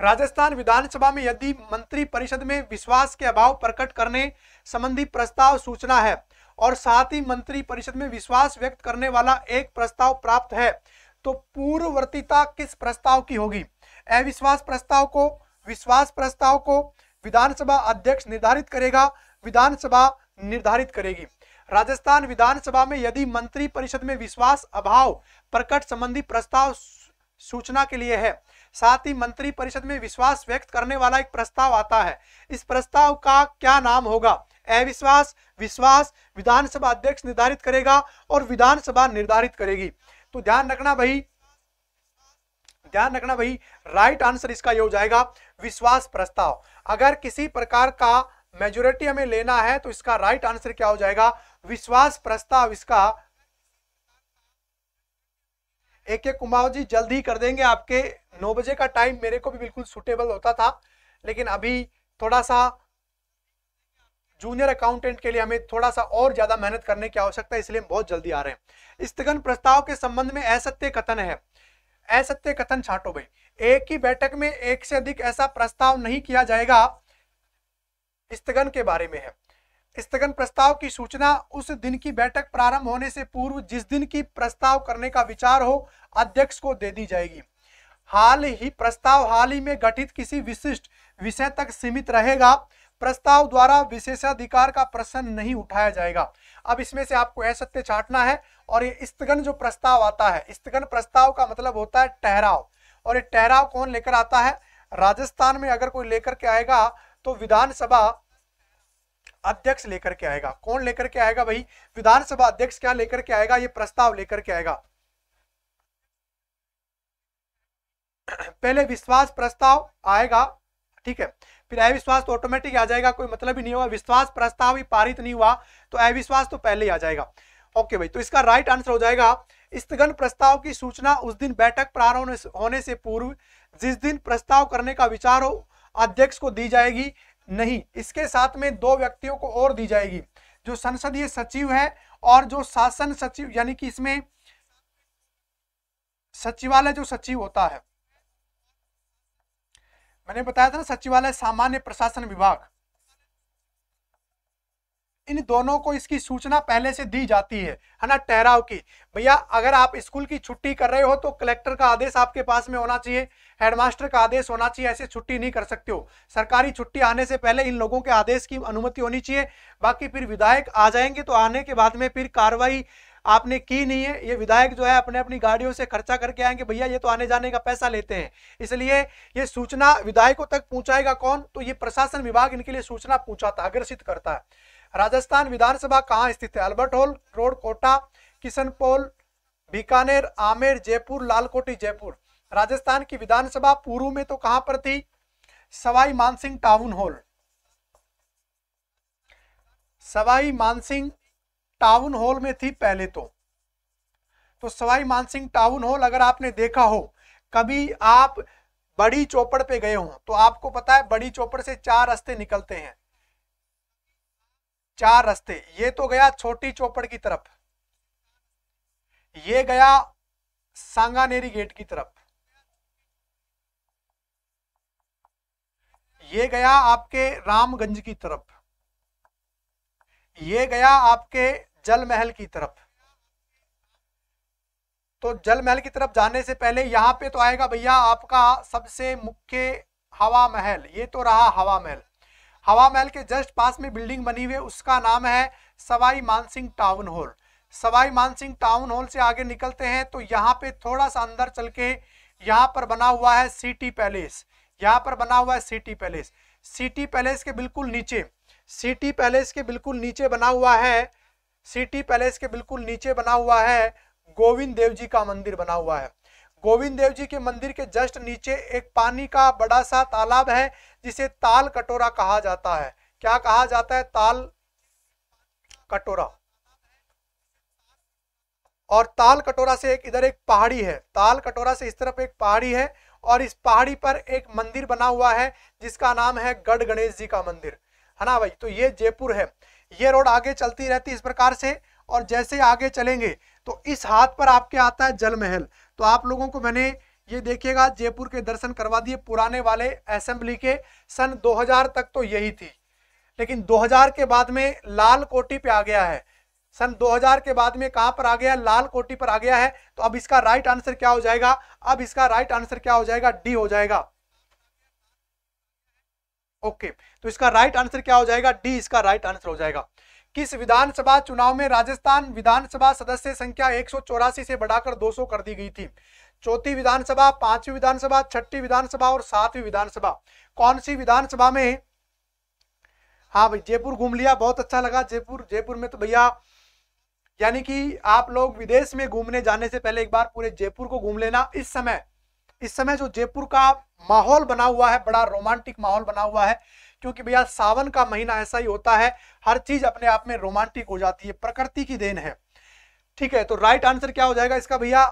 राजस्थान विधानसभा में यदि मंत्री परिषद में विश्वास के अभाव प्रकट करने संबंधी प्रस्ताव सूचना है और साथ ही मंत्री परिषद में विश्वास व्यक्त करने वाला एक प्रस्ताव प्राप्त है तो पूर्ववर्तिता किस प्रस्ताव की होगी अविश्वास प्रस्ताव को विश्वास प्रस्ताव को विधानसभा अध्यक्ष निर्धारित करेगा विधानसभा निर्धारित करेगी राजस्थान विधानसभा में यदि मंत्री परिषद में विश्वास अभाव प्रकट संबंधी प्रस्ताव सूचना के लिए है साथ ही मंत्री परिषद में विश्वास व्यक्त करने वाला एक प्रस्ताव आता है इस प्रस्ताव का क्या नाम होगा अविश्वास विश्वास विधानसभा अध्यक्ष निर्धारित करेगा और विधानसभा निर्धारित करेगी तो ध्यान रखना भाई ध्यान रखना भाई राइट आंसर इसका ये हो जाएगा विश्वास प्रस्ताव अगर किसी प्रकार का मेजोरिटी हमें लेना है तो इसका राइट आंसर क्या हो जाएगा विश्वास प्रस्ताव इसका एक एक कुमार जी जल्द ही कर देंगे आपके नौ बजे का टाइम मेरे को भी बिल्कुल सुटेबल होता था लेकिन अभी थोड़ा सा जूनियर अकाउंटेंट के लिए हमें थोड़ा सा और ज्यादा मेहनत करने की आवश्यकता है इसलिए हम बहुत जल्दी आ रहे हैं स्थगन प्रस्ताव के संबंध में असत्य कथन है असत्य कथन छाटो भाई एक ही बैठक में एक से अधिक ऐसा प्रस्ताव नहीं किया जाएगा स्थगन के बारे में है स्थगन प्रस्ताव की सूचना उस दिन की बैठक प्रारंभ होने से पूर्व जिस दिन की प्रस्ताव करने का विचार हो अध्यक्ष को दे दी जाएगी हाल ही प्रस्ताव हाल ही में गठित किसी विशिष्ट विषय तक सीमित रहेगा प्रस्ताव द्वारा विशेषाधिकार का प्रश्न नहीं उठाया जाएगा अब इसमें से आपको यह सत्य छाटना है और ये स्थगन जो प्रस्ताव आता है स्थगन प्रस्ताव का मतलब होता है ठहराव और ये ठहराव कौन लेकर आता है राजस्थान में अगर कोई लेकर के आएगा तो विधानसभा अध्यक्ष लेकर के आएगा कौन लेकर के आएगा भाई विधानसभा अध्यक्ष क्या लेकर के आएगा ये प्रस्ताव लेकर के आएगा <clears throat> पहले विश्वास प्रस्ताव आएगा ठीक है फिर अविश्वास तो ऑटोमेटिक आ जाएगा कोई मतलब ही नहीं हुआ विश्वास प्रस्ताव ही पारित नहीं हुआ तो अविश्वास तो पहले ही आ जाएगा ओके भाई तो इसका राइट आंसर हो जाएगा स्थगन प्रस्ताव की सूचना उस दिन बैठक प्रारंभ होने से पूर्व जिस दिन प्रस्ताव करने का विचार हो अध्यक्ष को दी जाएगी नहीं इसके साथ में दो व्यक्तियों को और दी जाएगी जो संसदीय सचिव है और जो शासन सचिव यानी कि इसमें सचिवालय जो सचिव होता है मैंने बताया था ना सचिवालय सामान्य प्रशासन विभाग इन दोनों को इसकी सूचना पहले से दी जाती है है ना ठहराव की भैया अगर आप स्कूल की छुट्टी कर रहे हो तो कलेक्टर का आदेश आपके पास में होना चाहिए हेडमास्टर का आदेश होना चाहिए ऐसे छुट्टी नहीं कर सकते हो सरकारी छुट्टी आने से पहले इन लोगों के आदेश की अनुमति होनी चाहिए बाकी फिर विधायक आ जाएंगे तो आने के बाद में फिर कार्रवाई आपने की नहीं है ये विधायक जो है अपने अपनी गाड़ियों से खर्चा करके आएंगे भैया ये तो आने जाने का पैसा लेते हैं इसलिए ये सूचना विधायकों तक पहुंचाएगा कौन तो ये प्रशासन विभाग इनके लिए सूचना पहुंचाता अग्रसित करता है राजस्थान विधानसभा कहाँ स्थित है Albert Hall Road Kota Kishanpol Bikaner Amer Jaipur Lalkothi Jaipur Rajasthan की विधानसभा पूर्व में तो कहां पर थी Sawai Mansingh town hall Sawai Mansingh town hall में थी पहले तो तो सवाई मानसिंह टाउन हॉल अगर आपने देखा हो कभी आप बड़ी चौपड़ पे गए हो तो आपको पता है बड़ी चौपड़ से चार रास्ते निकलते हैं चार रस्ते ये तो गया छोटी चौपड़ की तरफ ये गया सांगानेरी गेट की तरफ ये गया आपके रामगंज की तरफ ये गया आपके जल महल की तरफ तो जल महल की तरफ जाने से पहले यहां पे तो आएगा भैया आपका सबसे मुख्य हवा महल ये तो रहा हवा महल हवा महल के जस्ट पास में बिल्डिंग बनी हुई है उसका नाम है Sawai Mansingh town hall Sawai Mansingh town hall से आगे निकलते हैं तो यहाँ पे थोड़ा सा अंदर चल के यहाँ पर बना हुआ है सिटी पैलेस यहाँ पर बना हुआ है सिटी पैलेस सिटी पैलेस के बिल्कुल नीचे सिटी पैलेस के बिल्कुल नीचे बना हुआ है सिटी पैलेस के बिल्कुल नीचे बना हुआ है गोविंद देव जी का मंदिर बना हुआ है गोविंद देव जी के मंदिर के जस्ट नीचे एक पानी का बड़ा सा तालाब है जिसे ताल कटोरा कहा जाता है क्या कहा जाता है ताल कटोरा और ताल कटोरा से एक इधर एक पहाड़ी है ताल कटोरा से इस तरफ एक पहाड़ी है और इस पहाड़ी पर एक मंदिर बना हुआ है जिसका नाम है गढ़ गणेश जी का मंदिर है ना भाई तो ये जयपुर है ये रोड आगे चलती रहती इस प्रकार से और जैसे आगे चलेंगे तो इस हाथ पर आपके आता है जल महल तो आप लोगों को मैंने ये देखिएगा जयपुर के दर्शन करवा दिए पुराने वाले असेंबली के सन 2000 तक तो यही थी लेकिन 2000 के बाद में लाल कोटी पे आ गया है सन 2000 के बाद में कहां पर आ गया लाल कोटी पर आ गया है तो अब इसका राइट आंसर क्या हो जाएगा अब इसका राइट आंसर क्या हो जाएगा डी हो जाएगा ओके तो इसका राइट आंसर क्या हो जाएगा डी इसका राइट आंसर हो जाएगा किस विधानसभा चुनाव में राजस्थान विधानसभा सदस्य संख्या एक से बढ़ाकर 200 कर दी गई थी चौथी विधानसभा पांचवी विधानसभा छठी विधानसभा और सातवीं विधानसभा कौन सी विधानसभा में हाँ भाई जयपुर घूम लिया बहुत अच्छा लगा जयपुर जयपुर में तो भैया यानी कि आप लोग विदेश में घूमने जाने से पहले एक बार पूरे जयपुर को घूम लेना इस समय इस समय जो जयपुर का माहौल बना हुआ है बड़ा रोमांटिक माहौल बना हुआ है क्योंकि भैया सावन का महीना ऐसा ही होता है हर चीज अपने आप में रोमांटिक हो जाती है प्रकृति की देन है ठीक है तो राइट आंसर क्या हो जाएगा इसका भैया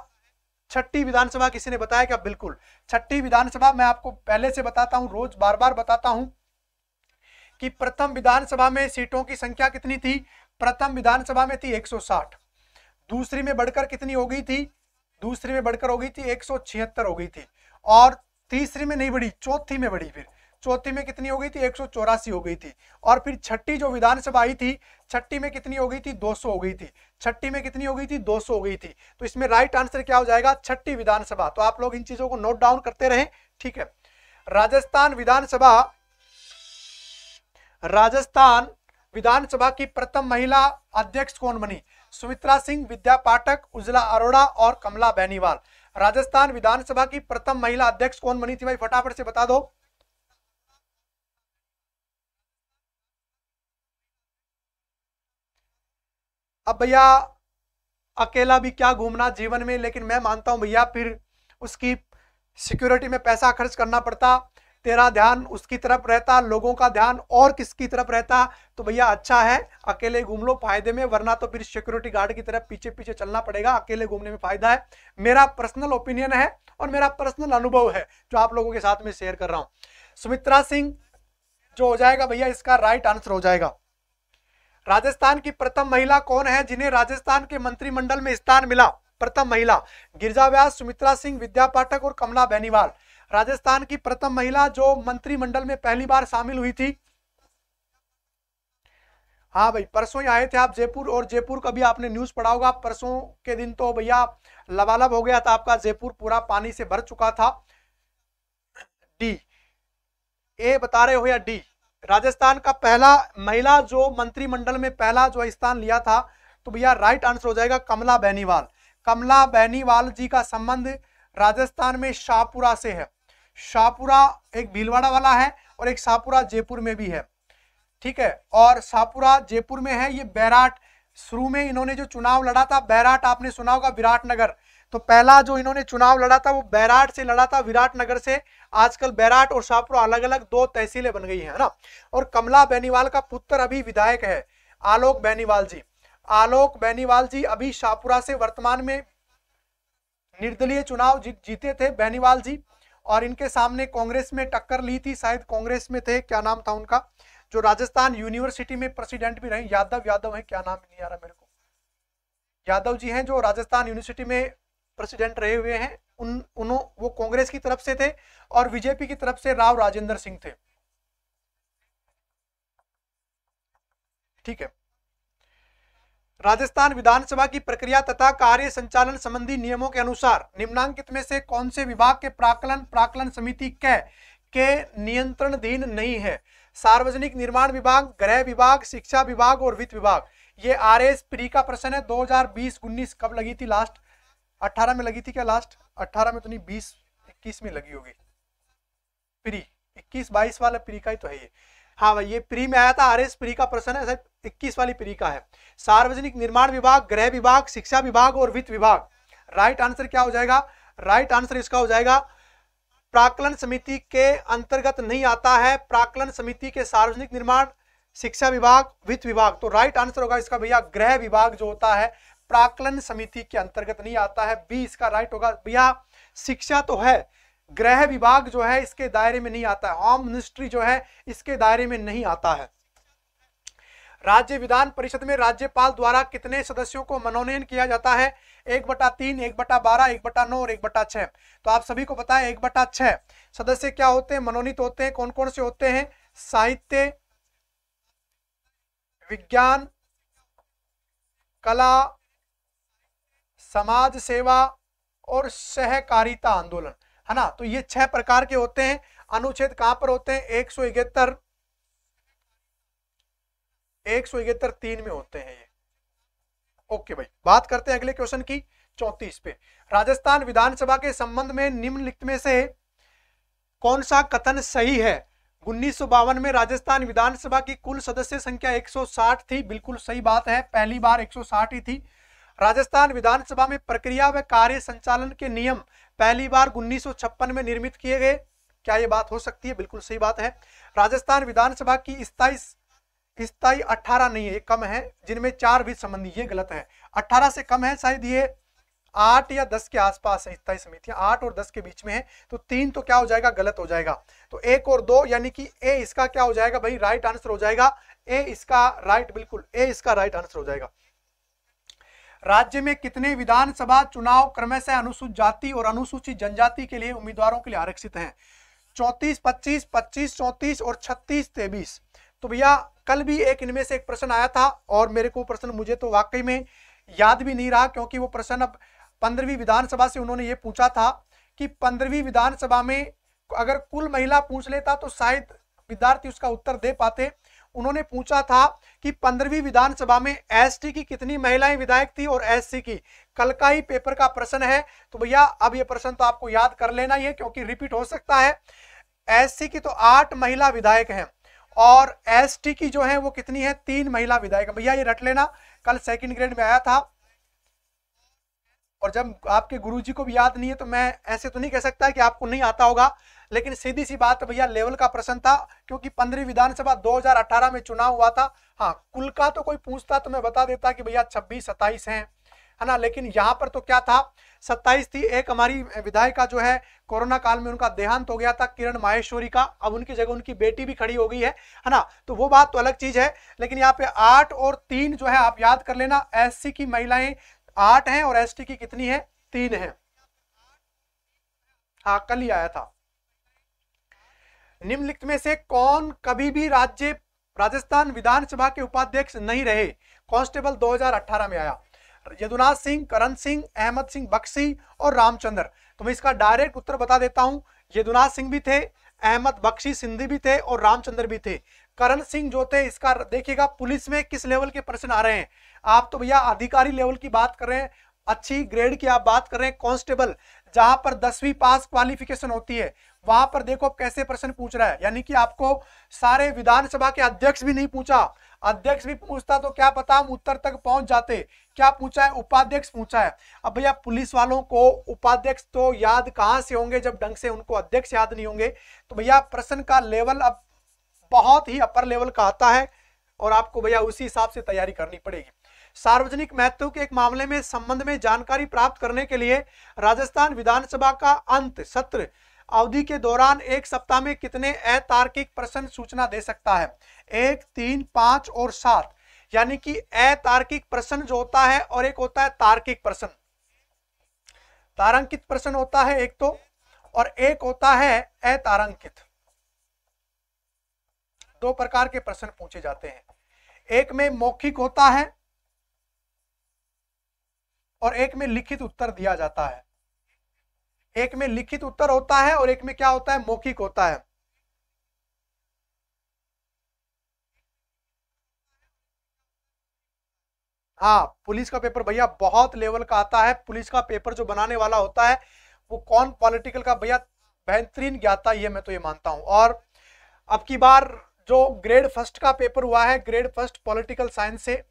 छठी विधानसभा किसी ने बताया क्या बिल्कुल छठी विधानसभा मैं आपको पहले से बताता हूं रोज बार बार बताता हूं कि प्रथम विधानसभा में सीटों की संख्या कितनी थी प्रथम विधानसभा में थी 160 दूसरी में बढ़कर कितनी हो गई थी दूसरी में बढ़कर हो गई थी एक हो गई थी और तीसरी में नहीं बढ़ी चौथी में बढ़ी फिर चौथी में कितनी हो गई थी एक हो गई थी और फिर छठी जो विधानसभा आई थी छठी में कितनी हो गई थी 200 हो गई थी छठी में कितनी हो गई थी 200 हो गई थी तो इसमें राइट आंसर क्या हो जाएगा छठी विधानसभा तो आप लोग इन चीजों को नोट डाउन करते रहे ठीक है राजस्थान विधानसभा राजस्थान विधानसभा की प्रथम महिला अध्यक्ष कौन बनी सुमित्रा सिंह विद्या पाठक उजला अरोड़ा और कमला बेनीवाल राजस्थान विधानसभा की प्रथम महिला अध्यक्ष कौन बनी थी भाई फटाफट से बता दो अब भैया अकेला भी क्या घूमना जीवन में लेकिन मैं मानता हूँ भैया फिर उसकी सिक्योरिटी में पैसा खर्च करना पड़ता तेरा ध्यान उसकी तरफ रहता लोगों का ध्यान और किसकी तरफ रहता तो भैया अच्छा है अकेले घूम लो फायदे में वरना तो फिर सिक्योरिटी गार्ड की तरफ पीछे पीछे चलना पड़ेगा अकेले घूमने में फायदा है मेरा पर्सनल ओपिनियन है और मेरा पर्सनल अनुभव है जो आप लोगों के साथ में शेयर कर रहा हूँ सुमित्रा सिंह जो हो जाएगा भैया इसका राइट आंसर हो जाएगा राजस्थान की प्रथम महिला कौन है जिन्हें राजस्थान के मंत्रिमंडल में स्थान मिला प्रथम महिला गिरजा व्यास सुमित्रा सिंह विद्या पाठक और कमला बेनीवाल राजस्थान की प्रथम महिला जो मंत्रिमंडल में पहली बार शामिल हुई थी हाँ भाई परसों ही आए थे आप जयपुर और जयपुर का भी आपने न्यूज पढ़ा होगा परसों के दिन तो भैया लबालब हो गया था आपका जयपुर पूरा पानी से भर चुका था डी ए बता रहे हो या डी राजस्थान का पहला महिला जो मंत्रिमंडल में पहला जो स्थान लिया था तो भैया राइट आंसर हो जाएगा कमला बैनीवाल कमला बैनीवाल जी का संबंध राजस्थान में शाहपुरा से है शाहपुरा एक भीलवाड़ा वाला है और एक शाहपुरा जयपुर में भी है ठीक है और शाहपुरा जयपुर में है ये बैराट शुरू में इन्होंने जो चुनाव लड़ा था बैराट आपने सुना होगा विराटनगर तो पहला जो इन्होंने चुनाव लड़ा था वो बैराट से लड़ा था विराट नगर से आजकल बैराट और शाहपुर अलग अलग दो तहसीलें बन गई है ना और कमला बेनीवाल का पुत्र अभी विधायक है आलोक बेनीवाल जी आलोक बेनीवाल जी अभी शाहपुरा से वर्तमान में निर्दलीय चुनाव जी, जीते थे बेनीवाल जी और इनके सामने कांग्रेस में टक्कर ली थी शायद कांग्रेस में थे क्या नाम था उनका जो राजस्थान यूनिवर्सिटी में प्रेसिडेंट भी रहे यादव यादव है क्या नाम नहीं आ रहा मेरे को यादव जी हैं जो राजस्थान यूनिवर्सिटी में प्रेसिडेंट रहे हुए हैं उन उन्हों वो कांग्रेस की तरफ से थे और बीजेपी की तरफ से राव राजेंद्र सिंह थे ठीक है राजस्थान विधानसभा की प्रक्रिया तथा कार्य संचालन संबंधी नियमों के अनुसार निम्नांकित में से कौन से विभाग के प्राकलन प्राकलन समिति के के नियंत्रणधीन नहीं है सार्वजनिक निर्माण विभाग गृह विभाग शिक्षा विभाग और वित्त विभाग ये आर एस प्री का प्रश्न है 2020 हजार कब लगी थी लास्ट अट्ठारह में लगी थी क्या लास्ट अट्ठारह में तो नहीं बीस इक्कीस में लगी होगी प्री इक्कीस बाईस वाला प्री का ही तो है ये हाँ भाई ये प्री में आया था आर एस प्री का प्रश्न है इक्कीस वाली प्री का है सार्वजनिक निर्माण विभाग गृह विभाग शिक्षा विभाग और वित्त विभाग राइट आंसर क्या हो जाएगा राइट आंसर इसका हो जाएगा प्राकलन समिति के अंतर्गत नहीं आता है प्राकलन समिति के सार्वजनिक निर्माण शिक्षा विभाग वित्त विभाग तो राइट आंसर होगा इसका भैया गृह विभाग जो होता है प्राकलन समिति के अंतर्गत नहीं आता है बी इसका राइट होगा भैया शिक्षा तो है गृह विभाग जो है इसके दायरे में नहीं आता है होम मिनिस्ट्री जो है इसके दायरे में नहीं आता है राज्य विधान परिषद में राज्यपाल द्वारा कितने सदस्यों को मनोनयन किया जाता है एक बटा तीन एक बटा बारह एक बटा नौ और एक बटा छह तो आप सभी को बताएं एक बटा छह सदस्य क्या होते हैं मनोनीत होते हैं कौन कौन से होते हैं साहित्य विज्ञान कला समाज सेवा और सहकारिता आंदोलन है ना तो ये छह प्रकार के होते हैं अनुच्छेद कहां पर होते हैं एक सौ इकहत्तर एक सौ इकहत्तर तीन में होते हैं ये ओके भाई बात करते हैं अगले क्वेश्चन की चौतीस पे राजस्थान विधानसभा के संबंध में निम्नलिखित में से कौन सा कथन सही है उन्नीस में राजस्थान विधानसभा की कुल सदस्य संख्या 160 थी बिल्कुल सही बात है पहली बार 160 ही थी राजस्थान विधानसभा में प्रक्रिया व कार्य संचालन के नियम पहली बार उन्नीस में निर्मित किए गए क्या ये बात हो सकती है बिल्कुल सही बात है राजस्थान विधानसभा की स्थायी स्थायी अठारह नहीं है कम है जिनमें चार भी संबंधी ये गलत है अठारह से कम है शायद ये आठ या दस के आसपास है स्थायी समितियां आठ और दस के बीच में है तो तीन तो क्या हो जाएगा गलत हो जाएगा तो एक और दो यानी कि ए इसका क्या हो जाएगा भाई राइट आंसर हो जाएगा ए इसका राइट बिल्कुल ए इसका राइट आंसर हो जाएगा राज्य में कितने विधानसभा चुनाव क्रमशः अनुसूचित जाति और अनुसूचित जनजाति के लिए उम्मीदवारों के लिए आरक्षित हैं चौंतीस पच्चीस पच्चीस चौंतीस और छत्तीस तेबीस तो भैया कल भी एक इनमें से एक प्रश्न आया था और मेरे को प्रश्न मुझे तो वाकई में याद भी नहीं रहा क्योंकि वो प्रश्न अब पंद्रहवीं विधानसभा से उन्होंने ये पूछा था कि पंद्रहवीं विधानसभा में अगर कुल महिला पूछ लेता तो शायद विद्यार्थी उसका उत्तर दे पाते उन्होंने पूछा था कि पंद्रहवीं विधानसभा में एसटी की कितनी महिलाएं विधायक थी और एससी की कल का ही पेपर का प्रश्न है तो भैया अब ये प्रश्न तो आपको याद कर लेना ही है क्योंकि रिपीट हो सकता है एससी की तो आठ महिला विधायक हैं और एसटी की जो है वो कितनी है तीन महिला विधायक भैया ये रट लेना कल सेकेंड ग्रेड में आया था और जब आपके गुरुजी को भी याद नहीं है तो मैं ऐसे तो नहीं कह सकता कि आपको नहीं आता होगा लेकिन सीधी सी बात भैया लेवल का प्रश्न था क्योंकि पंद्रह विधानसभा 2018 में चुनाव हुआ था हाँ कुल का तो कोई पूछता तो मैं बता देता कि भैया छब्बीस सत्ताईस हैं है ना लेकिन यहाँ पर तो क्या था सत्ताईस थी एक हमारी विधायिका जो है कोरोना काल में उनका देहांत हो गया था किरण माहेश्वरी का अब उनकी जगह उनकी बेटी भी खड़ी हो गई है है ना तो वो बात तो अलग चीज है लेकिन यहाँ पे आठ और तीन जो है आप याद कर लेना एस की महिलाएं आठ हैं और एसटी की कितनी है तीन है हाँ कल ही आया था निम्नलिखित में से कौन कभी भी राज्य राजस्थान विधानसभा के उपाध्यक्ष नहीं रहे कांस्टेबल 2018 में आया यदुनाथ सिंह करण सिंह अहमद सिंह बख्शी और रामचंद्र तो मैं इसका डायरेक्ट उत्तर बता देता हूं यदुनाथ सिंह भी थे अहमद बख्शी सिंधी भी थे और रामचंद्र भी थे करण सिंह जो थे इसका देखिएगा पुलिस में किस लेवल के प्रश्न आ रहे हैं आप तो भैया अधिकारी लेवल की बात कर रहे हैं अच्छी ग्रेड की आप बात कर रहे हैं कांस्टेबल जहां पर दसवीं पास क्वालिफिकेशन होती है वहां पर देखो आप कैसे प्रश्न पूछ रहा है यानी कि आपको सारे विधानसभा के अध्यक्ष भी नहीं पूछा अध्यक्ष भी पूछता तो क्या पता हम उत्तर तक पहुंच जाते क्या पूछा है उपाध्यक्ष पूछा है अब भैया पुलिस वालों को उपाध्यक्ष तो याद कहाँ से होंगे जब ढंग से उनको अध्यक्ष याद नहीं होंगे तो भैया प्रश्न का लेवल अब बहुत ही अपर लेवल का आता है और आपको भैया उसी हिसाब से तैयारी करनी पड़ेगी सार्वजनिक महत्व के एक मामले में संबंध में जानकारी प्राप्त करने के लिए राजस्थान विधानसभा का अंत सत्र अवधि के दौरान एक सप्ताह में कितने अतार्किक प्रश्न सूचना दे सकता है एक तीन पांच और सात यानी कि अतार्किक प्रश्न जो होता है और एक होता है तार्किक प्रश्न तारांकित प्रश्न होता है एक तो और एक होता है अतारंकित दो प्रकार के प्रश्न पूछे जाते हैं एक में मौखिक होता है और एक में लिखित उत्तर दिया जाता है एक में लिखित उत्तर होता है और एक में क्या होता है मौखिक होता है हाँ पुलिस का पेपर भैया बहुत लेवल का आता है पुलिस का पेपर जो बनाने वाला होता है वो कौन पॉलिटिकल का भैया बेहतरीन ज्ञाता है मैं तो ये मानता हूँ और अब की बार जो ग्रेड फर्स्ट का पेपर हुआ है ग्रेड फर्स्ट पॉलिटिकल साइंस से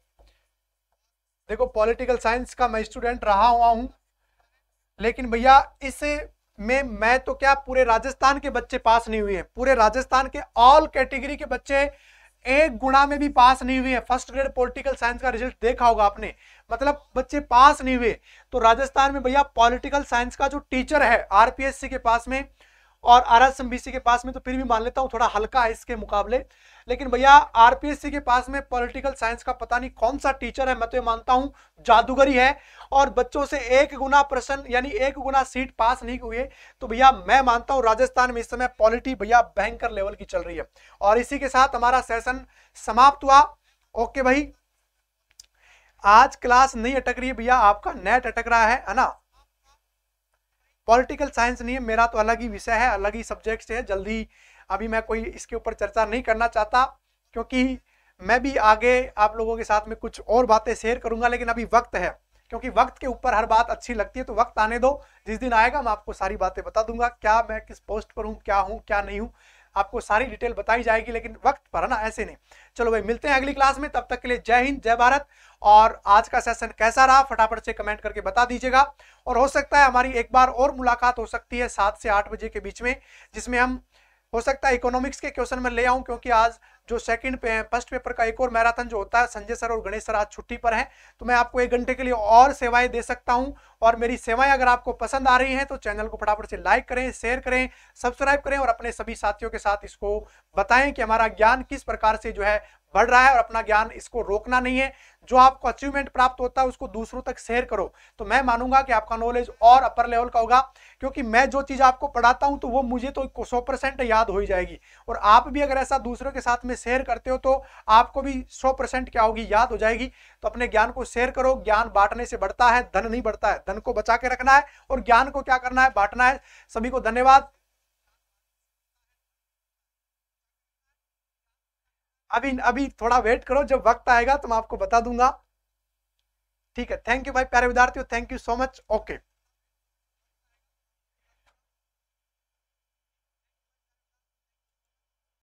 देखो पॉलिटिकल साइंस का मैं स्टूडेंट रहा हुआ हूँ लेकिन भैया इस में मैं तो क्या पूरे राजस्थान के बच्चे पास नहीं हुए हैं पूरे राजस्थान के ऑल कैटेगरी के बच्चे एक गुणा में भी पास नहीं हुए हैं फर्स्ट ग्रेड पॉलिटिकल साइंस का रिजल्ट देखा होगा आपने मतलब बच्चे पास नहीं हुए तो राजस्थान में भैया पॉलिटिकल साइंस का जो टीचर है आरपीएससी के पास में और आर एस के पास में तो फिर भी मान लेता हूँ थोड़ा हल्का है इसके मुकाबले लेकिन भैया आरपीएससी के पास में पॉलिटिकल साइंस का पता नहीं कौन सा टीचर है मैं तो ये मानता हूँ जादूगरी है और बच्चों से एक गुना प्रश्न यानी एक गुना सीट पास नहीं हुए तो भैया मैं मानता हूँ राजस्थान में इस समय पॉलिटी भैया भयंकर लेवल की चल रही है और इसी के साथ हमारा सेशन समाप्त हुआ ओके भाई आज क्लास नहीं अटक रही है भैया आपका नेट अटक रहा है है ना पॉलिटिकल साइंस नहीं है मेरा तो अलग ही विषय है अलग ही सब्जेक्ट है जल्दी अभी मैं कोई इसके ऊपर चर्चा नहीं करना चाहता क्योंकि मैं भी आगे आप लोगों के साथ में कुछ और बातें शेयर करूंगा लेकिन अभी वक्त है क्योंकि वक्त के ऊपर हर बात अच्छी लगती है तो वक्त आने दो जिस दिन आएगा मैं आपको सारी बातें बता दूंगा क्या मैं किस पोस्ट पर हूँ क्या हूँ क्या नहीं हूँ आपको सारी डिटेल बताई जाएगी लेकिन वक्त पर है ना ऐसे नहीं चलो भाई मिलते हैं अगली क्लास में तब तक के लिए जय हिंद जय भारत और आज का सेशन कैसा रहा फटाफट से कमेंट करके बता दीजिएगा और हो सकता है हमारी एक बार और मुलाकात हो सकती है सात से आठ बजे के बीच में जिसमें हम हो सकता है इकोनॉमिक्स के क्वेश्चन में ले आऊँ क्योंकि आज जो सेकंड पे फर्स्ट पेपर का एक और मैराथन जो होता है संजय सर और गणेश सर आज छुट्टी पर हैं तो मैं आपको एक घंटे के लिए और सेवाएं दे सकता हूं और मेरी सेवाएं अगर आपको पसंद आ रही हैं तो चैनल को फटाफट से लाइक करें शेयर करें सब्सक्राइब करें और अपने सभी साथियों के साथ इसको बताएं कि हमारा ज्ञान किस प्रकार से जो है बढ़ रहा है और अपना ज्ञान इसको रोकना नहीं है जो आपको अचीवमेंट प्राप्त होता है उसको दूसरों तक शेयर करो तो मैं मानूंगा कि आपका नॉलेज और अपर लेवल का होगा क्योंकि मैं जो चीज़ आपको पढ़ाता हूं तो वो मुझे तो सौ परसेंट याद हो ही जाएगी और आप भी अगर ऐसा दूसरों के साथ में शेयर करते हो तो आपको भी सौ परसेंट क्या होगी याद हो जाएगी तो अपने ज्ञान को शेयर करो ज्ञान बांटने से बढ़ता है धन नहीं बढ़ता है धन को बचा के रखना है और ज्ञान को क्या करना है बांटना है सभी को धन्यवाद अभी अभी थोड़ा वेट करो जब वक्त आएगा तो मैं आपको बता दूंगा ठीक है थैंक यू भाई प्यारे विद्यार्थियों thank you so much okay